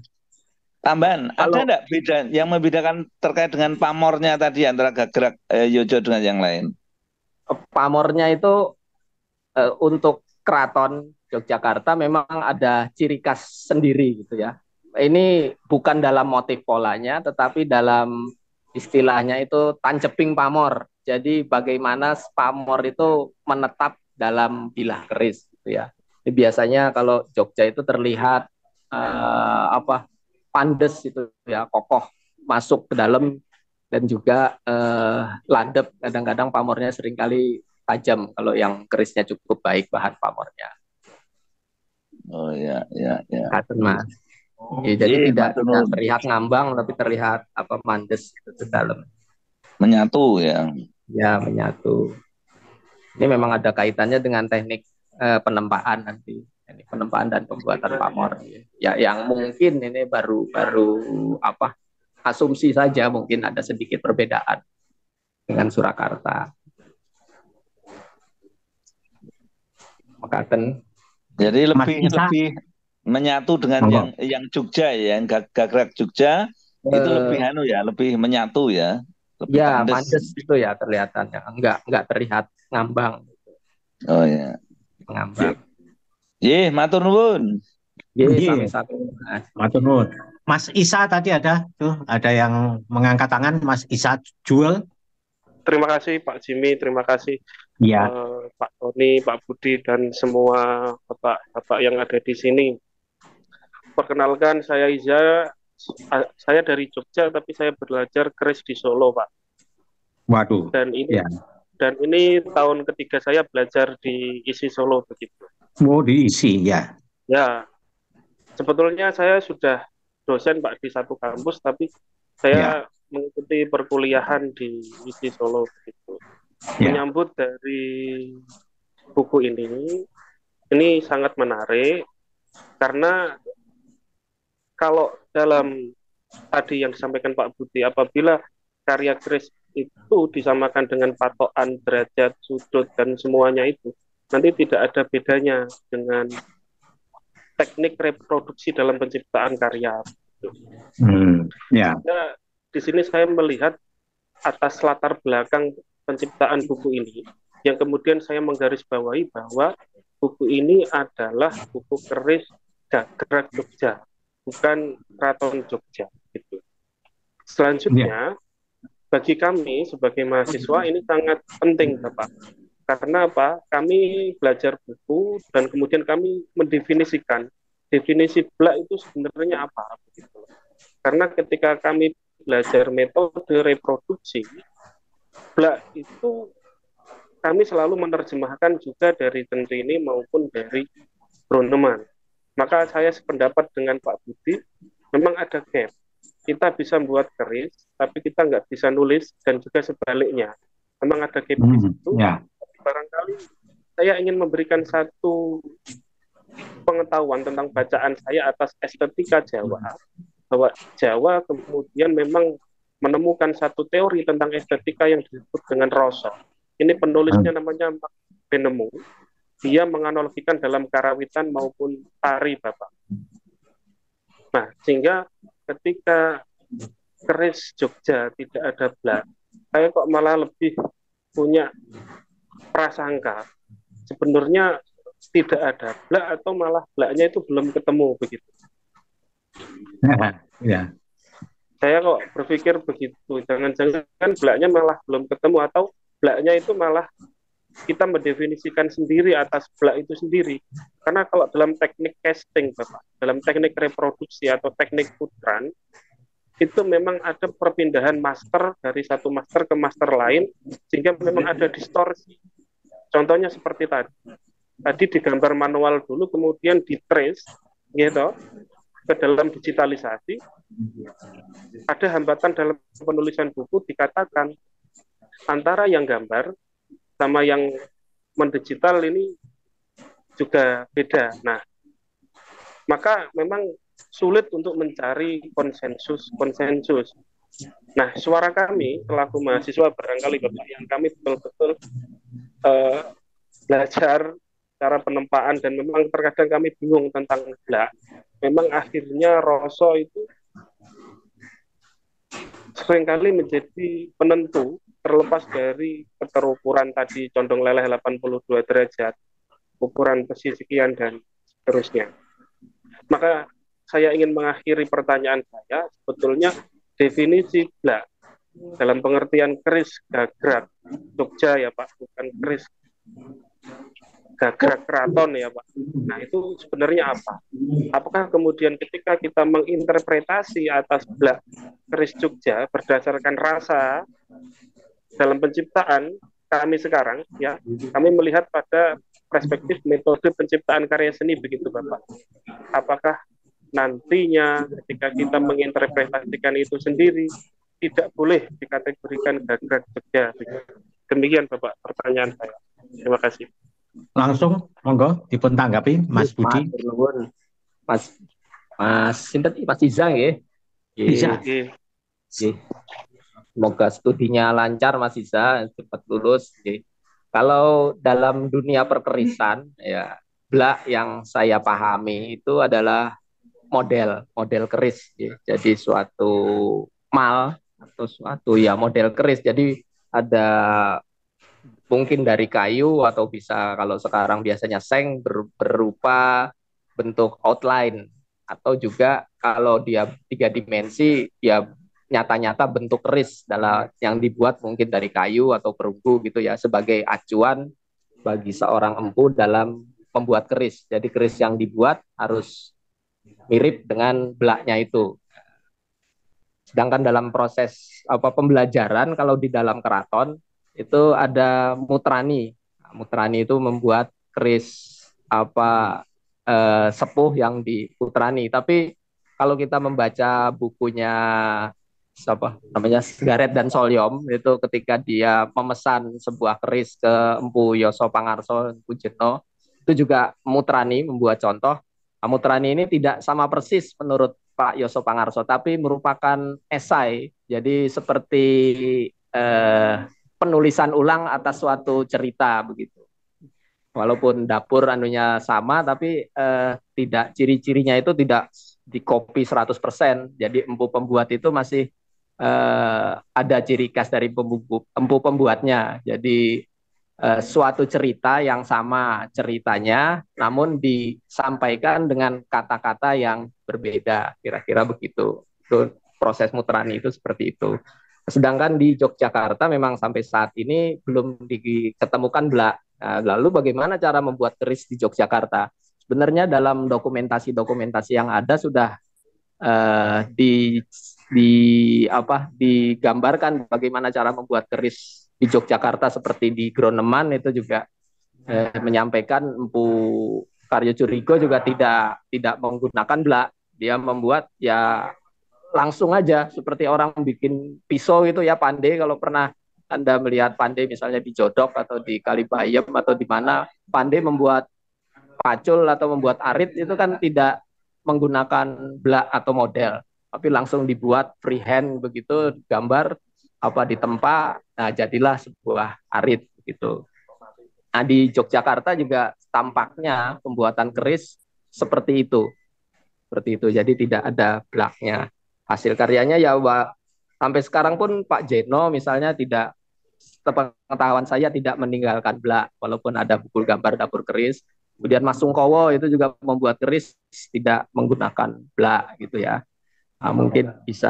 Tambahan, Halo. ada enggak beda yang membedakan terkait dengan pamornya tadi antara gerak eh, Yojo dengan yang lain? Pamornya itu eh, untuk keraton Yogyakarta memang ada ciri khas sendiri gitu ya. Ini bukan dalam motif polanya tetapi dalam istilahnya itu tanceping pamor. Jadi bagaimana pamor itu menetap dalam bilah keris gitu ya. Ini biasanya kalau Jogja itu terlihat uh, apa pandes itu ya kokoh masuk ke dalam dan juga uh, eh, landep kadang-kadang pamornya seringkali tajam kalau yang kerisnya cukup baik bahan pamornya. Oh ya ya ya. Katen mas. Oh, ya, jadi iya, tidak, terlihat ngambang tapi terlihat apa mandes gitu ke dalam. Menyatu ya. Ya menyatu. Ini memang ada kaitannya dengan teknik eh, penempaan nanti ini penempaan dan pembuatan pamor ya yang mungkin ini baru baru apa asumsi saja mungkin ada sedikit perbedaan dengan Surakarta Makaten jadi lebih Mas lebih menyatu dengan yang yang Jogja ya yang gagrak Jogja uh, itu eh. lebih anu ya lebih menyatu ya lebih ya mandes itu ya kelihatannya enggak enggak terlihat ngambang oh ya ngambang Ye, matur nuwun. Ye, Matur nuwun. Mas Isa tadi ada tuh, ada yang mengangkat tangan Mas Isa Jual. Terima kasih Pak Jimmy, terima kasih ya. uh, Pak Tony, Pak Budi dan semua bapak-bapak yang ada di sini. Perkenalkan saya Iza, saya dari Jogja tapi saya belajar keris di Solo, Pak. Waduh. Dan ini ya. dan ini tahun ketiga saya belajar di ISI Solo begitu. Mau diisi ya. Ya. Sebetulnya saya sudah dosen Pak di satu kampus tapi saya ya. mengikuti perkuliahan di UI Solo itu. Ya. Menyambut dari buku ini ini sangat menarik karena kalau dalam tadi yang disampaikan Pak Budi apabila karya Kris itu disamakan dengan patokan derajat sudut dan semuanya itu nanti tidak ada bedanya dengan teknik reproduksi dalam penciptaan karya. Hmm, ya. Yeah. Nah, di sini saya melihat atas latar belakang penciptaan buku ini, yang kemudian saya menggarisbawahi bahwa buku ini adalah buku keris Gagrak Jogja, bukan Keraton Jogja. Gitu. Selanjutnya, yeah. bagi kami sebagai mahasiswa ini sangat penting, Bapak karena apa? Kami belajar buku dan kemudian kami mendefinisikan definisi black itu sebenarnya apa gitu Karena ketika kami belajar metode reproduksi, black itu kami selalu menerjemahkan juga dari ini maupun dari Bruneman. Maka saya sependapat dengan Pak Budi, memang ada gap. Kita bisa membuat keris, tapi kita nggak bisa nulis dan juga sebaliknya. Memang ada gap hmm, situ. Ya barangkali saya ingin memberikan satu pengetahuan tentang bacaan saya atas estetika Jawa bahwa Jawa kemudian memang menemukan satu teori tentang estetika yang disebut dengan rasa. Ini penulisnya namanya Benemu. Dia menganalogikan dalam karawitan maupun tari Bapak. Nah, sehingga ketika keris Jogja tidak ada belak, saya kok malah lebih punya prasangka sebenarnya tidak ada blak atau malah blaknya itu belum ketemu begitu. Ya, Saya kok berpikir begitu, jangan-jangan kan blaknya malah belum ketemu atau blaknya itu malah kita mendefinisikan sendiri atas blak itu sendiri. Karena kalau dalam teknik casting Bapak, dalam teknik reproduksi atau teknik putran, itu memang ada perpindahan master dari satu master ke master lain sehingga memang ada distorsi. Contohnya seperti tadi. Tadi digambar manual dulu kemudian di trace gitu ke dalam digitalisasi. Ada hambatan dalam penulisan buku dikatakan antara yang gambar sama yang mendigital ini juga beda. Nah, maka memang sulit untuk mencari konsensus-konsensus. Nah, suara kami selaku mahasiswa barangkali Bapak yang kami betul-betul uh, belajar cara penempaan dan memang terkadang kami bingung tentang geblak. Memang akhirnya rosso itu seringkali menjadi penentu terlepas dari keterukuran tadi condong leleh 82 derajat, ukuran besi sekian dan seterusnya. Maka saya ingin mengakhiri pertanyaan saya, sebetulnya definisi blak dalam pengertian keris gagrak Jogja ya Pak, bukan keris gagrak keraton ya Pak. Nah itu sebenarnya apa? Apakah kemudian ketika kita menginterpretasi atas blak keris Jogja berdasarkan rasa dalam penciptaan kami sekarang ya, kami melihat pada perspektif metode penciptaan karya seni begitu Bapak. Apakah nantinya ketika kita menginterpretasikan itu sendiri tidak boleh dikategorikan gagal kerja Demikian Bapak pertanyaan saya. Terima kasih. Langsung monggo dipun tanggapi Mas Budi. Mas Mas Sintet Mas Iza ya. Iza. Semoga studinya lancar Mas Iza cepat lulus Ye. Kalau dalam dunia perkerisan ya blak yang saya pahami itu adalah model model keris ya. jadi suatu mal atau suatu ya model keris jadi ada mungkin dari kayu atau bisa kalau sekarang biasanya seng ber, berupa bentuk outline atau juga kalau dia tiga dimensi ya nyata-nyata bentuk keris dalam yang dibuat mungkin dari kayu atau perunggu gitu ya sebagai acuan bagi seorang empu dalam membuat keris. Jadi keris yang dibuat harus mirip dengan belaknya itu. Sedangkan dalam proses apa pembelajaran kalau di dalam keraton itu ada mutrani. Nah, mutrani itu membuat keris apa eh, sepuh yang di mutrani. Tapi kalau kita membaca bukunya siapa namanya Garet dan Solyom itu ketika dia memesan sebuah keris ke Empu Yoso Pangarso Empu Jeno itu juga Mutrani membuat contoh Amutrani ini tidak sama persis menurut Pak Yoso Pangarso, tapi merupakan esai. Jadi seperti eh, penulisan ulang atas suatu cerita begitu. Walaupun dapur anunya sama, tapi eh, tidak ciri-cirinya itu tidak dikopi 100%. Jadi empu pembuat itu masih eh, ada ciri khas dari empu pembuatnya. Jadi uh, suatu cerita yang sama ceritanya, namun disampaikan dengan kata-kata yang berbeda. Kira-kira begitu. Itu proses muteran itu seperti itu. Sedangkan di Yogyakarta memang sampai saat ini belum diketemukan belak. Nah, eh, lalu bagaimana cara membuat keris di Yogyakarta? Sebenarnya dalam dokumentasi-dokumentasi yang ada sudah uh, di di apa digambarkan bagaimana cara membuat keris di Yogyakarta seperti di Groneman itu juga eh, menyampaikan Empu Karyo Curigo juga tidak tidak menggunakan belak dia membuat ya langsung aja seperti orang bikin pisau gitu ya pandai kalau pernah anda melihat pandai misalnya di Jodok atau di Kalibayem atau di mana pandai membuat pacul atau membuat arit itu kan tidak menggunakan belak atau model tapi langsung dibuat freehand begitu gambar apa ditempa nah jadilah sebuah arit gitu. Nah di Yogyakarta juga tampaknya pembuatan keris seperti itu. Seperti itu. Jadi tidak ada belaknya. Hasil karyanya ya sampai sekarang pun Pak Jeno misalnya tidak pengetahuan saya tidak meninggalkan belak walaupun ada buku gambar dapur keris kemudian Mas Sungkowo itu juga membuat keris tidak menggunakan belak gitu ya nah, mungkin bisa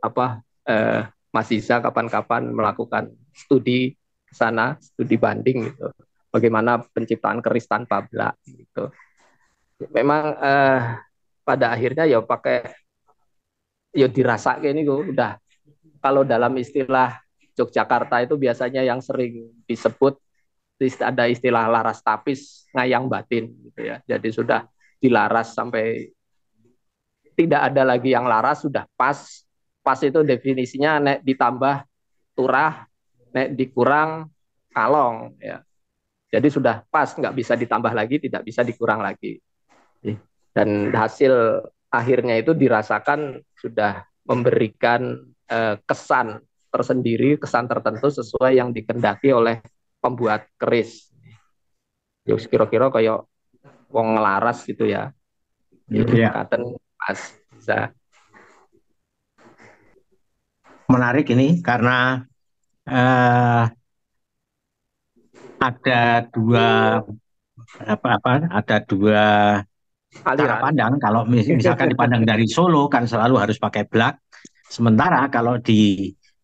apa eh, Mas Iza kapan-kapan melakukan studi sana, studi banding gitu. Bagaimana penciptaan keris tanpa belak gitu. Memang eh, pada akhirnya ya pakai ya dirasa kayak ini gue udah kalau dalam istilah Yogyakarta itu biasanya yang sering disebut ada istilah laras tapis ngayang batin gitu ya. Jadi sudah dilaras sampai tidak ada lagi yang laras sudah pas pas itu definisinya nek ditambah turah, nek dikurang kalong ya. Jadi sudah pas, nggak bisa ditambah lagi, tidak bisa dikurang lagi. Dan hasil akhirnya itu dirasakan sudah memberikan eh, kesan tersendiri, kesan tertentu sesuai yang dikendaki oleh pembuat keris. yuk kira-kira kayak wong ngelaras gitu ya. Jadi iya. yeah. katen pas bisa menarik ini karena uh, ada dua apa apa ada dua Aliran. cara pandang kalau mis misalkan dipandang dari Solo kan selalu harus pakai belak. sementara kalau di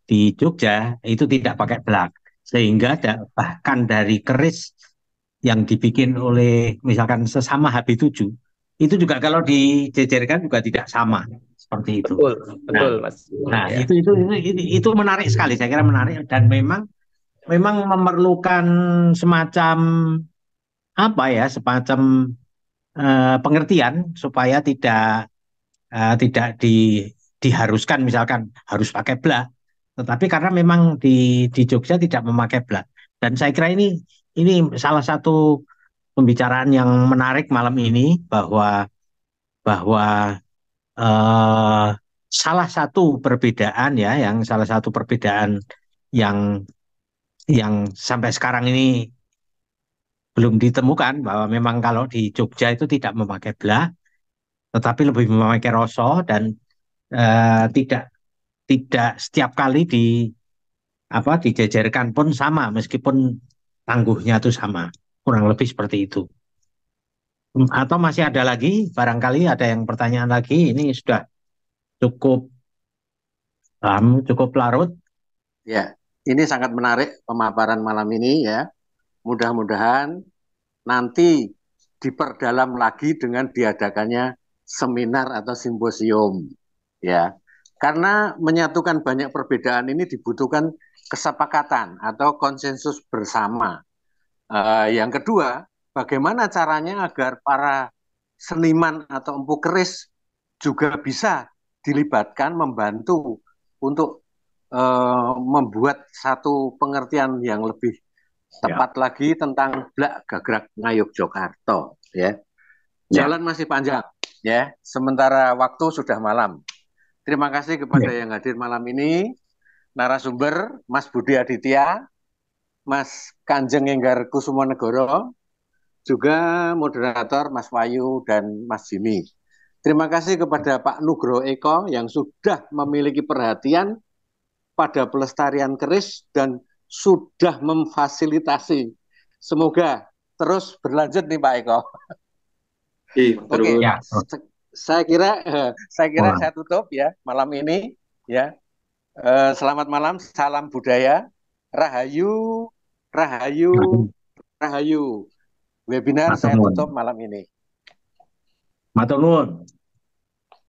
di Jogja itu tidak pakai belak. sehingga da bahkan dari keris yang dibikin oleh misalkan sesama HP 7 itu juga kalau dijejerkan juga tidak sama seperti itu. Betul, nah, betul nah, mas. Nah ya. itu, itu itu itu menarik sekali saya kira menarik dan memang memang memerlukan semacam apa ya semacam uh, pengertian supaya tidak uh, tidak di diharuskan misalkan harus pakai bla tetapi karena memang di di Jogja tidak memakai bla dan saya kira ini ini salah satu pembicaraan yang menarik malam ini bahwa bahwa uh, salah satu perbedaan ya yang salah satu perbedaan yang yang sampai sekarang ini belum ditemukan bahwa memang kalau di Jogja itu tidak memakai belah tetapi lebih memakai rasa dan uh, tidak tidak setiap kali di apa dijajarkan pun sama meskipun tangguhnya itu sama kurang lebih seperti itu hmm, atau masih ada lagi barangkali ada yang pertanyaan lagi ini sudah cukup um, cukup larut ya ini sangat menarik pemaparan malam ini ya mudah-mudahan nanti diperdalam lagi dengan diadakannya seminar atau simposium ya karena menyatukan banyak perbedaan ini dibutuhkan kesepakatan atau konsensus bersama Uh, yang kedua, bagaimana caranya agar para seniman atau empu keris juga bisa dilibatkan membantu untuk uh, membuat satu pengertian yang lebih ya. tepat ya. lagi tentang Blak Gagrak Ngayuk Jokarto ya. ya. Jalan masih panjang ya, sementara waktu sudah malam. Terima kasih kepada ya. yang hadir malam ini narasumber Mas Budi Aditya Mas Kanjeng Enggar Kusumonegoro, juga moderator Mas Wayu dan Mas Jimmy. Terima kasih kepada Pak Nugro Eko yang sudah memiliki perhatian pada pelestarian keris dan sudah memfasilitasi. Semoga terus berlanjut nih Pak Eko. Iya, Oke, okay. ya. saya kira eh, saya kira malam. saya tutup ya malam ini ya. Eh, selamat malam, salam budaya, rahayu. Rahayu Rahayu. Webinar Matur saya tutup malam ini. Matur nuwun.